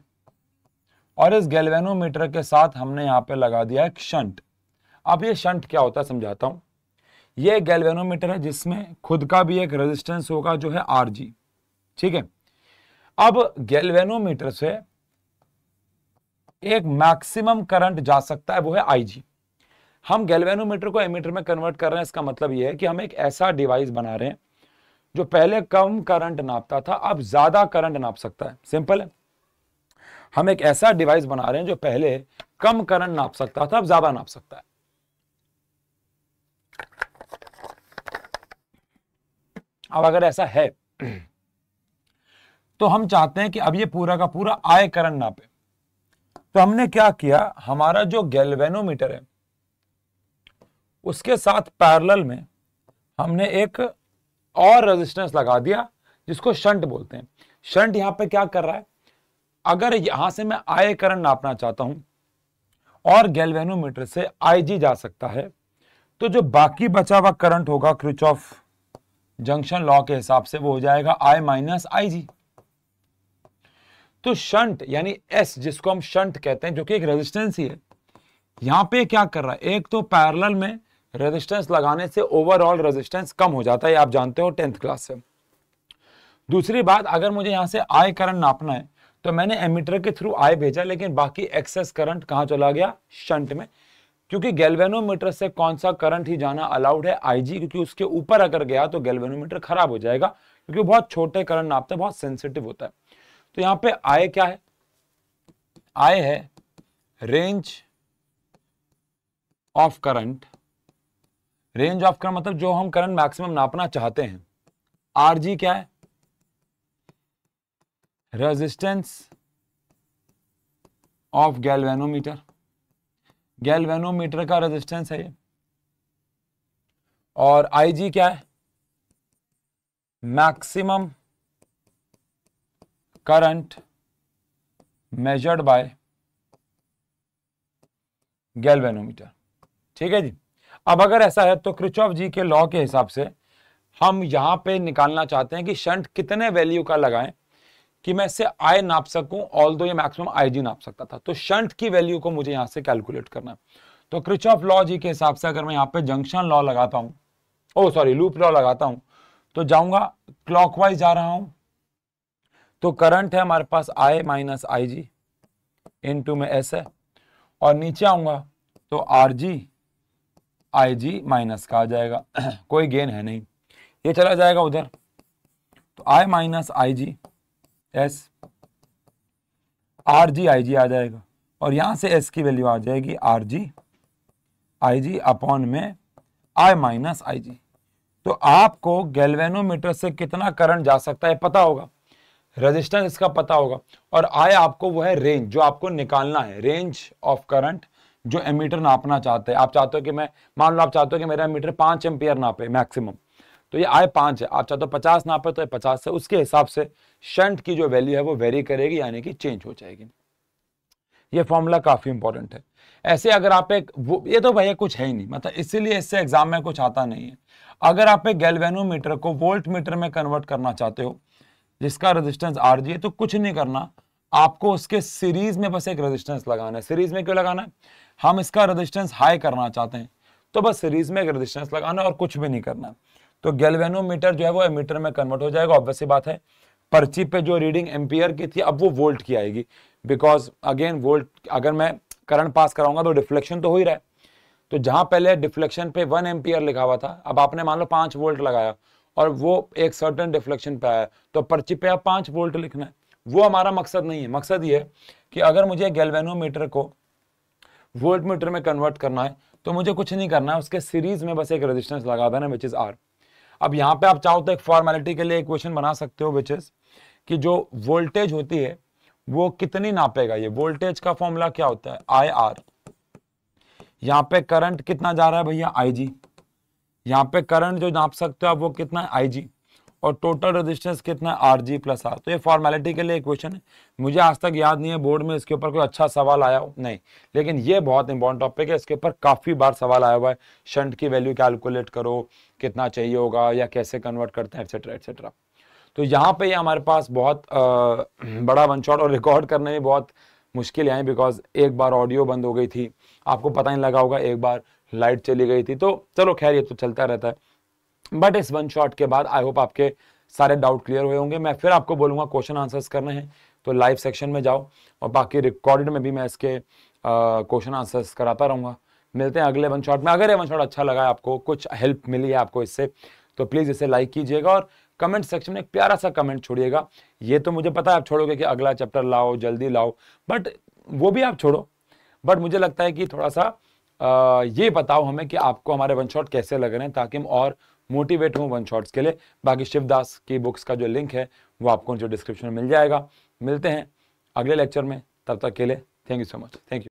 और इस गैल्वेनोमीटर के साथ हमने यहां पे लगा दिया एक शंट अब ये शंट क्या होता है समझाता हूं ये गैल्वेनोमीटर है जिसमें खुद का भी एक रेजिस्टेंस होगा जो है आर ठीक है अब गैल्वेनोमीटर से एक मैक्सिमम करंट जा सकता है वो है आईजी हम गैल्वेनोमीटर को एमीटर में कन्वर्ट कर रहे हैं इसका मतलब यह है कि हम एक ऐसा डिवाइस बना रहे हैं जो पहले कम करंट नापता था अब ज्यादा करंट नाप सकता है सिंपल है हम एक ऐसा डिवाइस बना रहे हैं जो पहले कम करंट नाप सकता था अब ज्यादा नाप सकता है अब अगर ऐसा है तो हम चाहते हैं कि अब ये पूरा का पूरा आय करंट नापे तो हमने क्या किया हमारा जो गैल्वेनोमीटर है उसके साथ पैरेलल में हमने एक और रेजिस्टेंस लगा दिया जिसको शंट बोलते हैं शंट यहां पे क्या कर रहा है अगर यहां से मैं आई करंट नापना चाहता हूं और गैल्वेनोमीटर से आईजी जा सकता है तो जो बाकी बचा हुआ करंट होगा क्रिच ऑफ जंक्शन लॉ के हिसाब से वो हो जाएगा आई माइनस आई जी तो शंट यानी एस जिसको हम शंट कहते हैं जो कि एक रेजिस्टेंस ही है यहां पे क्या कर रहा है एक तो पैरेलल में रेजिस्टेंस लगाने से ओवरऑल रेजिस्टेंस कम हो जाता है आप जानते हो टेंथ क्लास से दूसरी बात अगर मुझे यहाँ से आय करंट नापना है तो मैंने एमीटर के थ्रू आय भेजा लेकिन बाकी एक्सेस करंट कहाँ चला गया शंट में क्योंकि गैल्वेनोमीटर से कौन सा करंट ही जाना अलाउड है आईजी क्योंकि उसके ऊपर अगर गया तो गैल्वेनोमीटर खराब हो जाएगा क्योंकि बहुत छोटे करंट नापते हैं बहुत सेंसिटिव होता है तो यहाँ पे आय क्या है आय है range of current range of current मतलब जो हम करंट मैक्सिमम नापना चाहते हैं आर जी क्या है रेजिस्टेंस ऑफ गैल्वेनोमीटर गैल्वेनोमीटर का रेजिस्टेंस है ये और आई जी क्या है maximum current measured by galvanometer ठीक है जी अब अगर ऐसा है तो क्रिचॉफ जी के लॉ के हिसाब से हम यहां पे निकालना चाहते हैं कि शंट कितने वैल्यू का लगाएं कि मैं इससे आई नाप सकूं ऑल दो ये मैक्सिमम आई जी नाप सकता था तो शंट की वैल्यू को मुझे यहां से कैलकुलेट करना है तो क्रिच ऑफ लॉ जी के हिसाब से अगर मैं यहाँ पे जंक्शन लॉ लगाता हूँ ओ सॉरी लूप लॉ लगाता हूँ तो जाऊंगा क्लॉकवाइज जा रहा हूं तो करंट है हमारे पास I minus I G into में एस है और नीचे आऊंगा तो are G I ji minus का आ जाएगा कोई गेन है नहीं ये चला जाएगा उधर तो I minus I G S R G I G आ जाएगा और यहां से एस की वैल्यू आ जाएगी are G I ji upon में आई माइनस आई जी तो आपको गैल्वेनोमीटर से कितना करंट जा सकता है पता होगा रेजिस्टेंस इसका पता होगा और आई आपको वो है रेंज जो आपको निकालना है रेंज ऑफ करंट जो एमीटर नापना चाहते हैं आप चाहते हो कि मैं मान लो आप चाहते हो कि मेरा एमीटर पांच एम्पियर नापे मैक्सिमम तो ये आए पांच है आप चाहते हो पचास नापे तो ये पचास है उसके हिसाब से शंट की जो वैल्यू है वो वेरी करेगी यानी कि चेंज हो जाएगी ये फॉर्मूला काफ़ी इंपॉर्टेंट है ऐसे अगर आप एक वो ये तो भैया कुछ है ही नहीं मतलब इसीलिए इससे एग्जाम में कुछ आता नहीं है अगर आप एक गैल्वेनोमीटर को वोल्ट मीटर में कन्वर्ट करना चाहते हो जिसका रेजिस्टेंस आर जी है तो कुछ नहीं करना आपको उसके सीरीज में बस एक रेजिस्टेंस लगाना है सीरीज में क्यों लगाना है हम इसका रेजिस्टेंस हाई करना चाहते हैं तो बस सीरीज में एक रेजिस्टेंस लगाना और कुछ भी नहीं करना तो गैल्वेनोमीटर जो है वो एमीटर में कन्वर्ट हो जाएगा ऑब्वियस बात है पर्ची पे जो रीडिंग एम्पियर की थी अब वो वोल्ट की आएगी बिकॉज अगेन वोल्ट अगर मैं करंट पास कराऊंगा तो डिफ्लेक्शन तो हो ही रहा है तो जहां पहले डिफ्लेक्शन पे वन एम्पियर लिखा हुआ था अब आपने मान लो पांच वोल्ट लगाया और वो एक सर्टन डिफ्लेक्शन पे आया तो पर्ची पे आप पांच वोल्ट लिखना है वो हमारा मकसद नहीं है मकसद ये है कि अगर मुझे गैल्वेनोमीटर को वोल्ट मीटर में कन्वर्ट करना है तो मुझे कुछ नहीं करना है उसके सीरीज में बस एक रेजिस्टेंस लगा देना विच इज़ आर अब यहाँ पे आप चाहो तो एक फॉर्मेलिटी के लिए इक्वेशन बना सकते हो विच इज़ कि जो वोल्टेज होती है वो कितनी नापेगा ये वोल्टेज का फॉर्मूला क्या होता है आई आर यहाँ पे करंट कितना जा रहा है भैया आई जी यहाँ पे करंट जो नाप सकते हो आप वो कितना है आई जी और टोटल रेजिस्टेंस कितना है आर जी प्लस आर तो ये फॉर्मेलिटी के लिए क्वेश्चन है मुझे आज तक याद नहीं है बोर्ड में इसके ऊपर कोई अच्छा सवाल आया हो नहीं लेकिन ये बहुत इंपॉर्टेंट टॉपिक है इसके ऊपर काफ़ी बार सवाल आया हुआ है शंट की वैल्यू कैलकुलेट करो कितना चाहिए होगा या कैसे कन्वर्ट करते हैं एक्सेट्रा एक्सेट्रा तो यहाँ पे हमारे पास बहुत बड़ा वन शॉट और रिकॉर्ड करने में बहुत मुश्किल है बिकॉज एक बार ऑडियो बंद हो गई थी आपको पता नहीं लगा होगा एक बार लाइट चली गई थी तो चलो खैर ये तो चलता रहता है बट इस वन शॉट के बाद आई होप आपके सारे डाउट क्लियर हुए होंगे मैं फिर आपको बोलूंगा क्वेश्चन आंसर्स करने हैं तो लाइव सेक्शन में जाओ और बाकी रिकॉर्डेड में भी मैं इसके क्वेश्चन आंसर्स कराता रहूंगा मिलते हैं अगले वन शॉट में अगर ये वन शॉट अच्छा लगा आपको कुछ हेल्प मिली है आपको इससे तो प्लीज़ इसे लाइक कीजिएगा और कमेंट सेक्शन में एक प्यारा सा कमेंट छोड़िएगा ये तो मुझे पता है आप छोड़ोगे कि अगला चैप्टर लाओ जल्दी लाओ बट वो भी आप छोड़ो बट मुझे लगता है कि थोड़ा सा आ, ये बताओ हमें कि आपको हमारे वन शॉट कैसे लग रहे हैं ताकि हम और मोटिवेट हूँ वन शॉट्स के लिए बाकी शिवदास की बुक्स का जो लिंक है वो आपको जो डिस्क्रिप्शन में मिल जाएगा मिलते हैं अगले लेक्चर में तब तक के लिए thank you so much thank you